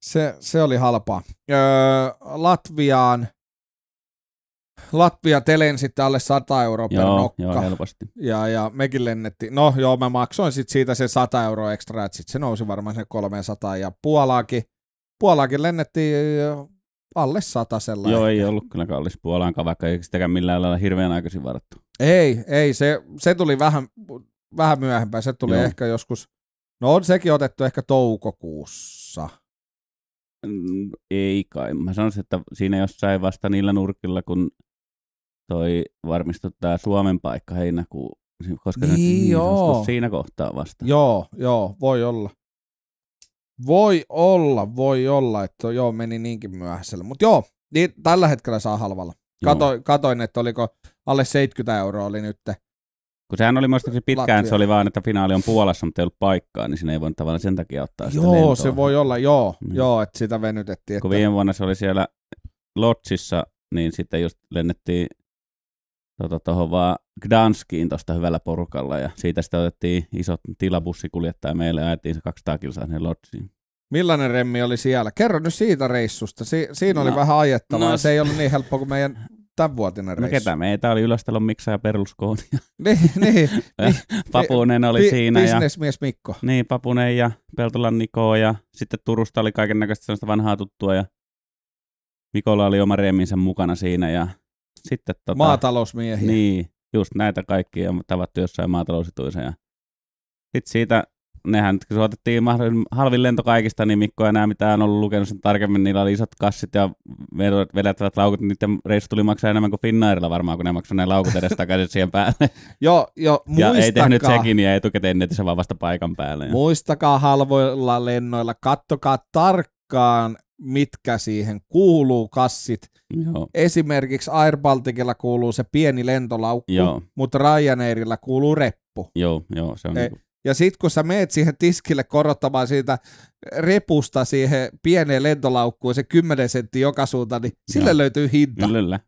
[SPEAKER 1] se, se oli halpaa. Öö, Latviaan Latvia telen sitten alle 100 euroa per joo, nokka. Joo, helposti. Ja, ja mekin lennettiin. No joo, mä maksoin sit siitä sen 100 euroa ekstra, että sitten se nousi varmaan sen 300 ja Puolaakin Puolaakin lennettiin alle satasella. Joo,
[SPEAKER 2] ehkä. ei ollut kyllä kallis Puolaankaan, vaikka ei sitäkään millään lailla hirveän aikaisin varattu.
[SPEAKER 1] Ei, ei, se, se tuli vähän, vähän myöhempään, se tuli Joo. ehkä joskus, no on sekin otettu ehkä toukokuussa.
[SPEAKER 2] Mm, ei kai, mä sanoisin, että siinä jossain vasta niillä nurkilla, kun toi varmistuttaa Suomen paikka heinäkuu, koska niin, niin se, joo. siinä kohtaa vasta.
[SPEAKER 1] Joo, joo, voi olla. Voi olla, voi olla, että joo, meni niinkin myöhäisellä. Mutta joo, niin tällä hetkellä saa halvalla. Katoin, katoin, että oliko alle 70 euroa oli nyt.
[SPEAKER 2] Kun sehän oli muistaakseni pitkään, Latvia. että se oli vaan, että finaali on Puolassa, mutta ei ollut paikkaa, niin sinne ei voinut tavallaan sen takia ottaa sitä Joo, lentoa. se
[SPEAKER 1] voi olla, joo, mm. joo että sitä venytettiin. Kun
[SPEAKER 2] että... viime vuonna se oli siellä Lotsissa, niin sitten just lennettiin tuohon tota, vaan Gdanskiin tuosta hyvällä porukalla ja siitä sitten otettiin isot tilabussikuljettaja meille ja ajettiin se 200 kilsaa sinne Lodziin.
[SPEAKER 1] Millainen remmi oli siellä? Kerro nyt siitä reissusta. Si- siinä oli no, vähän ajettavaa no, se ei ollut niin helppo kuin meidän tämänvuotinen no, reissu. No ketä
[SPEAKER 2] meitä oli Ylöstelon miksa Perluskoon. Ja niin, niin, niin, niin. Papunen oli bi- siinä. Bisnesmies Mikko. Niin, Papunen ja Peltolan Niko ja sitten Turusta oli kaiken näköistä sellaista vanhaa tuttua ja Mikolla oli oma remminsä mukana siinä ja sitten tota, Maatalousmiehiä. Niin, just näitä kaikkia tavattu jossain maatalousetuissa. Ja... Sitten siitä, nehän kun otettiin halvin lento kaikista, niin Mikko nämä, mitä mitään ollut lukenut sen tarkemmin. Niillä oli isot kassit ja vedettävät laukut, niin niiden reissu tuli maksaa enemmän kuin Finnairilla varmaan, kun ne maksoi ne laukut edes takaisin siihen päälle. joo,
[SPEAKER 1] joo, muistakaa. Ja ei tehnyt sekin
[SPEAKER 2] ja niin etukäteen netissä, vaan vasta paikan päälle. Ja.
[SPEAKER 1] Muistakaa halvoilla lennoilla, kattokaa tarkkaan, mitkä siihen kuuluu kassit – Joo. Esimerkiksi Air Balticilla kuuluu se pieni lentolaukku, joo. mutta Ryanairilla kuuluu reppu.
[SPEAKER 2] Joo, joo, se on e- niin kuin...
[SPEAKER 1] Ja sitten kun sä meet siihen tiskille korottamaan siitä repusta siihen pieneen lentolaukkuun, se 10 sentti joka suunta, niin sille Joo. löytyy hinta. Kyllä.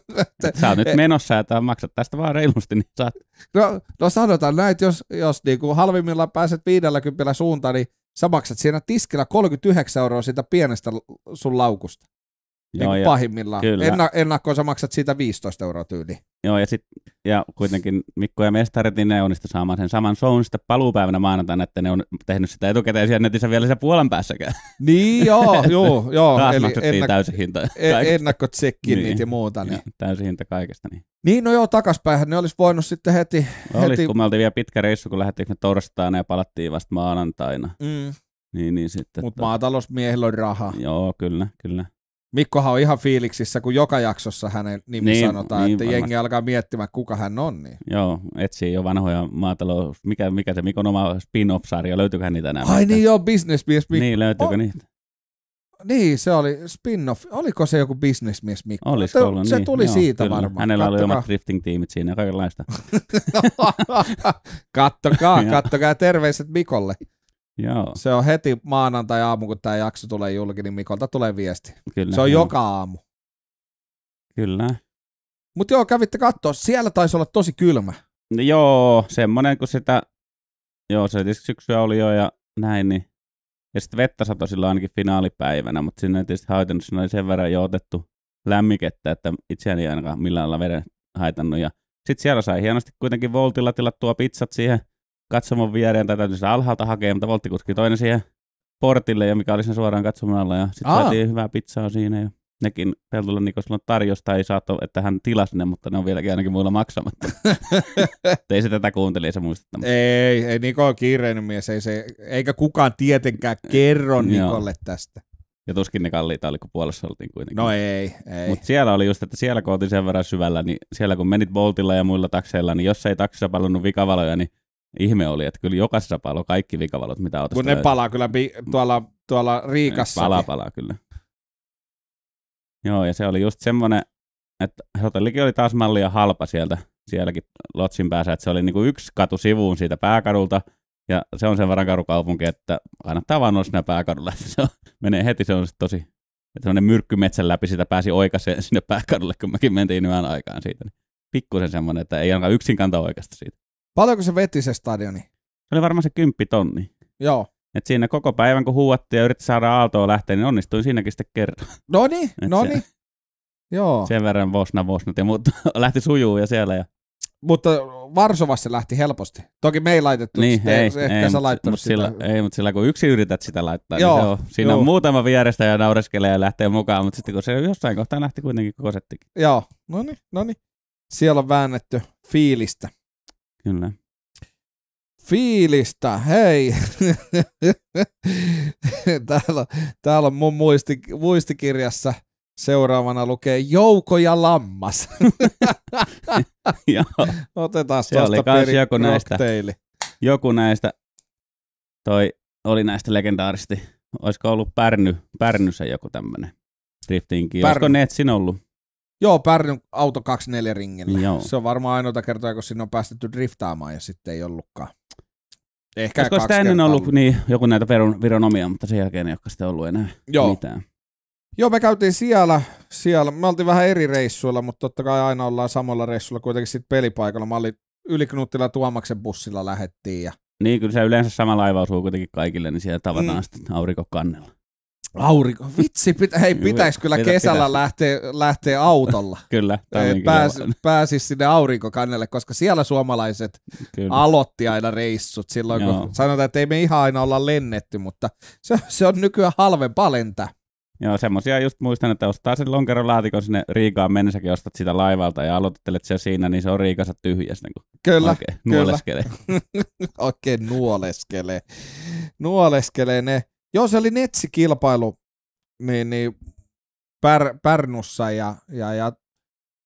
[SPEAKER 1] sä oot nyt e- menossa että maksat tästä vaan reilusti, niin saat. No, no sanotaan näin, että jos, jos niinku halvimmillaan pääset 50 suuntaan, niin sä maksat siinä tiskillä 39 euroa siitä pienestä sun laukusta. Niin joo, niin ja, pahimmillaan. Kyllä. Enna, ennakkoon sä maksat siitä 15 euroa tyyli.
[SPEAKER 2] Joo, ja, sit, ja kuitenkin Mikko ja Mestarit, niin ne onnistu saamaan sen saman shown sitten paluupäivänä maanantaina, että ne on tehnyt sitä etukäteen siellä netissä vielä siellä puolen päässäkään.
[SPEAKER 1] Niin joo, joo, joo. Taas Eli ennak- täysin hinta. E- niin. niitä ja muuta. Niin. niin.
[SPEAKER 2] täysin hinta kaikesta. Niin.
[SPEAKER 1] niin, no joo, takaspäin, ne olisi voinut sitten heti. Olis, heti... kun
[SPEAKER 2] me oltiin vielä pitkä reissu, kun lähdettiin me torstaina ja palattiin vasta maanantaina. Mm. Niin, niin sitten. Mutta to...
[SPEAKER 1] maatalousmiehillä on rahaa.
[SPEAKER 2] Joo, kyllä, kyllä.
[SPEAKER 1] Mikkohan on ihan fiiliksissä, kun joka jaksossa hänen nimi niin, sanotaan, niin, että varmasti. jengi alkaa miettimään, kuka hän on. Niin.
[SPEAKER 2] Joo, etsii jo vanhoja maatalous... Mikä, mikä se Mikon oma spin-off-sarja, hän niitä enää? Ai niin joo, Business Mies Mikko. Niin, löytyykö on... Oh. niitä?
[SPEAKER 1] Niin, se oli spin-off. Oliko se joku bisnesmies Mikko? Olisiko se, ollut, se niin. tuli joo, siitä kyllä. varmaan. Hänellä kattokaa. oli omat
[SPEAKER 2] drifting-tiimit siinä ja kaikenlaista.
[SPEAKER 1] kattokaa, kattokaa terveiset Mikolle. Joo. Se on heti maanantai-aamu, kun tämä jakso tulee julki, niin Mikolta tulee viesti. Kyllä, se on joo. joka aamu. Kyllä. Mutta joo, kävitte katsoa. Siellä taisi olla tosi kylmä. No
[SPEAKER 2] joo, semmonen kun sitä, joo se syksyä oli jo ja näin, niin ja sitten vettä satoi silloin ainakin finaalipäivänä, mutta sinne ei tietysti haitannut, sinne oli sen verran jo otettu lämmikettä, että itseäni ei ainakaan millään lailla veden haitannut. Ja sitten siellä sai hienosti kuitenkin voltilla tilattua pizzat siihen katsomon viereen, tai täytyy sitä alhaalta hakea, mutta volttikuski toinen siihen portille, ja mikä oli sen suoraan katsomon alla, ja sitten saatiin hyvää pizzaa siinä. Ja nekin Peltola Nikosilla niin tarjosta ei saatu, että hän tilasi ne, mutta ne on vieläkin ainakin muilla maksamatta. ei se tätä kuuntele, ei se muista.
[SPEAKER 1] Ei, ei Niko on kiireinen mies, ei se, eikä kukaan tietenkään kerro Nikolle tästä.
[SPEAKER 2] Ja tuskin ne kalliita oli, kun puolessa oltiin kuitenkin. No ei, ei. Mutta siellä oli just, että siellä kun oltiin sen verran syvällä, niin siellä kun menit Boltilla ja muilla takseilla, niin jos ei taksissa palannut vikavaloja, niin ihme oli, että kyllä jokaisessa palo kaikki vikavalot, mitä autosta Kun ne palaa
[SPEAKER 1] kyllä tuolla, tuolla Riikassa. Palaa, palaa
[SPEAKER 2] kyllä. Joo, ja se oli just semmoinen, että hotellikin oli taas mallia halpa sieltä, sielläkin Lotsin päässä, että se oli niinku yksi katu sivuun siitä pääkadulta, ja se on sen verran karukaupunki, että kannattaa vaan olla siinä pääkadulla, että se on, menee heti, se on tosi, että semmoinen myrkkymetsän läpi sitä pääsi oikaiseen sinne pääkadulle, kun mekin mentiin yön aikaan siitä. Niin pikkusen semmoinen, että ei ainakaan yksin kanta oikeasta siitä.
[SPEAKER 1] Paljonko se veti se stadioni? Se
[SPEAKER 2] oli varmaan se kymppitonni. Joo. Et siinä koko päivän, kun huuattiin ja yritti saada Aaltoa lähteä, niin onnistuin siinäkin sitten kerran. No niin, no niin. Joo. Sen verran vosna vosnat ja muut lähti sujuu ja siellä. Ja...
[SPEAKER 1] Mutta Varsovassa lähti helposti. Toki me ei laitettu niin, sitä, ei, ehkä ei, sä laittanut mut, sitä. Sillä,
[SPEAKER 2] ei, mutta sillä kun yksi yrität sitä laittaa, niin joo, niin se on, siinä joo. on muutama vierestä ja naureskelee ja lähtee mukaan, mutta sitten kun se jossain kohtaa lähti kuitenkin koko settikin.
[SPEAKER 1] Joo, no niin, no niin. Siellä on väännetty fiilistä. Kyllä. Fiilistä, hei! täällä, täällä on mun muisti, muistikirjassa seuraavana lukee Jouko ja Lammas. Otetaan se oli peri- joku näistä,
[SPEAKER 2] joku näistä, toi oli näistä legendaaristi, olisiko ollut Pärny, Pärnyssä joku tämmönen driftinkin, Pärny. olisiko Netsin ollut?
[SPEAKER 1] Joo, pärnyt auto 24 ringillä. Joo. Se on varmaan ainoita kertoja, kun sinne on päästetty driftaamaan ja sitten ei ollutkaan. Ehkä Olisiko sitä ennen ollut, ollut
[SPEAKER 2] niin, joku näitä veron, vironomia, mutta sen jälkeen ei ole sitä ollut enää Joo. mitään.
[SPEAKER 1] Joo, me käytiin siellä, siellä. Me oltiin vähän eri reissuilla, mutta totta kai aina ollaan samalla reissulla kuitenkin sitten pelipaikalla. Mä olin Yliknuuttila Tuomaksen bussilla lähettiin ja
[SPEAKER 2] niin, kyllä se yleensä sama laiva osuu kuitenkin kaikille, niin siellä tavataan mm. sitten aurinkokannella.
[SPEAKER 1] Aurinko. Vitsi, pitä, hei, pitäisi kyllä pitä, kesällä pitäisi. Lähteä, lähteä autolla. kyllä. Niinku pääs, Pääsisi sinne aurinkokannelle, koska siellä suomalaiset kyllä. aloitti aina reissut silloin, Joo. kun sanotaan, että ei me ihan aina olla lennetty, mutta se, se on nykyään halvempaa lentää.
[SPEAKER 2] Joo, semmoisia just muistan, että ostaa sen lonkeron laatikon sinne Riikaan mennessäkin, ostat sitä laivalta ja aloittelet se siinä, niin se on Riikassa tyhjä kun
[SPEAKER 1] kyllä, oikein kyllä. nuoleskelee. Oikein nuoleskelee. Nuoleskelee ne. Joo, se oli netsikilpailu niin, niin Pär, Pärnussa ja, ja, ja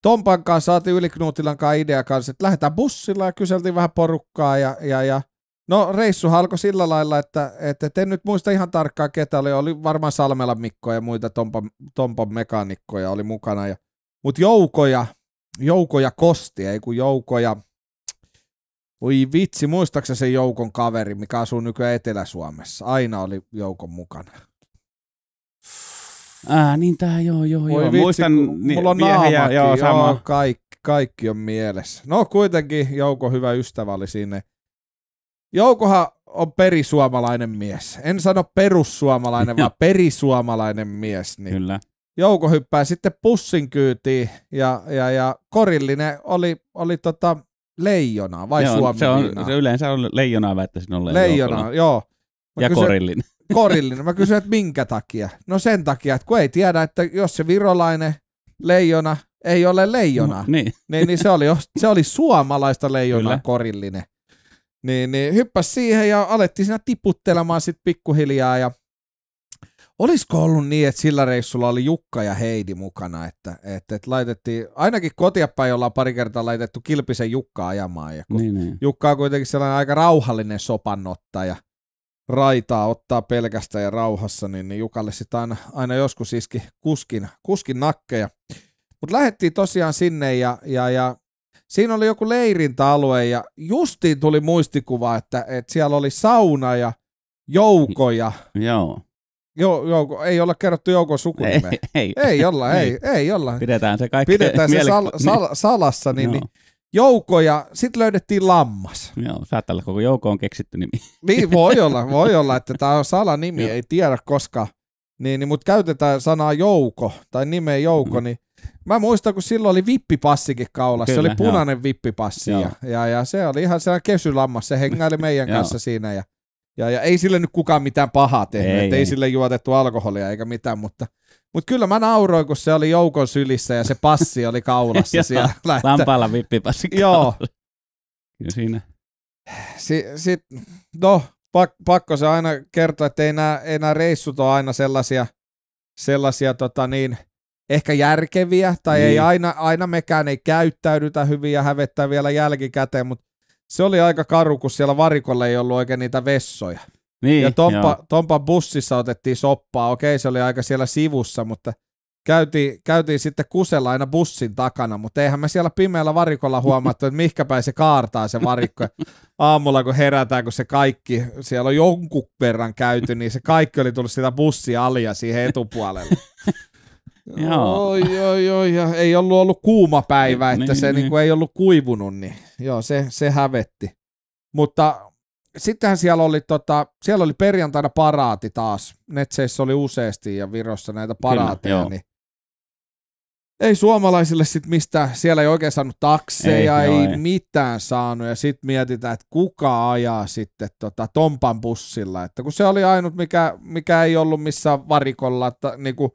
[SPEAKER 1] Tompan kanssa saatiin Knutilan kanssa idea kanssa, että lähdetään bussilla ja kyseltiin vähän porukkaa ja, ja, ja No reissu alkoi sillä lailla, että, että en nyt muista ihan tarkkaan ketä oli, oli varmaan Salmela Mikko ja muita Tompan, Tompan mekaanikkoja oli mukana, ja, mutta joukoja, joukoja Kosti, ei kun joukoja Oi vitsi, muistaaksä se Joukon kaveri, mikä asuu nykyään Etelä-Suomessa? Aina oli Joukon mukana. Ää,
[SPEAKER 2] niin tää joo, joo, joo. vitsi, Muistan, kun, niin, mulla on naamakin, joo, joo, sama.
[SPEAKER 1] kaikki, kaikki on mielessä. No kuitenkin Jouko hyvä ystävä oli sinne. Joukohan on perisuomalainen mies. En sano perussuomalainen, vaan perisuomalainen mies. Niin Kyllä. Jouko hyppää sitten pussin kyytiin ja, ja, ja korillinen oli, oli tota, leijonaa vai joo, suomi se, on, se
[SPEAKER 2] yleensä on leijonaa väittäisin olleen. Leijonaa, joukolla. joo. Mä ja kysyn, korillinen.
[SPEAKER 1] Korillinen. Mä kysyn, että minkä takia? No sen takia, että kun ei tiedä, että jos se virolainen leijona ei ole leijona, no, niin. niin, niin se, oli, se oli suomalaista leijonaa Kyllä. korillinen. Niin, niin hyppäs siihen ja alettiin siinä tiputtelemaan sitten pikkuhiljaa ja Olisiko ollut niin, että sillä reissulla oli Jukka ja Heidi mukana, että, että, että laitettiin, ainakin kotiapäin ollaan pari kertaa laitettu Kilpisen Jukka ajamaan. Ja kun niin, niin. Jukka on kuitenkin sellainen aika rauhallinen sopanottaja, raitaa ottaa pelkästään ja rauhassa, niin, niin Jukalle sitä aina, aina joskus iski kuskin, kuskin nakkeja. Mutta lähdettiin tosiaan sinne ja, ja, ja siinä oli joku leirintäalue ja justiin tuli muistikuva, että, että siellä oli sauna ja joukoja. Joo Joo, jouko, ei olla kerrottu joukon sukunimeä. Ei, ei. ei olla, ei, ei, niin. ei olla. Pidetään se kaikki Pidetään se sal, niin. sal, salassa, niin, niin Jouko ja sitten löydettiin lammas. Joo, saattaa koko Jouko on keksitty nimi. Niin, voi olla, voi olla, että tämä on salanimi, ei tiedä koska. Niin, niin, mutta käytetään sanaa Jouko tai nimeä Jouko, mm. niin Mä muistan, kun silloin oli vippipassikin kaulassa. Kyllä, se oli punainen joo. vippipassi. Ja, ja, ja, se oli ihan sellainen kesylammas. Se hengäili meidän kanssa siinä. Ja ja, ja ei sille nyt kukaan mitään pahaa tehnyt, ei, ei, ei sille juotettu alkoholia eikä mitään, mutta mutta kyllä mä nauroin, kun se oli joukon sylissä ja se passi oli kaulassa siellä. Että... Lampaalla vippipassi Joo. Ja siinä. Si- si, no, pak- pakko se aina kertoa, että ei nämä, ei nämä reissut ole aina sellaisia, sellaisia tota niin, ehkä järkeviä, tai niin. ei aina, aina mekään ei käyttäydytä hyvin ja hävettää vielä jälkikäteen, mutta se oli aika karu, kun siellä varikolla ei ollut oikein niitä vessoja. Niin, ja Tompa, Tompan bussissa otettiin soppaa, okei se oli aika siellä sivussa, mutta käytiin, käytiin sitten kusella aina bussin takana, mutta eihän me siellä pimeällä varikolla huomattu, että mihkä se kaartaa se varikko. Aamulla kun herätään, kun se kaikki, siellä on jonkun verran käyty, niin se kaikki oli tullut sitä bussia alia siihen etupuolelle. Joo. Oi, oi, oi, ja ei ollut ollut kuuma päivä, niin, että niin, se niin. Niinku niin kuin ei ollut kuivunut, niin joo, se, se hävetti. Mutta sittenhän siellä oli, tota, siellä oli perjantaina paraati taas. Netseissä oli useasti ja Virossa näitä paraateja, Kyllä, niin ei suomalaisille sit mistä, siellä ei oikein saanut takseja, ei, ei, ei. mitään saanut ja sitten mietitään, että kuka ajaa sitten tota Tompan bussilla, että kun se oli ainut, mikä, mikä ei ollut missään varikolla, että niinku,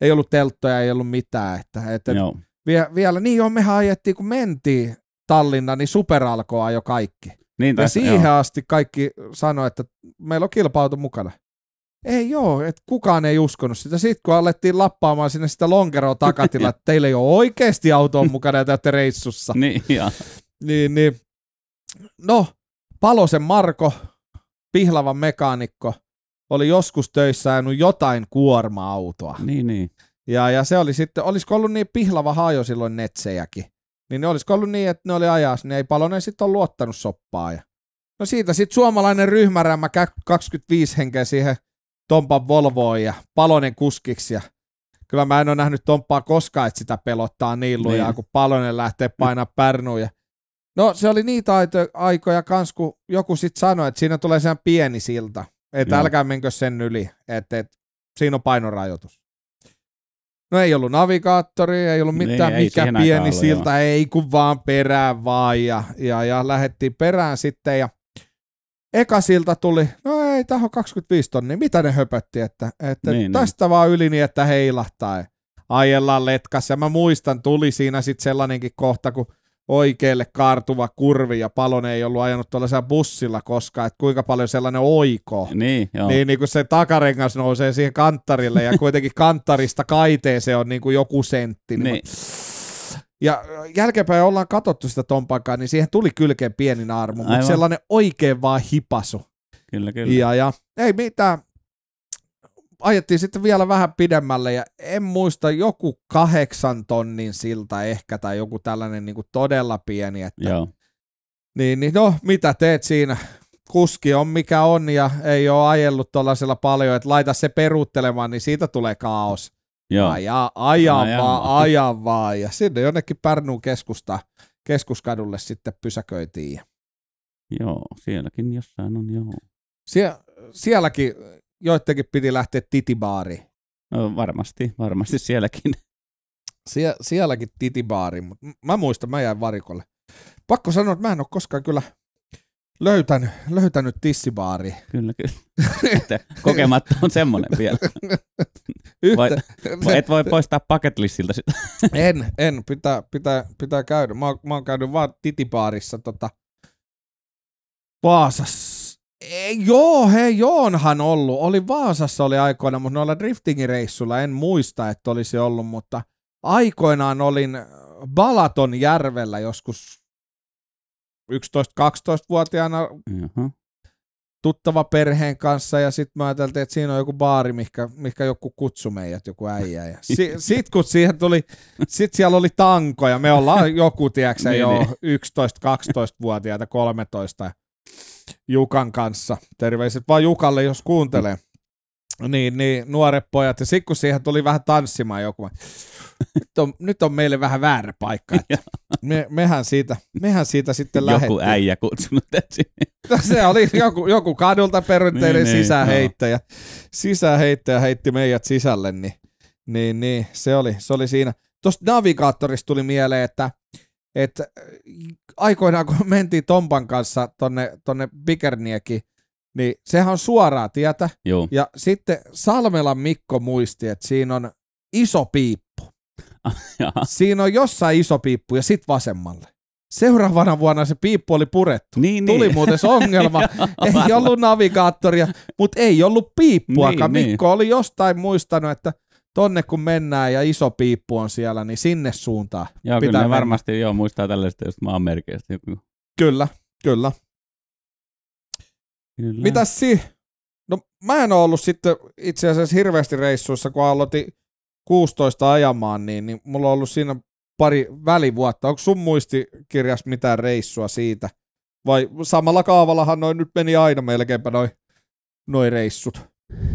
[SPEAKER 1] ei ollut telttoja, ei ollut mitään. Että, että Joo. Vie, vielä, niin joo, mehän ajettiin, kun mentiin Tallinna, niin alkoi jo kaikki. Niin tästä, ja siihen joo. asti kaikki sanoi, että meillä on kilpailtu mukana. Ei joo, että kukaan ei uskonut sitä. Sitten kun alettiin lappaamaan sinne sitä lonkeroa takatilla, että teillä ei ole oikeasti auto mukana ja te reissussa. niin, ja. niin, niin. No, Palosen Marko, Pihlavan mekaanikko – oli joskus töissä ajanut jotain kuorma-autoa. Niin, niin. Ja, ja se oli sitten, olisiko ollut niin pihlava hajo silloin netsejäkin. Niin ne olisiko ollut niin, että ne oli ajas, niin ei Palonen sitten ole luottanut soppaa. Ja... No siitä sitten suomalainen ryhmärämä 25 henkeä siihen Tompan Volvoon ja Palonen kuskiksi. Ja kyllä mä en ole nähnyt tompaa koskaan, että sitä pelottaa niin lujaa, niin. kun Palonen lähtee painaa pärnuja. No se oli niitä aikoja kans, kun joku sitten sanoi, että siinä tulee sehän pieni silta. Että Joo. älkää menkö sen yli, että et, siinä on painorajoitus. No ei ollut navigaattori, ei ollut niin, mitään niin, mikä pieni silta, joo. ei kun vaan perään vaan ja, ja, ja lähdettiin perään sitten ja eka silta tuli, no ei tähän on 25 tonnia, mitä ne höpötti, että, että niin, niin. tästä niin. vaan yli niin, että heilahtaa ajellaan letkassa, ja mä muistan, tuli siinä sitten sellainenkin kohta, kun oikealle kaartuva kurvi ja Palonen ei ollut ajanut tuollaisella bussilla koskaan, että kuinka paljon sellainen oiko. Niin, joo. niin, niin kuin se takarengas nousee siihen kanttarille ja kuitenkin kanttarista kaiteeseen on niin kuin joku sentti. Niin. niin. Ja jälkeenpäin ollaan katsottu sitä tompakaa, niin siihen tuli kylkeen pieni naarmu, mutta sellainen oikein vaan hipasu. Kyllä, kyllä. Ja, ja ei mitään, ajettiin sitten vielä vähän pidemmälle ja en muista joku kahdeksan tonnin silta ehkä tai joku tällainen niin kuin todella pieni. Että, Joo. Niin, niin no mitä teet siinä? Kuski on mikä on ja ei ole ajellut tuollaisella paljon, että laita se peruuttelemaan, niin siitä tulee kaos. Joo. ajaa, ajaa vaan, ajaa vaan. Ja sinne jonnekin Pärnuun keskusta, keskuskadulle sitten pysäköitiin. Joo, sielläkin jossain on, joo. Sie- sielläkin joidenkin piti lähteä titibaariin. No, varmasti, varmasti sielläkin. Sie- sielläkin titibaariin, mutta mä muistan, mä jäin varikolle. Pakko sanoa, että mä en ole koskaan kyllä löytänyt, löytänyt tissibaari. Kyllä, kyllä. kokematta on semmoinen vielä. Vai, vai, et voi poistaa paketlissiltä sitä. en, en. Pitää, pitää, pitää käydä. Mä, oon, mä oon käynyt vaan titibaarissa tota, Vaasassa ei, eh, joo, hei, Joonhan ollut. Oli Vaasassa oli aikoina, mutta noilla driftingireissulla en muista, että olisi ollut, mutta aikoinaan olin äh, Balaton järvellä joskus 11-12-vuotiaana tuttava perheen kanssa ja sitten mä ajattelin, että siinä on joku baari, mikä, mikä joku kutsui meidät, joku äijä. Ja si, sit kun siihen tuli, sit siellä oli tankoja me ollaan joku, tiedätkö, niin, jo 11-12-vuotiaita, niin. 13 Jukan kanssa. Terveiset vaan Jukalle, jos kuuntelee. Niin, niin, nuoret pojat. Ja sitten kun siihen tuli vähän tanssimaan joku, nyt on, nyt on meille vähän väärä paikka. Että me, mehän, siitä, mehän siitä sitten joku lähdettiin. Joku äijä kutsunut no Se oli joku, joku kadulta perinteinen niin, niin, sisäheittäjä. Niin, sisäheittäjä heitti meidät sisälle, niin, niin, niin se, oli, se oli siinä. Tuosta navigaattorista tuli mieleen, että, että aikoinaan, kun mentiin Tompan kanssa tonne, tonne Bikerniekin, niin sehän on suoraa tietä. Joo. Ja sitten Salmelan Mikko muisti, että siinä on iso piippu. Ah, siinä on jossain iso piippu ja sit vasemmalle. Seuraavana vuonna se piippu oli purettu. Niin, niin. Tuli niin. muuten ongelma. ei ollut navigaattoria, mutta ei ollut piippuakaan. Niin, niin. Mikko niin. oli jostain muistanut, että – tonne kun mennään ja iso piippu on siellä, niin sinne suuntaan. Joo, pitää kyllä mennä.
[SPEAKER 2] varmasti joo, muistaa tällaista just merkeistä.
[SPEAKER 1] Kyllä, kyllä. kyllä. Mitäs si? No mä en ole ollut sitten itse asiassa hirveästi reissuissa, kun aloitin 16 ajamaan, niin, niin mulla on ollut siinä pari välivuotta. Onko sun muistikirjas mitään reissua siitä? Vai samalla kaavallahan noin nyt meni aina melkeinpä noin noi reissut?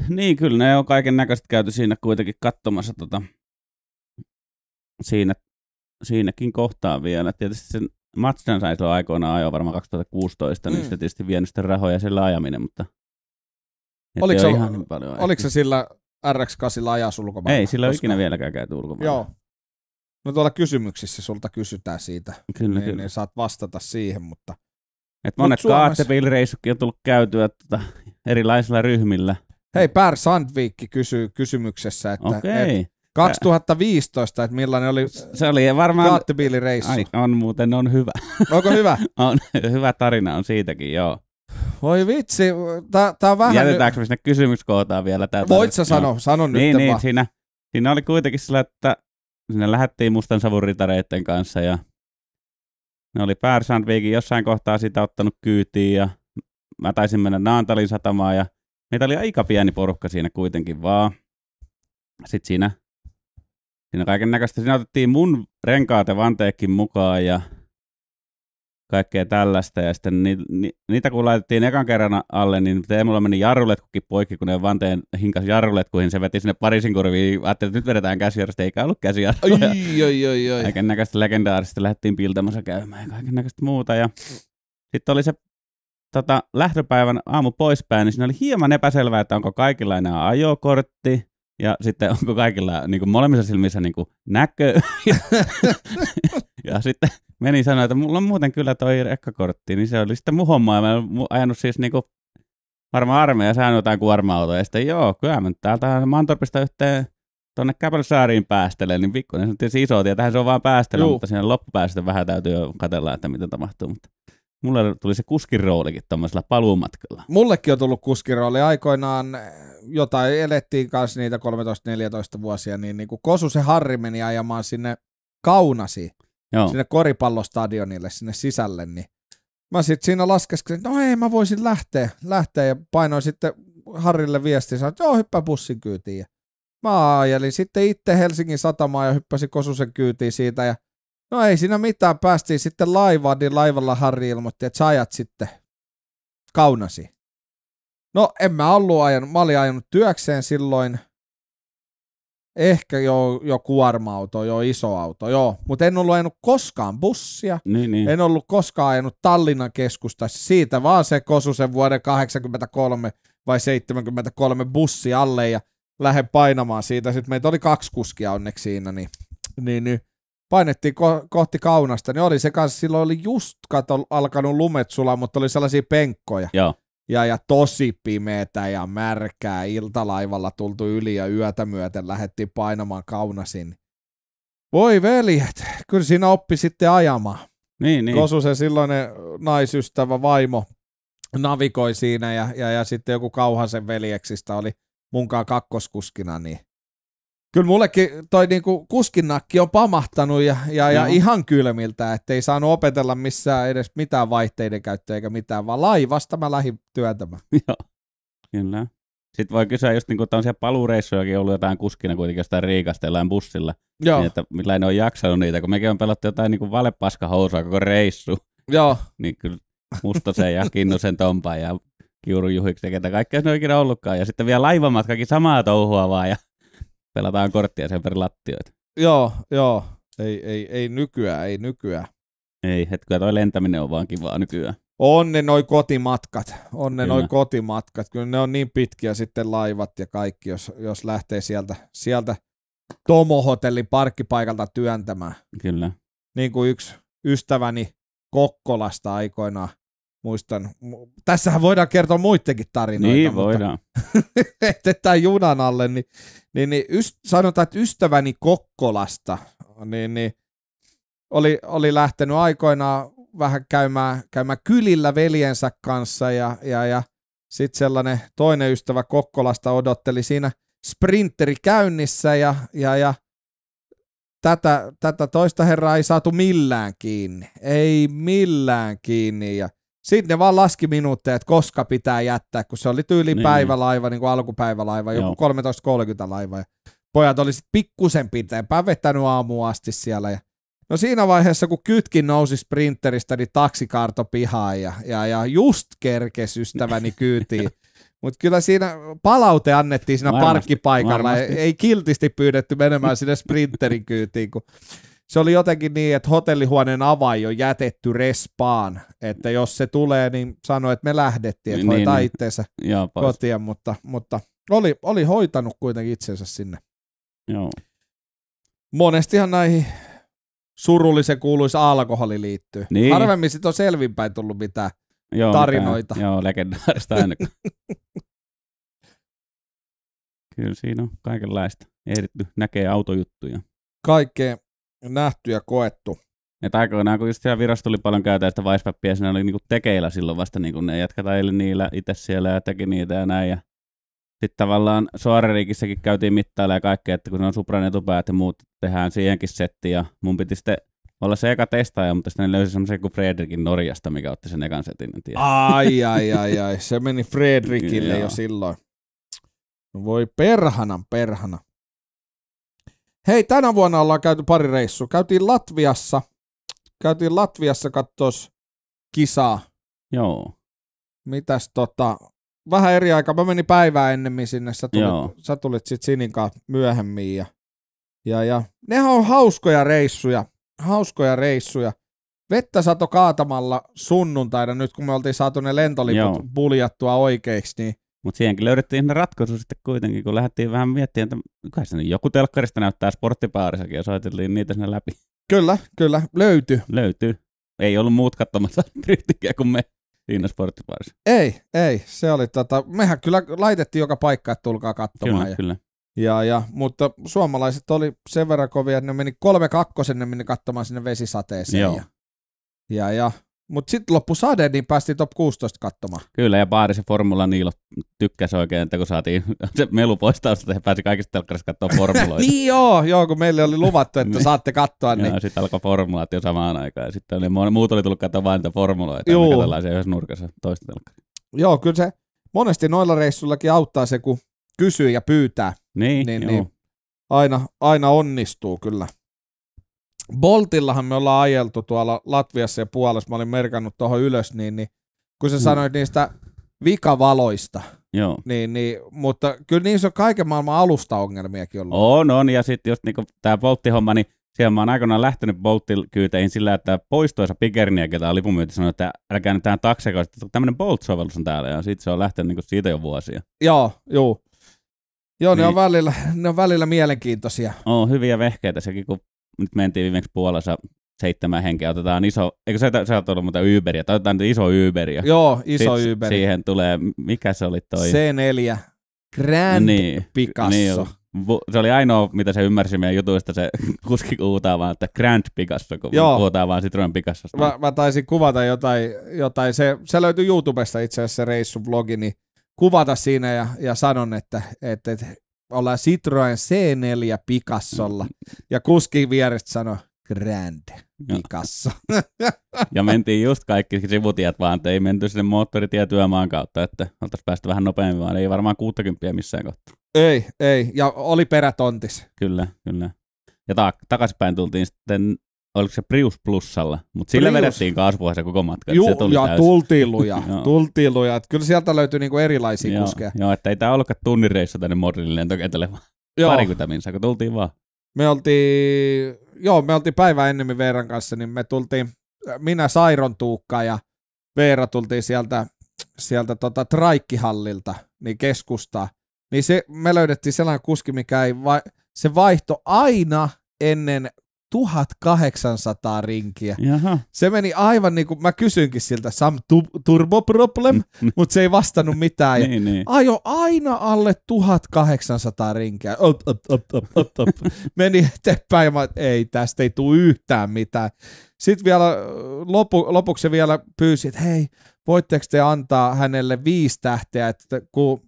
[SPEAKER 1] Niin,
[SPEAKER 2] kyllä ne on kaiken näköistä käyty siinä kuitenkin katsomassa tota, siinä, siinäkin kohtaa vielä. Tietysti sen Matsan sai silloin aikoinaan ajoa varmaan 2016, niin mm. niin sitä tietysti vienyt sitä rahoja sillä ajaminen, mutta oliko se, ihan niin paljon oliko se
[SPEAKER 1] sillä RX-8 ajas ulkomailla? Ei, sillä ei ikinä vieläkään käyty ulkomailla. Joo. No tuolla kysymyksissä sulta kysytään siitä, kyllä, niin, kyllä. niin saat vastata siihen, mutta... Et monet Mut Suomessa...
[SPEAKER 2] on tullut käytyä tota, erilaisilla ryhmillä.
[SPEAKER 1] Hei, Pär Sandvikki kysyy kysymyksessä, että okay. et 2015, että millainen oli, se oli varmaan, kaattibiilireissu? Ai, on muuten, on hyvä. Onko hyvä? on, hyvä tarina
[SPEAKER 2] on siitäkin, joo.
[SPEAKER 1] Voi vitsi, tämä on vähän... Jätetäänkö
[SPEAKER 2] me sinne kysymyskohtaan vielä? Tää Voit sä sano, no. sano nyt niin, niin, Siinä, siinä oli kuitenkin sillä, että sinne lähdettiin mustan savun ritareiden kanssa ja ne oli Pär Sandvikin jossain kohtaa sitä ottanut kyytiin ja mä taisin mennä Naantalin satamaan ja Meitä niin oli aika pieni porukka siinä kuitenkin vaan. Sitten siinä, siinä kaiken näköistä. Siinä otettiin mun renkaat ja vanteekin mukaan ja kaikkea tällaista. Ja sitten ni, ni, niitä kun laitettiin ekan kerran alle, niin Teemulla meni jarruletkukin poikki, kun ne vanteen hinkas jarruletkuihin. Se veti sinne parisin kurviin. Ajattelin, että nyt vedetään käsijarrusta, eikä ollut käsijarrua. Oi, oi, oi, oi. Kaiken näköistä legendaarista lähdettiin piltamassa käymään ja kaiken näköistä muuta. Ja sitten oli se tota, lähtöpäivän aamu poispäin, niin siinä oli hieman epäselvää, että onko kaikilla enää ajokortti, ja sitten onko kaikilla niin kuin molemmissa silmissä niin kuin näkö. ja, ja sitten meni sanoa, että mulla on muuten kyllä toi rekkakortti, niin se oli sitten mun homma. Ja mä olen ajanut siis niin kuin varmaan armeija saanut jotain kuorma-autoa. Ja sitten joo, kyllä mä täältä Mantorpista yhteen tuonne Käpälsaariin päästelee, niin pikkuinen se on tietysti iso tie. Tähän se on vaan päästellä, mutta siinä loppupäästä vähän täytyy jo katella, että mitä tapahtuu. Mutta Mulle tuli se kuskiroolikin roolikin tämmöisellä paluumatkalla.
[SPEAKER 1] Mullekin on tullut kuskirooli Aikoinaan jotain elettiin kanssa niitä 13-14 vuosia, niin, niin kuin Kosu se Harri meni ajamaan sinne Kaunasi, Joo. sinne koripallostadionille, sinne sisälle, niin mä sitten siinä laskeskelin, että no ei, mä voisin lähteä, lähteä ja painoin sitten Harrille viestiä, sanoin, että joo, hyppää bussin kyytiin. Ja mä ajelin sitten itse Helsingin satamaan ja hyppäsin Kosusen kyytiin siitä ja No ei siinä mitään, päästiin sitten laivaan, niin laivalla Harri ilmoitti, että sä ajat sitten kaunasi. No en mä ollut ajanut, mä olin ajanut työkseen silloin, ehkä jo, jo kuorma-auto, jo iso auto, joo. Mutta en ollut ajanut koskaan bussia, niin, niin. en ollut koskaan ajanut Tallinnan keskusta siitä vaan se kosu sen vuoden 83 vai 73 bussi alle ja lähden painamaan siitä. Sitten meitä oli kaksi kuskia onneksi siinä, niin, niin, niin painettiin ko- kohti kaunasta, niin oli se kanssa, silloin oli just kato, alkanut lumet sulaa, mutta oli sellaisia penkkoja. Joo. Ja, ja tosi pimeetä ja märkää, iltalaivalla tultu yli ja yötä myöten lähdettiin painamaan kaunasin. Voi veljet, kyllä siinä oppi sitten ajamaan. Niin, niin. se silloinen naisystävä vaimo navigoi siinä ja, ja, ja sitten joku sen veljeksistä oli munkaan kakkoskuskina, niin Kyllä mullekin toi niinku kuskinnakki on pamahtanut ja, ja, ja ihan kylmiltä, ettei saanut opetella missään edes mitään vaihteiden käyttöä eikä mitään, vaan laivasta mä lähdin työntämään. Joo,
[SPEAKER 2] kyllä. Sitten voi kysyä, just niinku tämmöisiä paluureissujakin ollut jotain kuskina kuitenkin jostain riikasta jollain bussilla, Joo. niin että millä ne on jaksanut niitä, kun mekin on pelattu jotain niin kuin koko reissu. Joo. niin kyllä Mustosen ja Kinnosen Tompa ja Kiurun Juhiksi ja ketä kaikkea se on ikinä ollutkaan. Ja sitten vielä laivamatkakin samaa touhua vaan ja Pelataan korttia sen verran lattioita.
[SPEAKER 1] Joo, joo. Ei, ei, ei nykyään, ei nykyään.
[SPEAKER 2] Ei, hetkää, toi lentäminen on vaan kivaa nykyään.
[SPEAKER 1] On ne noi kotimatkat, on ne noi kotimatkat. Kyllä ne on niin pitkiä sitten laivat ja kaikki, jos, jos lähtee sieltä, sieltä Tomo-hotellin parkkipaikalta työntämään. Kyllä. Niin kuin yksi ystäväni Kokkolasta aikoinaan muistan. Tässähän voidaan kertoa muidenkin tarinoita. Niin, mutta voidaan. Tämä junan alle, niin, niin, niin yst, sanotaan, että ystäväni Kokkolasta niin, niin, oli, oli lähtenyt aikoinaan vähän käymään, käymään kylillä veljensä kanssa ja, ja, ja sitten sellainen toinen ystävä Kokkolasta odotteli siinä sprinteri käynnissä ja, ja, ja tätä, tätä toista herraa ei saatu millään kiinni. Ei millään kiinni ja – sitten ne vaan laski minuutteja, että koska pitää jättää, kun se oli tyyli niin. päivälaiva, niin kuin alkupäivälaiva, joku 13.30 laiva. Ja pojat oli sitten pikkusen pitempään vetänyt aamuun asti siellä. Ja no siinä vaiheessa, kun kytkin nousi sprinteristä, niin taksikaarto pihaan ja, ja, ja just kerkes ystäväni kyytiin. Mutta kyllä siinä palaute annettiin siinä varmasti, parkkipaikalla. Varmasti. Ei kiltisti pyydetty menemään sinne sprinterin kyytiin, kun se oli jotenkin niin, että hotellihuoneen avain on jätetty respaan, että jos se tulee, niin sano, että me lähdettiin, että niin, niin, niin. itseensä niin. kotiin, mutta, mutta oli, oli hoitanut kuitenkin itsensä sinne. Joo. Monestihan näihin surullisen kuuluisa alkoholi liittyy. Niin. Harvemmin sitten on selvinpäin tullut mitään joo, tarinoita.
[SPEAKER 2] Mitään, joo, legendaarista ainakaan. Kyllä siinä on kaikenlaista. Ehditty näkee autojuttuja.
[SPEAKER 1] Kaikkea nähty ja koettu.
[SPEAKER 2] Et aikoinaan, kun just siellä virasto oli paljon käytä, että Weisspäppiä siinä oli niinku tekeillä silloin vasta, niinku ne jatkataili niillä itse siellä ja teki niitä ja näin. Ja sitten tavallaan Soareriikissäkin käytiin mittailla ja kaikkea, että kun se on Supran etupäät ja muut tehdään siihenkin setti ja mun piti sitten olla se eka testaaja, mutta sitten ne löysi semmoisen kuin Fredrikin Norjasta, mikä otti sen ekan setin. Ai, ai, ai, ai.
[SPEAKER 1] Se meni Fredrikille jo silloin. No voi perhana, perhana. Hei, tänä vuonna ollaan käyty pari reissua. Käytiin Latviassa. Käytiin Latviassa katsoa kisaa. Joo. Mitäs tota, vähän eri aikaa. Mä menin päivää ennemmin sinne. Sä tulit, Joo. sä tulit sit Sinin kanssa myöhemmin. Ja, ja, ja, nehän on hauskoja reissuja. Hauskoja reissuja. Vettä sato kaatamalla sunnuntaina, nyt kun me oltiin saatu ne lentoliput Joo.
[SPEAKER 2] puljattua oikeiksi, niin mutta siihenkin löydettiin ne ratkaisu sitten kuitenkin, kun lähdettiin vähän miettimään, että se nyt joku telkkarista näyttää sporttipaarissakin ja soiteltiin niitä sinne läpi. Kyllä, kyllä, löytyy. Löytyy. Ei ollut muut katsomassa driftingiä kuin me siinä sporttipaarissa.
[SPEAKER 1] Ei, ei. Se oli tota, mehän kyllä laitettiin joka paikka, että tulkaa katsomaan. Kyllä, ja, kyllä. Ja, ja, mutta suomalaiset oli sen verran kovia, että ne meni kolme kakkosen, ne meni katsomaan sinne vesisateeseen. Joo. Ja, ja, ja mutta sitten loppu sade, niin päästiin top 16 katsomaan.
[SPEAKER 2] Kyllä, ja baari se Formula Niilo tykkäsi oikein, että kun saatiin se melu poistaa, että he pääsi kaikista telkkarissa katsoa formuloita. niin
[SPEAKER 1] joo, joo, kun meille oli luvattu, että niin. saatte katsoa. niin...
[SPEAKER 2] sitten alkoi formulaat jo samaan aikaan, ja sitten oli, muut oli tullut katsoa vain niitä formuloita, Juu. ja katsotaan yhdessä nurkassa toista telkkaria.
[SPEAKER 1] Joo, kyllä se monesti noilla reissullakin auttaa se, kun kysyy ja pyytää. Niin, niin, joo. niin aina, aina onnistuu kyllä. Boltillahan me ollaan ajeltu tuolla Latviassa ja Puolassa, mä olin merkannut tuohon ylös, niin, niin kun sä mm. sanoit niistä vikavaloista, Joo. Niin, niin, mutta kyllä niissä on kaiken maailman alustaongelmiakin ollut.
[SPEAKER 2] On, on, ja sitten just niinku tämä Boltti-homma, niin siellä mä oon aikoinaan lähtenyt Bolt-kyyteihin sillä, että poistoissa Pikerniä, ketä on lipunmyynti, sanoi, että älkää nyt tähän taksekaan, että tämmöinen Bolt-sovellus on täällä, ja sitten se on lähtenyt niinku siitä jo vuosia.
[SPEAKER 1] Joo, joo. Joo, niin. ne, on niin. välillä, ne on välillä mielenkiintoisia.
[SPEAKER 2] On hyviä vehkeitä sekin, kun nyt mentiin viimeksi Puolassa seitsemän henkeä, otetaan iso, eikö sä, sä oot ollut muuten Uberia, tai nyt iso Uberia. Joo, iso Sit Uberi. Siihen tulee, mikä se oli toi? C4,
[SPEAKER 1] Grand niin, Picasso. Niin,
[SPEAKER 2] se oli ainoa, mitä se ymmärsi meidän jutuista, se kuski huutaa vaan, että Grand Picasso, kun Joo. puhutaan vaan Citroen Picassosta. Mä,
[SPEAKER 1] mä taisin kuvata jotain, jotain. Se, se löytyi YouTubesta itse asiassa se reissuvlogi, niin kuvata siinä ja, ja sanon, että, että, että ollaan Citroen C4 Picassolla mm. ja kuski vierestä sanoi Grand
[SPEAKER 2] Picasso. Ja, ja mentiin just kaikki sivutiet vaan, että ei menty sinne työmaan kautta, että oltaisiin päästy vähän nopeammin, vaan ei varmaan 60 missään kohtaa.
[SPEAKER 1] Ei, ei, ja oli perätontis. Kyllä,
[SPEAKER 2] kyllä. Ja ta- takaisinpäin tultiin sitten oliko se Prius Plusalla, mutta sillä Prius. vedettiin kasvuhaisen koko matka. Juu, se tuli ja täysin. tultiin luja, tultiin
[SPEAKER 1] luja. Että kyllä sieltä löytyy niinku erilaisia joo, kuskeja.
[SPEAKER 2] Joo, että ei tämä ollutkaan tunnin reissu tänne Modrilin lentokentälle, niin vaan parikymmentä minsa, kun tultiin vaan.
[SPEAKER 1] Me oltiin, joo, me oltiin päivä ennemmin Veeran kanssa, niin me tultiin, minä Sairon Tuukka ja Veera tultiin sieltä, sieltä tota Traikkihallilta, niin keskustaa. Niin se, me löydettiin sellainen kuski, mikä ei, va, se vaihto aina ennen 1800 rinkiä. Jaha. Se meni aivan niin kuin, mä kysynkin siltä, some tu- turbo problem, mm, mm. mutta se ei vastannut mitään. niin, niin. Ajo aina alle 1800 rinkiä. Op, op, op, op, op, op. meni eteenpäin, mä, ei tästä ei tule yhtään mitään. Sitten vielä lopu, lopuksi vielä pyysi, että hei, voitteko te antaa hänelle viisi tähteä, että kun,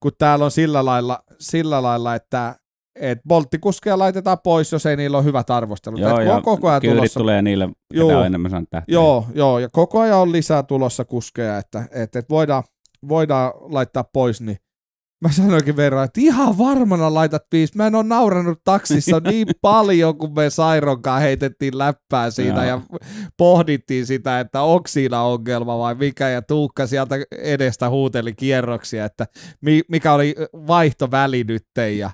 [SPEAKER 1] kun täällä on sillä lailla, sillä lailla että että bolttikuskeja laitetaan pois, jos ei niillä ole hyvät arvostelut. Joo, joo, koko ajan tulossa... tulee
[SPEAKER 2] niille joo, enemmän saanut tähtiä.
[SPEAKER 1] Joo, joo, ja koko ajan on lisää tulossa kuskeja, että et, et voidaan, voidaan laittaa pois, niin mä sanoinkin verran, että ihan varmana laitat viisi. Mä en ole nauranut taksissa niin paljon, kun me Saironkaan heitettiin läppää siinä ja pohdittiin sitä, että onko siinä ongelma vai mikä. Ja Tuukka sieltä edestä huuteli kierroksia, että mikä oli vaihtoväli nytten. Ja,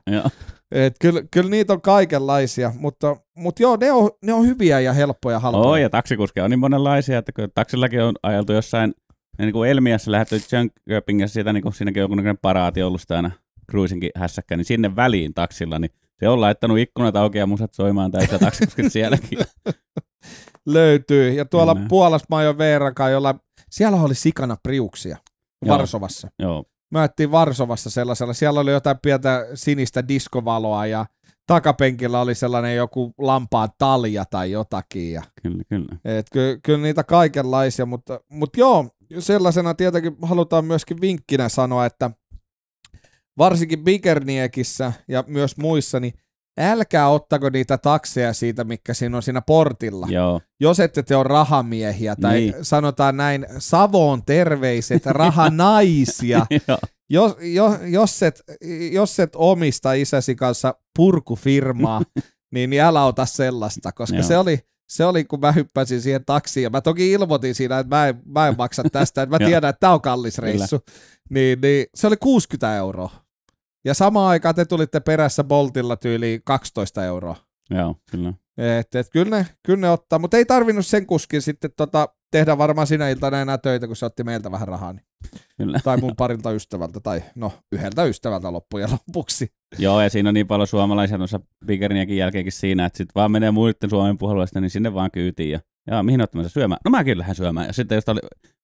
[SPEAKER 1] et kyllä, kyllä niitä on kaikenlaisia, mutta, mutta joo, ne on, ne on hyviä ja helppoja halpoja. Joo, ja
[SPEAKER 2] taksikuskeja on niin monenlaisia, että kyllä taksillakin on ajeltu jossain, niin kuin Elmiässä lähdetty Jönköpingissä, siitä, niin kuin siinäkin on jonkunnäköinen paraati ollut sitä aina cruisinkin hässäkkä, niin sinne väliin taksilla, niin se on laittanut ikkunat auki ja musat soimaan tai se taksikuskin sielläkin.
[SPEAKER 1] Löytyy, ja tuolla Puolassa mä oon jo jolla, siellä oli sikana priuksia, joo. Varsovassa. Joo, me ajettiin Varsovassa sellaisella, siellä oli jotain pientä sinistä diskovaloa ja takapenkillä oli sellainen joku lampaan talja tai jotakin. Ja, kyllä, kyllä. Et ky, kyllä niitä kaikenlaisia, mutta, mutta joo, sellaisena tietenkin halutaan myöskin vinkkinä sanoa, että varsinkin Bigerniekissä ja myös muissa, niin älkää ottako niitä takseja siitä, mikä siinä on siinä portilla. Joo. Jos ette te ole rahamiehiä, tai niin. sanotaan näin, Savoon terveiset rahanaisia. jos, jo, jos, et, jos et omista isäsi kanssa purkufirmaa, niin, niin älä ota sellaista, koska se oli, se oli, kun mä hyppäsin siihen taksiin, ja mä toki ilmoitin siinä, että mä en, mä en maksa tästä, että mä tiedän, että tämä on kallis reissu, niin, niin se oli 60 euroa. Ja samaan aikaan te tulitte perässä Boltilla tyyli 12 euroa.
[SPEAKER 2] Joo, kyllä.
[SPEAKER 1] Et, et, kyllä, ne, kyllä ne ottaa, mutta ei tarvinnut sen kuskin sitten tota, tehdä varmaan sinä iltana enää töitä, kun se otti meiltä vähän rahaa. Niin. Kyllä. Tai mun parilta ystävältä, tai no yhdeltä ystävältä loppujen lopuksi.
[SPEAKER 2] Joo, ja siinä on niin paljon suomalaisia noissa Pikerniakin jälkeenkin siinä, että sitten vaan menee muiden Suomen puolueesta, niin sinne vaan kyytiin. Ja, ja mihin olet menossa syömään? No kyllä lähden syömään. Ja sitten jos oli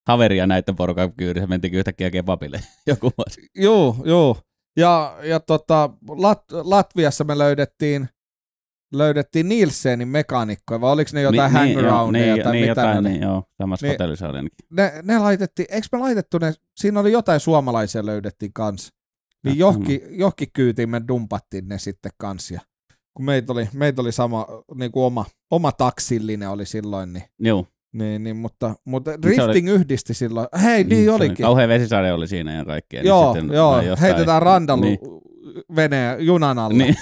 [SPEAKER 2] haveria näiden porukan kyydissä, mentiinkin yhtäkkiä kebabille
[SPEAKER 1] joku vuosi. Joo, joo. Ja, ja tota, Lat- Latviassa me löydettiin löydettiin Nielsenin mekanikkoja, vai oliko ne jotain niin, hangaroundeja niin, tai niin, mitä jotain, ne niin, joo,
[SPEAKER 2] tämä niin, oli
[SPEAKER 1] Ne, ne laitettiin, eikö me laitettu ne, siinä oli jotain suomalaisia löydettiin kans, niin johki, ah, johki mm. kyytiin me dumpattiin ne sitten kanssa. kun meitä oli, meitä oli sama, niin kuin oma, oma taksillinen oli silloin, niin Joo. Niin, niin mutta, mutta niin drifting oli... yhdisti silloin. Hei, niin, niin olikin. Kauhean
[SPEAKER 2] vesisade oli siinä ja kaikkea. Niin joo, niin sitten joo jostain... heitetään randalu niin.
[SPEAKER 1] veneen junan alle. Niin,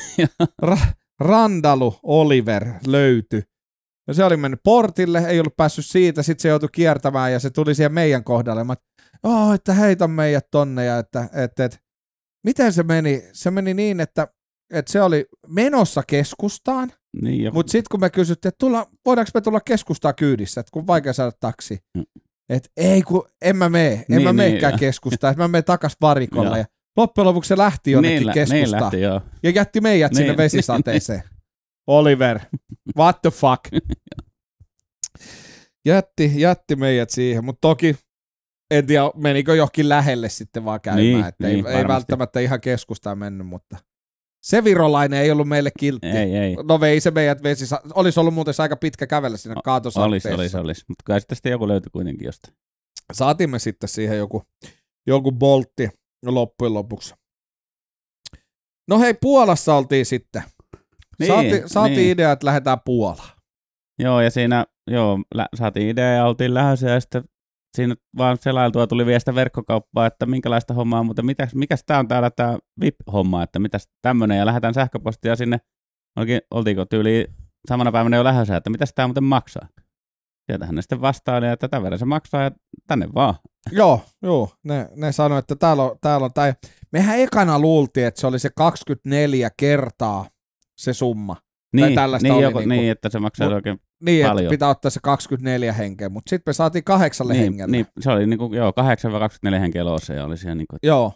[SPEAKER 1] Ra- randalu Oliver löytyi. Ja se oli mennyt portille, ei ollut päässyt siitä, sitten se joutui kiertämään ja se tuli siihen meidän kohdalle. Mä, oh, että heitä meidät tonne ja että, että, että, miten se meni? Se meni niin, että, että se oli menossa keskustaan niin, ja... Mutta sitten kun me kysyttiin, että tulla, voidaanko me tulla keskustaa kyydissä, että kun vaikea saada taksi. Mm. Että ei kun, en mä mene, en niin, mä menekään niin, että mä menen takas varikolla Ja loppujen lopuksi se lähti jonnekin niin, keskustaan. Niin lähti, joo. Ja jätti meidät niin, sinne vesisateeseen. Niin, Oliver, what the fuck? jätti, jätti meidät siihen, mutta toki en tiedä, menikö johonkin lähelle sitten vaan käymään. Niin, että niin, ei, ei välttämättä ihan keskustaan mennyt, mutta – se virolainen ei ollut meille kiltti. Ei, ei. No vei se meidät vesi. Olisi ollut muuten aika pitkä kävellä siinä o- Olisi, olisi,
[SPEAKER 2] olisi. Mutta kai sitten joku löytyi kuitenkin jostain.
[SPEAKER 1] Saatimme sitten siihen joku, joku boltti loppujen lopuksi. No hei, Puolassa oltiin sitten. Niin, Saati, niin. saatiin niin. idea, että lähdetään Puolaan.
[SPEAKER 2] Joo, ja siinä joo, lä- saatiin idea ja oltiin lähes ja sitten siinä vaan selailtua tuli viestä verkkokauppaa, että minkälaista hommaa, mutta mitäs, mikäs tämä on täällä tämä VIP-homma, että mitäs tämmöinen, ja lähdetään sähköpostia sinne, olikin, oltiinko tyyli samana päivänä jo lähdössä, että mitäs tämä muuten maksaa? Sieltähän ne sitten vastaan, niin ja tätä verran se maksaa, ja tänne vaan.
[SPEAKER 1] Joo, joo. Ne, ne sanoi, että täällä on, täällä on tai mehän ekana luultiin, että se oli se 24 kertaa se summa. Niin, niin, oli joku, niin, kuin, niin, että se maksaa mut, oikein niin, paljon. että pitää ottaa se 24 henkeä, mutta sitten me saatiin kahdeksalle niin, hengelle.
[SPEAKER 2] Niin, se oli kuin, niinku, joo, 8-24 henkeä loossa ja oli siellä niin Että... Joo.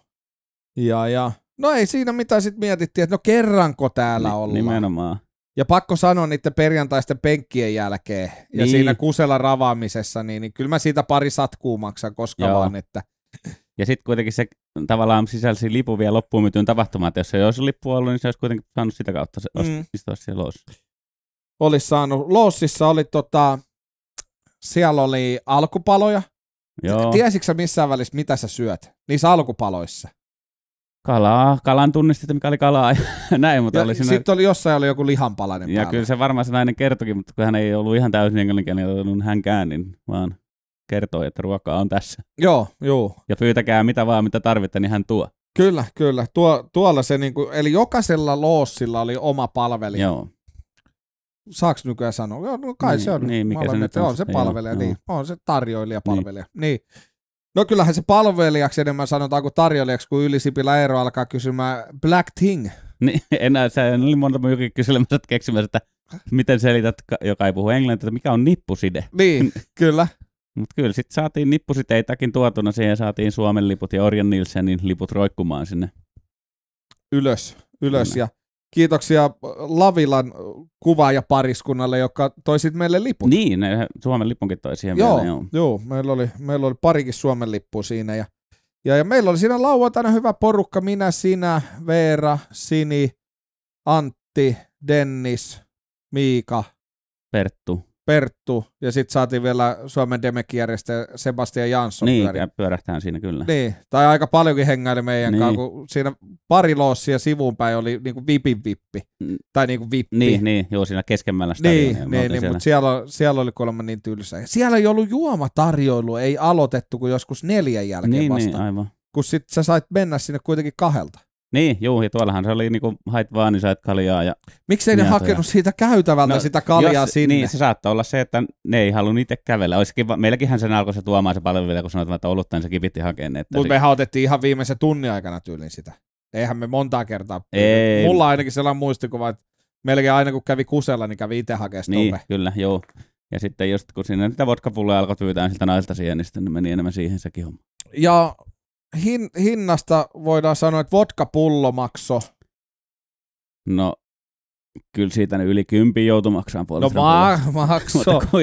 [SPEAKER 2] Ja, ja.
[SPEAKER 1] No ei siinä mitään sitten mietittiin, että no kerranko täällä Ni, ollaan. Nimenomaan. Ja pakko sanoa niiden perjantaisten penkkien jälkeen niin. ja siinä kusella ravaamisessa, niin, niin kyllä mä siitä pari satkuu maksan koska Joo. vaan,
[SPEAKER 2] että... Ja sitten kuitenkin se tavallaan sisälsi lipu vielä loppuun myytyyn tapahtumaan, että jos ei olisi
[SPEAKER 1] lippu ollut, niin se olisi kuitenkin
[SPEAKER 2] saanut sitä kautta se mm. olisi siellä olisi.
[SPEAKER 1] Oli saanut, Lossissa oli tota, siellä oli alkupaloja.
[SPEAKER 2] Joo. Tiesitkö
[SPEAKER 1] sä missään välissä, mitä sä syöt niissä alkupaloissa? Kalaa, kalan tunnistit, mikä
[SPEAKER 2] oli kalaa ja näin, mutta ja oli siinä... Sitten oli jossain oli joku lihanpalainen Ja päällä. kyllä se varmaan se nainen kertokin, mutta kun hän ei ollut ihan täysin englanninkielinen niin hänkään, niin vaan kertoi, että ruokaa on tässä.
[SPEAKER 1] Joo, joo.
[SPEAKER 2] Ja pyytäkää mitä vaan, mitä tarvitte, niin hän tuo.
[SPEAKER 1] Kyllä, kyllä. Tuo, tuolla se, niinku, eli jokaisella loossilla oli oma palvelija. Joo saaks nykyään sanoa? Joo, no kai niin, se on. Niin, mikä se nyt on? on se palvelija, niin. Joo. On se tarjoilija niin. palvelija. Niin. niin. No kyllähän se palvelijaksi enemmän sanotaan kuin tarjoilijaksi, kun Ylisipilä Eero alkaa kysymään Black
[SPEAKER 2] Thing. Niin, enää, se oli monta myykin kyselemässä, että keksimässä, että miten selität, joka ei puhu englantia, että mikä on nippuside. Niin, kyllä. Mutta kyllä sitten saatiin nippusiteitakin tuotuna siihen, saatiin Suomen liput ja Orjan Nilsenin liput roikkumaan sinne.
[SPEAKER 1] Ylös, ylös Mennään. ja kiitoksia Lavilan kuvaajapariskunnalle, joka toisit meille lipun. Niin, ne Suomen lippunkin toi siihen joo, vielä, joo. joo meillä, oli, meillä oli parikin Suomen lippu siinä ja, ja, ja meillä oli siinä lauantaina hyvä porukka, minä, sinä, Veera, Sini, Antti, Dennis, Miika, Perttu, Perttu ja sitten saatiin vielä Suomen Demekijärjestäjä Sebastian Jansson. Niin, pyöri.
[SPEAKER 2] pyörähtään siinä kyllä. Niin,
[SPEAKER 1] tai aika paljonkin hengäili meidän niin. kanssa, kun siinä pari loossia sivuun päin oli niinku vipin vippi. Mm. Tai niinku vippi. Niin, niin, joo, siinä keskemmällä stadionia. Niin, niin, niin siellä. mutta siellä, siellä oli kuulemma niin tylsä. Ja siellä ei ollut juomatarjoilu, ei aloitettu kuin joskus neljän jälkeen niin, niin vasta. Niin, aivan. Kun sitten sä sait mennä sinne kuitenkin kahdelta. Niin, ja tuollahan se
[SPEAKER 2] oli niinku, hait vaan, niin sait kaljaa. Ja miksi ei ne hakenut
[SPEAKER 1] siitä käytävältä no, sitä kaljaa jos, sinne? Niin, se
[SPEAKER 2] saattaa olla se, että ne ei halunnut itse kävellä. Olisikin, meilläkinhän sen alkoi se tuomaan se paljon vielä, kun sanoit, että olutta, niin sekin piti hakea. Niin Mutta se... mehän
[SPEAKER 1] otettiin ihan viimeisen tunnin aikana tyylin sitä. Eihän me monta kertaa. Ei. Mulla ainakin sellainen muistikuva, että melkein aina kun kävi kusella, niin kävi itse hakemaan Niin,
[SPEAKER 2] kyllä, joo. Ja sitten just kun sinne niitä vodkapulloja alkoi pyytää siltä naisilta siihen, niin sitten meni enemmän siihen sekin homma.
[SPEAKER 1] Ja hin, hinnasta voidaan sanoa, että vodkapullo makso?
[SPEAKER 2] No, kyllä siitä ne yli kympi joutui maksamaan puolesta. No maa, makso,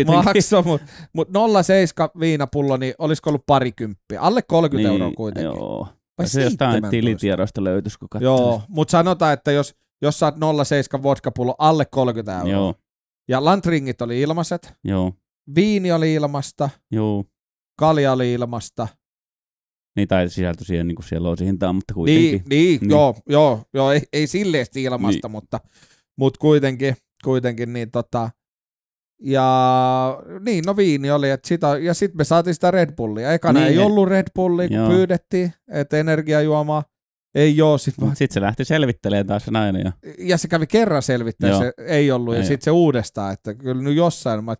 [SPEAKER 2] makso
[SPEAKER 1] mutta mut 07 viinapullo, niin olisiko ollut parikymppiä? Alle 30 niin, euroa kuitenkin. Joo.
[SPEAKER 2] Vai se jostain tilitiedosta löytyisi, kun katsoisi. Joo,
[SPEAKER 1] mutta sanotaan, että jos, jos saat 07 vodkapullo alle 30 euroa, joo. ja lantringit oli ilmaiset, joo. viini oli ilmasta, joo. kalja oli ilmasta,
[SPEAKER 2] niin, tai sisältö siihen niin kuin hintaan, mutta kuitenkin. Niin, niin, niin. joo,
[SPEAKER 1] joo, joo ei, ei silleen ilmasta, niin. mutta, mutta kuitenkin, kuitenkin niin tota, ja niin, no viini oli, että sitä, ja sitten me saatiin sitä Red Bullia. Ekana niin, ei et, ollut Red Bullia, kun joo. pyydettiin, että energiajuomaa. Ei joo. Sitten mä... sit se lähti selvittelemään
[SPEAKER 2] taas se nainen. Ja,
[SPEAKER 1] ja se kävi kerran selvittelemään, se ei ollut, ei ja sitten se uudestaan, että kyllä nyt jossain, mä,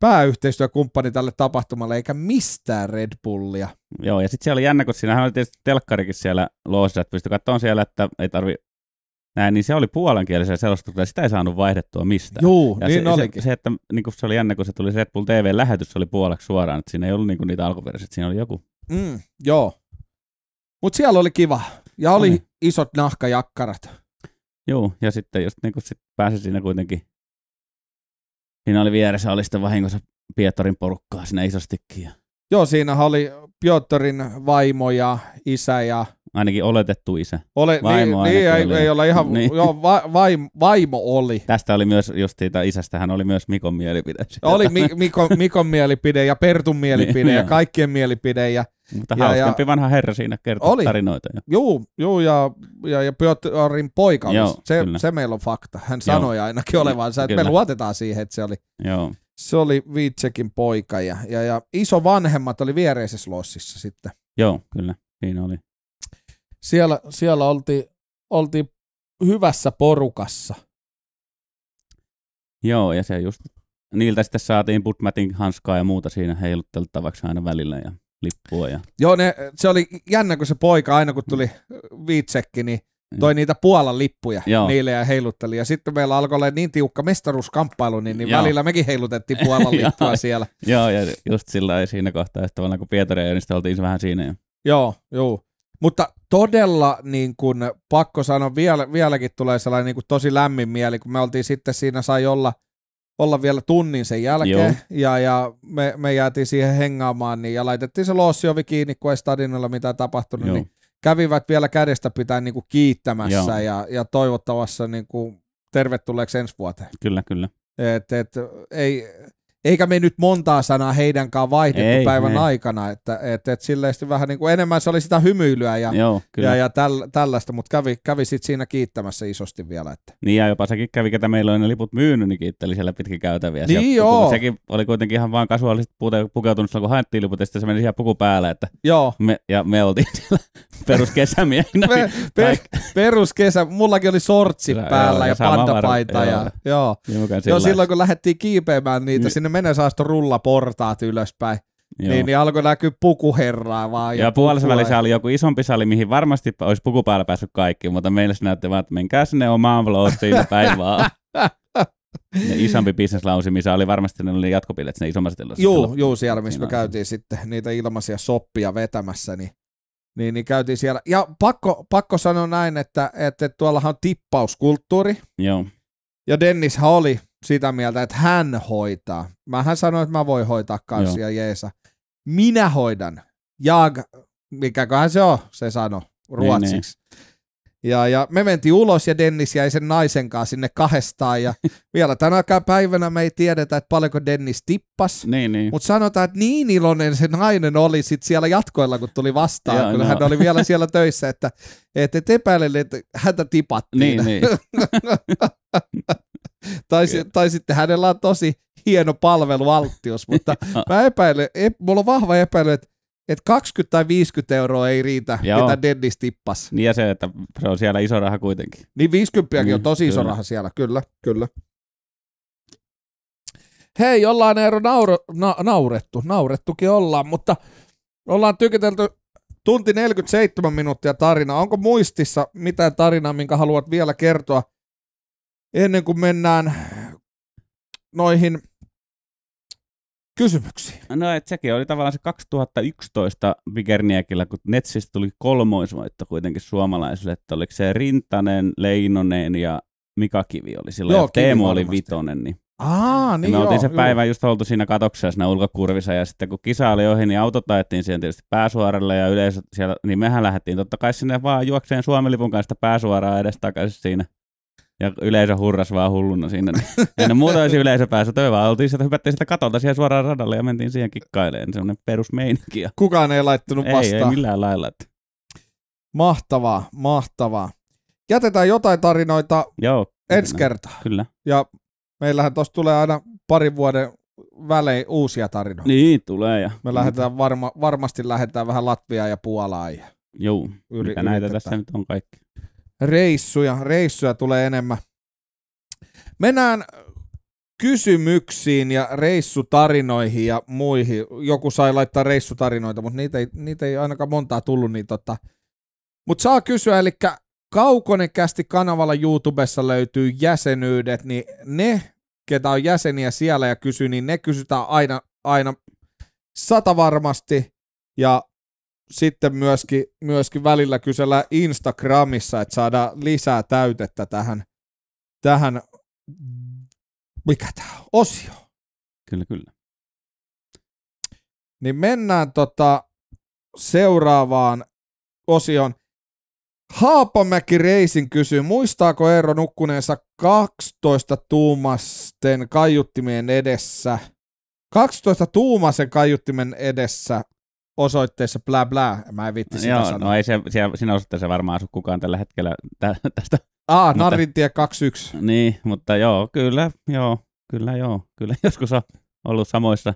[SPEAKER 1] pääyhteistyökumppani tälle tapahtumalle, eikä mistään Red Bullia.
[SPEAKER 2] Joo, ja sitten siellä oli jännä, kun siinähän oli tietysti telkkarikin siellä loosissa, että pystyi katsomaan siellä, että ei tarvi näin, niin se oli puolankielisellä selostuksella, sitä ei saanut vaihdettua mistään. Juu, ja niin se, olikin. Se, se, että niin kun se oli jännä, kun se tuli Red Bull TV-lähetys, se oli puolaksi suoraan, että siinä ei ollut niin kuin niitä alkuperäisiä, siinä oli joku.
[SPEAKER 1] Mm, joo, mutta siellä oli kiva. Ja oli Noin. isot nahkajakkarat.
[SPEAKER 2] Joo, ja sitten just niin sit pääsi siinä kuitenkin. Siinä oli vieressä oli sitten vahingossa Pietarin porukkaa siinä isostikin. Ja
[SPEAKER 1] Joo, siinä oli Piotrin vaimo ja isä ja...
[SPEAKER 2] Ainakin oletettu isä. Ole, vaimo niin, niin ei, oli. ei ole ihan... Niin. Joo, va, vaim, vaimo oli. Tästä oli myös, just siitä isästähän oli myös Mikon mielipide. Sieltä. Oli Mi,
[SPEAKER 1] Miko, Mikon mielipide ja Pertun mielipide niin, ja joo. kaikkien mielipide. Ja, Mutta ja, hauskempi ja, vanha herra siinä kertoo oli. tarinoita. Jo. joo joo ja, ja, ja Piotrin poika, joo, se, se meillä on fakta. Hän joo. sanoi ainakin olevansa, että kyllä. me luotetaan siihen, että se oli... Joo se oli Viitsekin poika ja, ja, ja vanhemmat oli viereisessä lossissa sitten.
[SPEAKER 2] Joo, kyllä, siinä oli.
[SPEAKER 1] Siellä, siellä oltiin, oltiin hyvässä porukassa.
[SPEAKER 2] Joo, ja se just niiltä sitten saatiin Budmatin hanskaa ja muuta siinä heilutteltavaksi aina välillä ja lippua. Ja...
[SPEAKER 1] Joo, ne, se oli jännä, kun se poika aina kun tuli Viitsekki, niin Mm. toi niitä Puolan lippuja Joo. niille ja heilutteli. Ja sitten meillä alkoi olla niin tiukka mestaruuskamppailu, niin, niin välillä mekin heilutettiin Puolan lippua siellä.
[SPEAKER 2] Joo, ja just sillä siinä kohtaa, että tavallaan kun Pietari ja Önistä oltiin vähän siinä.
[SPEAKER 1] Joo, joo. Mutta todella niin kun, pakko sanoa, vielä, vieläkin tulee sellainen niin kun, tosi lämmin mieli, kun me oltiin sitten siinä sai olla, olla vielä tunnin sen jälkeen, Joo. ja, ja me, me jäätiin siihen hengaamaan, niin, ja laitettiin se loossiovi kiinni, kun ei stadionilla mitään tapahtunut, niin Joo. niin kävivät vielä kädestä pitää niin kuin kiittämässä ja, ja toivottavassa niin kuin tervetulleeksi ensi vuoteen. Kyllä, kyllä. Et, et, ei, eikä me nyt montaa sanaa heidänkaan vaihdettu ei, päivän ei. aikana, että et, et silleen vähän niin kuin enemmän se oli sitä hymyilyä ja, Joo, ja, ja täl, tällaista, mutta kävi, kävi sit siinä kiittämässä isosti vielä. Että.
[SPEAKER 2] Niin ja jopa sekin kävi, ketä meillä on ne liput myynyt, niin kiitteli siellä pitkin käytäviä. Niin siellä, joo. Sekin oli kuitenkin ihan vaan kasuaalisesti pukeutunut silloin, kun haettiin liput, ja sitten se meni siellä puku päälle, että Joo. Me, ja me oltiin siellä peruskesämiehinä. pe, pe,
[SPEAKER 1] peruskesä, mullakin oli sortsi päällä joo, ja, ja pandapaita. Varma, ja, joo. joo. Niin joo. silloin kun lähdettiin kiipeämään niitä niin. sinne menesasto rulla portaat ylöspäin. Joo. Niin, niin alkoi näkyä pukuherraa vaan. Ja, ja puolessa välissä oli
[SPEAKER 2] joku isompi sali, mihin varmasti olisi puku päällä päässyt kaikki, mutta meillä se näytti vaan, että menkää sinne omaan vlogiin päin vaan. ne isompi bisneslausi, missä oli varmasti ne oli jatkopilet, isommassa tilassa. Joo,
[SPEAKER 1] joo, siellä missä me käytiin sitten niitä ilmaisia soppia vetämässä, niin, niin, niin käytiin siellä. Ja pakko, pakko sanoa näin, että, että tuollahan on tippauskulttuuri. Joo. Ja Dennis oli sitä mieltä, että hän hoitaa. Mähän sanoin, että mä voin hoitaa kanssa ja jeesa. Minä hoidan. Jag, mikäköhän se on, se sano niin, ruotsiksi. Niin, niin. Ja, ja me mentiin ulos ja Dennis jäi sen naisen kanssa sinne kahdestaan. Ja vielä tänäkään päivänä me ei tiedetä, että paljonko Dennis tippas. Niin, niin. Mutta sanotaan, että niin iloinen se nainen oli sit siellä jatkoilla, kun tuli vastaan. Ja, kun no. hän oli vielä siellä töissä, että et, et epäilin, että häntä tipattiin. Niin, niin. tai, okay. tai sitten hänellä on tosi hieno palvelualttius, mutta mä epäilen, ep, mulla on vahva epäily, että et 20 tai 50 euroa ei riitä, Joo. mitä Dennis tippas.
[SPEAKER 2] Niin ja se, että se on siellä iso raha kuitenkin. Niin 50 niin, on tosi kyllä. iso raha
[SPEAKER 1] siellä, kyllä, kyllä. Hei, ollaan Eero nauro, na, naurettu, naurettukin ollaan, mutta ollaan tykitelty tunti 47 minuuttia tarinaa. Onko muistissa mitään tarinaa, minkä haluat vielä kertoa? ennen kuin mennään noihin
[SPEAKER 2] kysymyksiin. No et sekin oli tavallaan se 2011 Vigerniäkillä, kun Netsistä tuli kolmoisvoitto kuitenkin suomalaisille, että oliko se Rintanen, Leinonen ja Mika Kivi oli silloin, Joo, ja Teemu varmasti. oli vitonen, niin Aa, niin me oltiin joo, se päivä joo. just oltu siinä katoksessa siinä ulkokurvissa ja sitten kun kisa oli ohi, niin autot ajettiin siihen tietysti pääsuoralle ja yleisö siellä, niin mehän lähdettiin totta kai sinne vaan juokseen Suomen lipun kanssa pääsuoraa takaisin siinä. Ja yleisö hurras vaan hulluna sinne. Niin ennen muuta olisi yleisö päässä töi, vaan oltiin sitä, hypättiin sitä katolta siihen suoraan radalle ja mentiin siihen kikkaileen. Semmoinen perusmeininki. Kukaan ei laittanut vastaan. Ei, ei millään lailla.
[SPEAKER 1] Mahtavaa, mahtavaa. Jätetään jotain tarinoita Joo, ensi kertaa. Kyllä. Ja meillähän tuossa tulee aina parin vuoden välein uusia tarinoita. Niin, tulee. Ja. Me lähdetään varma, varmasti lähdetään vähän Latviaa ja Puolaa. Ja Joo, yri, mitä näitä yritetään. tässä nyt on kaikki reissuja, reissuja tulee enemmän. Mennään kysymyksiin ja reissutarinoihin ja muihin. Joku sai laittaa reissutarinoita, mutta niitä ei, niitä ei ainakaan montaa tullut. Niin tota. Mutta saa kysyä, eli Kaukonen kästi kanavalla YouTubessa löytyy jäsenyydet, niin ne, ketä on jäseniä siellä ja kysyy, niin ne kysytään aina, aina sata varmasti Ja sitten myöskin, myöskin välillä kysellä Instagramissa, että saada lisää täytettä tähän, tähän mikä tämä on, osio. Kyllä, kyllä. Niin mennään tota seuraavaan osion. Haapamäki Reisin kysyy, muistaako Eero nukkuneensa 12 tuumasten kaiuttimien edessä? 12 tuumasen kaiuttimen edessä osoitteessa bla bla, mä en vitti sitä no, joo, sanoa.
[SPEAKER 2] No ei se, siellä, siinä osoitteessa varmaan asu kukaan tällä hetkellä tä, tästä.
[SPEAKER 1] Aa, Narintie
[SPEAKER 2] 21. Niin, mutta joo, kyllä, joo, kyllä joo, kyllä joskus on ollut samoissa.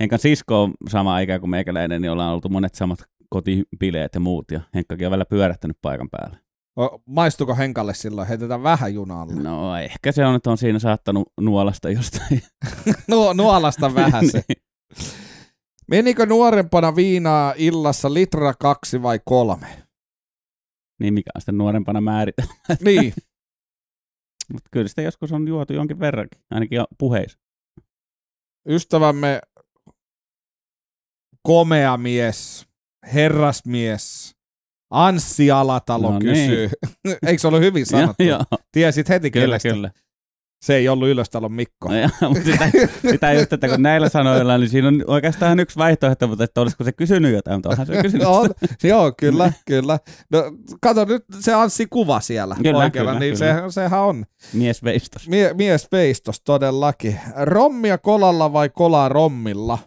[SPEAKER 2] Henkan sisko on sama ikä kuin meikäläinen, niin ollaan oltu monet samat kotipileet ja muut, ja Henkkakin on vielä pyörähtänyt paikan päälle.
[SPEAKER 1] O, maistuko Henkalle silloin? Heitetään vähän junalle.
[SPEAKER 2] No ehkä se on, että on siinä saattanut nuolasta jostain.
[SPEAKER 1] no, nuolasta vähän se. niin. Menikö nuorempana viinaa illassa litra kaksi vai kolme? Niin, mikä on sitten nuorempana määritelmä. Niin.
[SPEAKER 2] Mutta kyllä sitä joskus on juotu jonkin verrankin, ainakin puheissa.
[SPEAKER 1] Ystävämme komea mies, herrasmies, Anssi Alatalo no niin. kysyy. Niin. Eikö se ollut hyvin sanottu? Joo, joo. Tiesit heti kyllä, Kyllä. Se ei ollut Ylöstalon Mikko. No joo, mutta sitä,
[SPEAKER 2] sitä just, että kun näillä sanoilla, niin siinä on oikeastaan yksi vaihtoehto, mutta että olisiko se kysynyt jotain, mutta onhan se kysynyt. on,
[SPEAKER 1] joo, kyllä, kyllä. No kato nyt se Anssi kuva siellä kyllä, oikealla, kyllä, niin kyllä. Se, sehän on. Mies veistos. Mie, mies veistos todellakin. Rommia kolalla vai kolaa rommilla?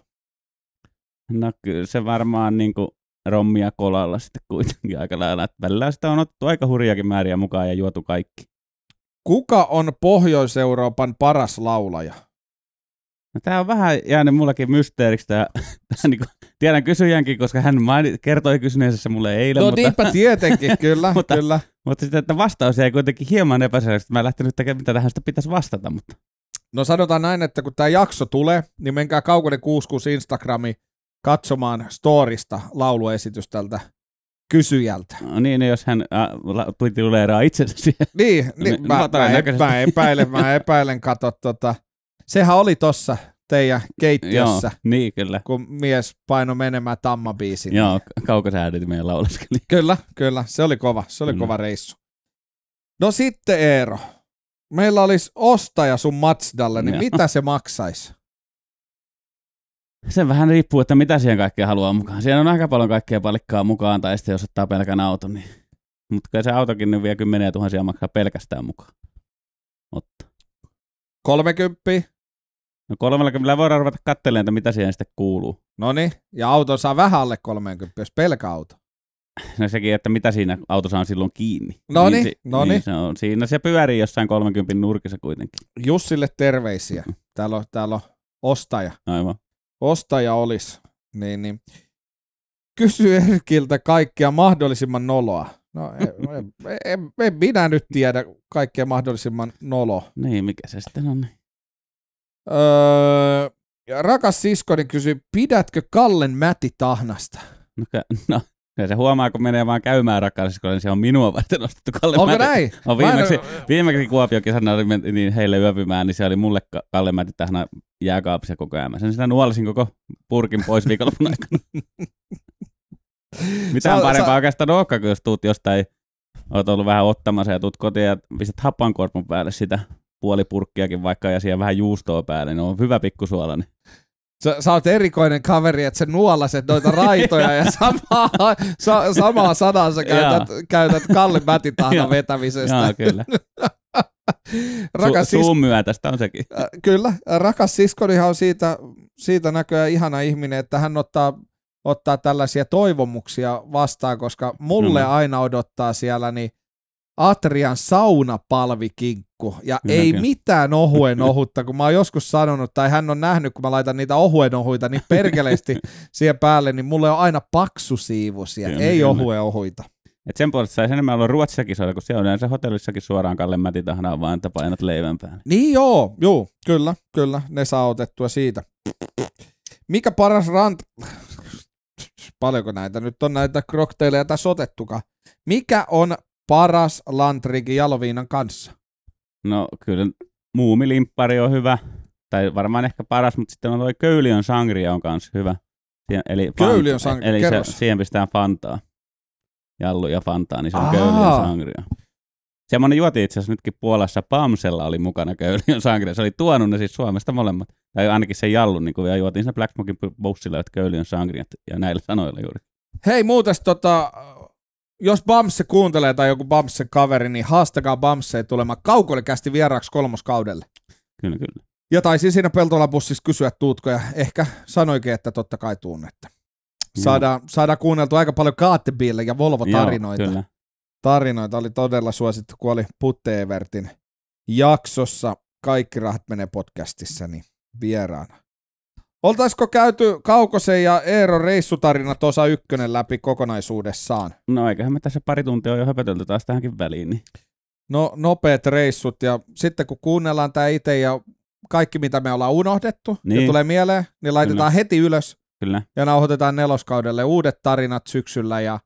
[SPEAKER 1] No kyllä se varmaan niin kuin
[SPEAKER 2] rommia kolalla sitten kuitenkin aika lailla. Välillä sitä on otettu aika hurjakin määriä mukaan ja juotu kaikki. Kuka on Pohjois-Euroopan paras laulaja? No, tämä on vähän jäänyt mullekin mysteeriksi. Tämä, tämä niin kuin, tiedän kysyjänkin, koska hän maini, kertoi kysyneensä se mulle eilen. No niinpä tietenkin, kyllä, mutta, kyllä. Mutta sitten, että vastaus jäi kuitenkin hieman epäselväksi. Mä en lähtenyt tekemään, mitä tähän sitä pitäisi vastata. Mutta.
[SPEAKER 1] No sanotaan näin, että kun tämä jakso tulee, niin menkää Kaukonen 66 Instagrami katsomaan storista lauluesitys tältä kysyjältä.
[SPEAKER 2] No niin, niin, jos hän äh, tuleeraa itsensä siihen.
[SPEAKER 1] Niin, niin, niin, niin mä, mä, epä, mä, epäilen, mä epäilen, kato, tota, sehän oli tossa teidän keittiössä. Joo, niin kyllä. Kun mies paino menemään tammabiisin. Joo, meidän lauleskeli. Kyllä, kyllä. Se oli kova. Se oli mm. kova reissu. No sitten Eero. Meillä olisi ostaja sun Matsdalle, niin Joo. mitä se maksaisi? Se vähän riippuu, että mitä siihen kaikkea haluaa mukaan. Siellä on aika paljon kaikkea
[SPEAKER 2] palikkaa mukaan, tai sitten jos ottaa pelkän auton, niin... Mutta kyllä se autokin niin vie kymmeniä tuhansia maksaa
[SPEAKER 1] pelkästään mukaan. Mutta. 30. No 30 voidaan ruveta katselemaan, että mitä siihen sitten kuuluu. No niin, ja auto saa vähän alle 30, jos pelkä auto.
[SPEAKER 2] No sekin, että mitä siinä autossa on silloin kiinni. No niin, niin no niin, niin. Se on, siinä se pyörii jossain 30 nurkissa kuitenkin.
[SPEAKER 1] Jussille terveisiä. Täällä on, täällä on ostaja. Aivan ostaja olisi, niin, niin kysy Erkiltä kaikkea mahdollisimman noloa. No en, no, en, en minä nyt tiedä kaikkea mahdollisimman noloa. Niin, mikä se sitten on? Öö, rakas siskoni kysyi, pidätkö Kallen mätitahnasta? No,
[SPEAKER 2] no ja se huomaa, kun menee vaan käymään rakkaudessa, niin se on minua varten nostettu Kalle Onko Mäti. näin? On viimeksi, viimeksi viimeksi Kuopiokin sanoi, niin heille yöpymään, niin se oli mulle Kalle Mäti tähän jääkaapissa koko ajan. Mä sen sitä nuolisin koko purkin pois viikonlopun aikana.
[SPEAKER 1] Mitään sä, parempaa sä...
[SPEAKER 2] oikeastaan olekaan, kun jos tuut jostain, oot ollut vähän ottamassa ja tuut kotiin ja pistät hapankorpun päälle sitä puoli purkkiakin vaikka ja siihen vähän juustoa päälle, niin on hyvä pikkusuola. Niin.
[SPEAKER 1] Sä, sä oot erikoinen kaveri, että sä nuolaset noita raitoja ja samaa, sa, samaa sanaa sä käytät, käytät Kalle Mätitahna vetämisestä. Joo, kyllä. rakas Su, suun
[SPEAKER 2] tästä on sekin. Äh,
[SPEAKER 1] kyllä, rakas siskonihan on siitä, siitä näköjään ihana ihminen, että hän ottaa, ottaa tällaisia toivomuksia vastaan, koska mulle mm. aina odottaa siellä niin Atrian saunapalvikinkku. Ja Minäkin. ei mitään ohuen ohutta, kun mä oon joskus sanonut, tai hän on nähnyt, kun mä laitan niitä ohuen ohuita niin perkeleesti siihen päälle, niin mulle on aina siellä, kyllä, ei ohuen ohuita. Et sen puolesta saisi enemmän olla Ruotsissa kisoilla, kun siellä yleensä hotellissakin suoraan
[SPEAKER 2] Kalle Mätitahnaa vaan, että painat leivän päälle.
[SPEAKER 1] Niin joo, joo, kyllä, kyllä, ne saa otettua siitä. Mikä paras rant... Paljonko näitä nyt on näitä krokteileja tässä otettukaan? Mikä on paras lantriiki jaloviinan kanssa?
[SPEAKER 2] No kyllä muumilimppari on hyvä, tai varmaan ehkä paras, mutta sitten on toi Köyliön sangria on kanssa hyvä. eli Köyliön sangria, Eli se, siihen pistää fantaa. Jallu ja fantaa, niin se on Aha. Köyliön sangria. Semmoinen juoti itse asiassa nytkin Puolassa. Pamsella oli mukana Köyliön sangria. Se oli tuonut ne siis Suomesta molemmat. Tai ainakin se jallu, niin kun, ja juotiin siinä Black Smokin bussilla, että Köyliön sangria ja näillä sanoilla juuri. Hei,
[SPEAKER 1] muuten tota, jos Bamse kuuntelee tai joku Bamsse kaveri, niin haastakaa Bamse tulemaan kaukolikästi vieraaksi kolmoskaudelle. Kyllä, kyllä. Ja taisi siinä Peltolabussissa kysyä, että tuutko, ja ehkä sanoikin, että totta kai tuun, että saada saadaan kuunneltu aika paljon kaattebille ja Volvo-tarinoita. Joo, kyllä. Tarinoita oli todella suosittu, kun oli Puttevertin jaksossa Kaikki rahat menee podcastissa, niin vieraana. Oltaisiko käyty Kaukosen ja Eero reissutarina tuossa ykkönen läpi kokonaisuudessaan? No eiköhän me tässä pari tuntia on jo höpötelty taas tähänkin väliin. Niin. No nopeat reissut ja sitten kun kuunnellaan tämä itse ja kaikki mitä me ollaan unohdettu niin. ja tulee mieleen, niin laitetaan Kyllä. heti ylös Kyllä. ja nauhoitetaan neloskaudelle uudet tarinat syksyllä ja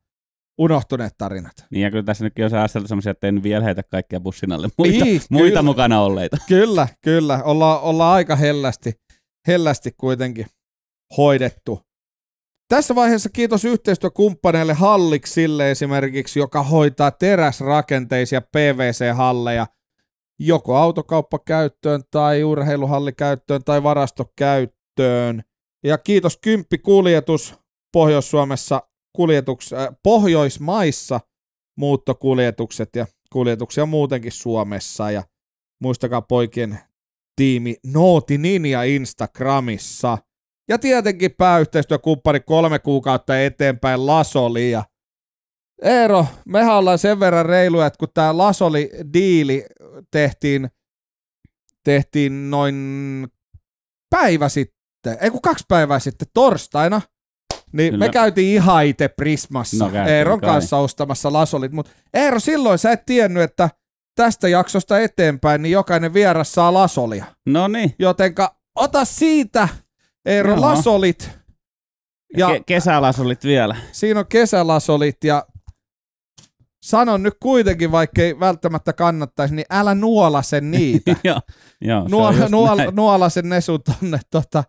[SPEAKER 1] unohtuneet tarinat.
[SPEAKER 2] Niin ja kyllä tässä nytkin on säästelty sellaisia, että en vielä heitä kaikkia bussin alle. Muita, Ei, niin, muita mukana
[SPEAKER 1] olleita. Kyllä, kyllä. Olla, ollaan aika hellästi hellästi kuitenkin hoidettu. Tässä vaiheessa kiitos yhteistyökumppaneille Halliksille esimerkiksi, joka hoitaa teräsrakenteisia PVC-halleja joko autokauppakäyttöön tai urheiluhallikäyttöön tai varastokäyttöön. Ja kiitos Kymppi Kuljetus Pohjois-Suomessa kuljetuks, äh, Pohjoismaissa muuttokuljetukset ja kuljetuksia muutenkin Suomessa. Ja muistakaa poikien tiimi Nooti Ninja Instagramissa. Ja tietenkin pääyhteistyökumppani kolme kuukautta eteenpäin Ja Eero, mehän ollaan sen verran reiluja, että kun tämä Lasoli-diili tehtiin, tehtiin noin päivä sitten, ei kun kaksi päivää sitten torstaina, niin Kyllä. me käytiin ihan itse Prismassa no, Eeron kai. kanssa ostamassa Lasolit, mutta Eero, silloin sä et tiennyt, että – tästä jaksosta eteenpäin, niin jokainen vieras saa lasolia. No niin. Jotenka ota siitä, Eero, Joo. lasolit. Ja Ke- kesälasolit vielä. Siinä on kesälasolit ja sanon nyt kuitenkin, vaikka ei välttämättä kannattaisi, niin älä nuola sen niitä. joo,
[SPEAKER 2] jo, nuola, se nuola,
[SPEAKER 1] nuola sen ne sun tonne tota,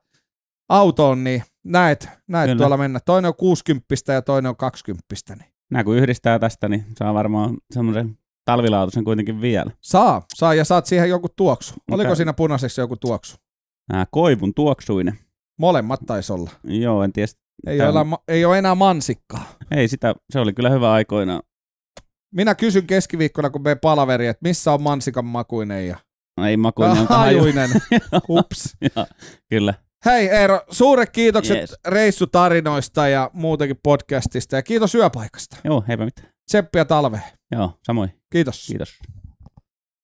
[SPEAKER 1] autoon, niin näet, näet tuolla mennä. Toinen on 60 ja toinen on
[SPEAKER 2] 20. Niin. Nämä kun yhdistää tästä, niin saa varmaan semmoisen talvilautasen kuitenkin vielä.
[SPEAKER 1] Saa, saa ja saat siihen joku tuoksu. Mikä? Oliko siinä punaiseksi joku tuoksu? Nää, koivun tuoksuinen. Molemmat taisi olla. Joo, en tiedä. Ei, Tämä... ole, ei ole enää mansikkaa. Ei sitä, se oli kyllä hyvä aikoina. Minä kysyn keskiviikkona, kun me palaveri, että missä on mansikan makuinen ja...
[SPEAKER 2] No ei makuinen, on ah, hajuinen. Ups. ja, kyllä.
[SPEAKER 1] Hei Eero, suuret kiitokset yes. reissutarinoista ja muutenkin podcastista ja kiitos yöpaikasta. Joo, heipä mitään ja talve. Joo, samoin. Kiitos. Kiitos.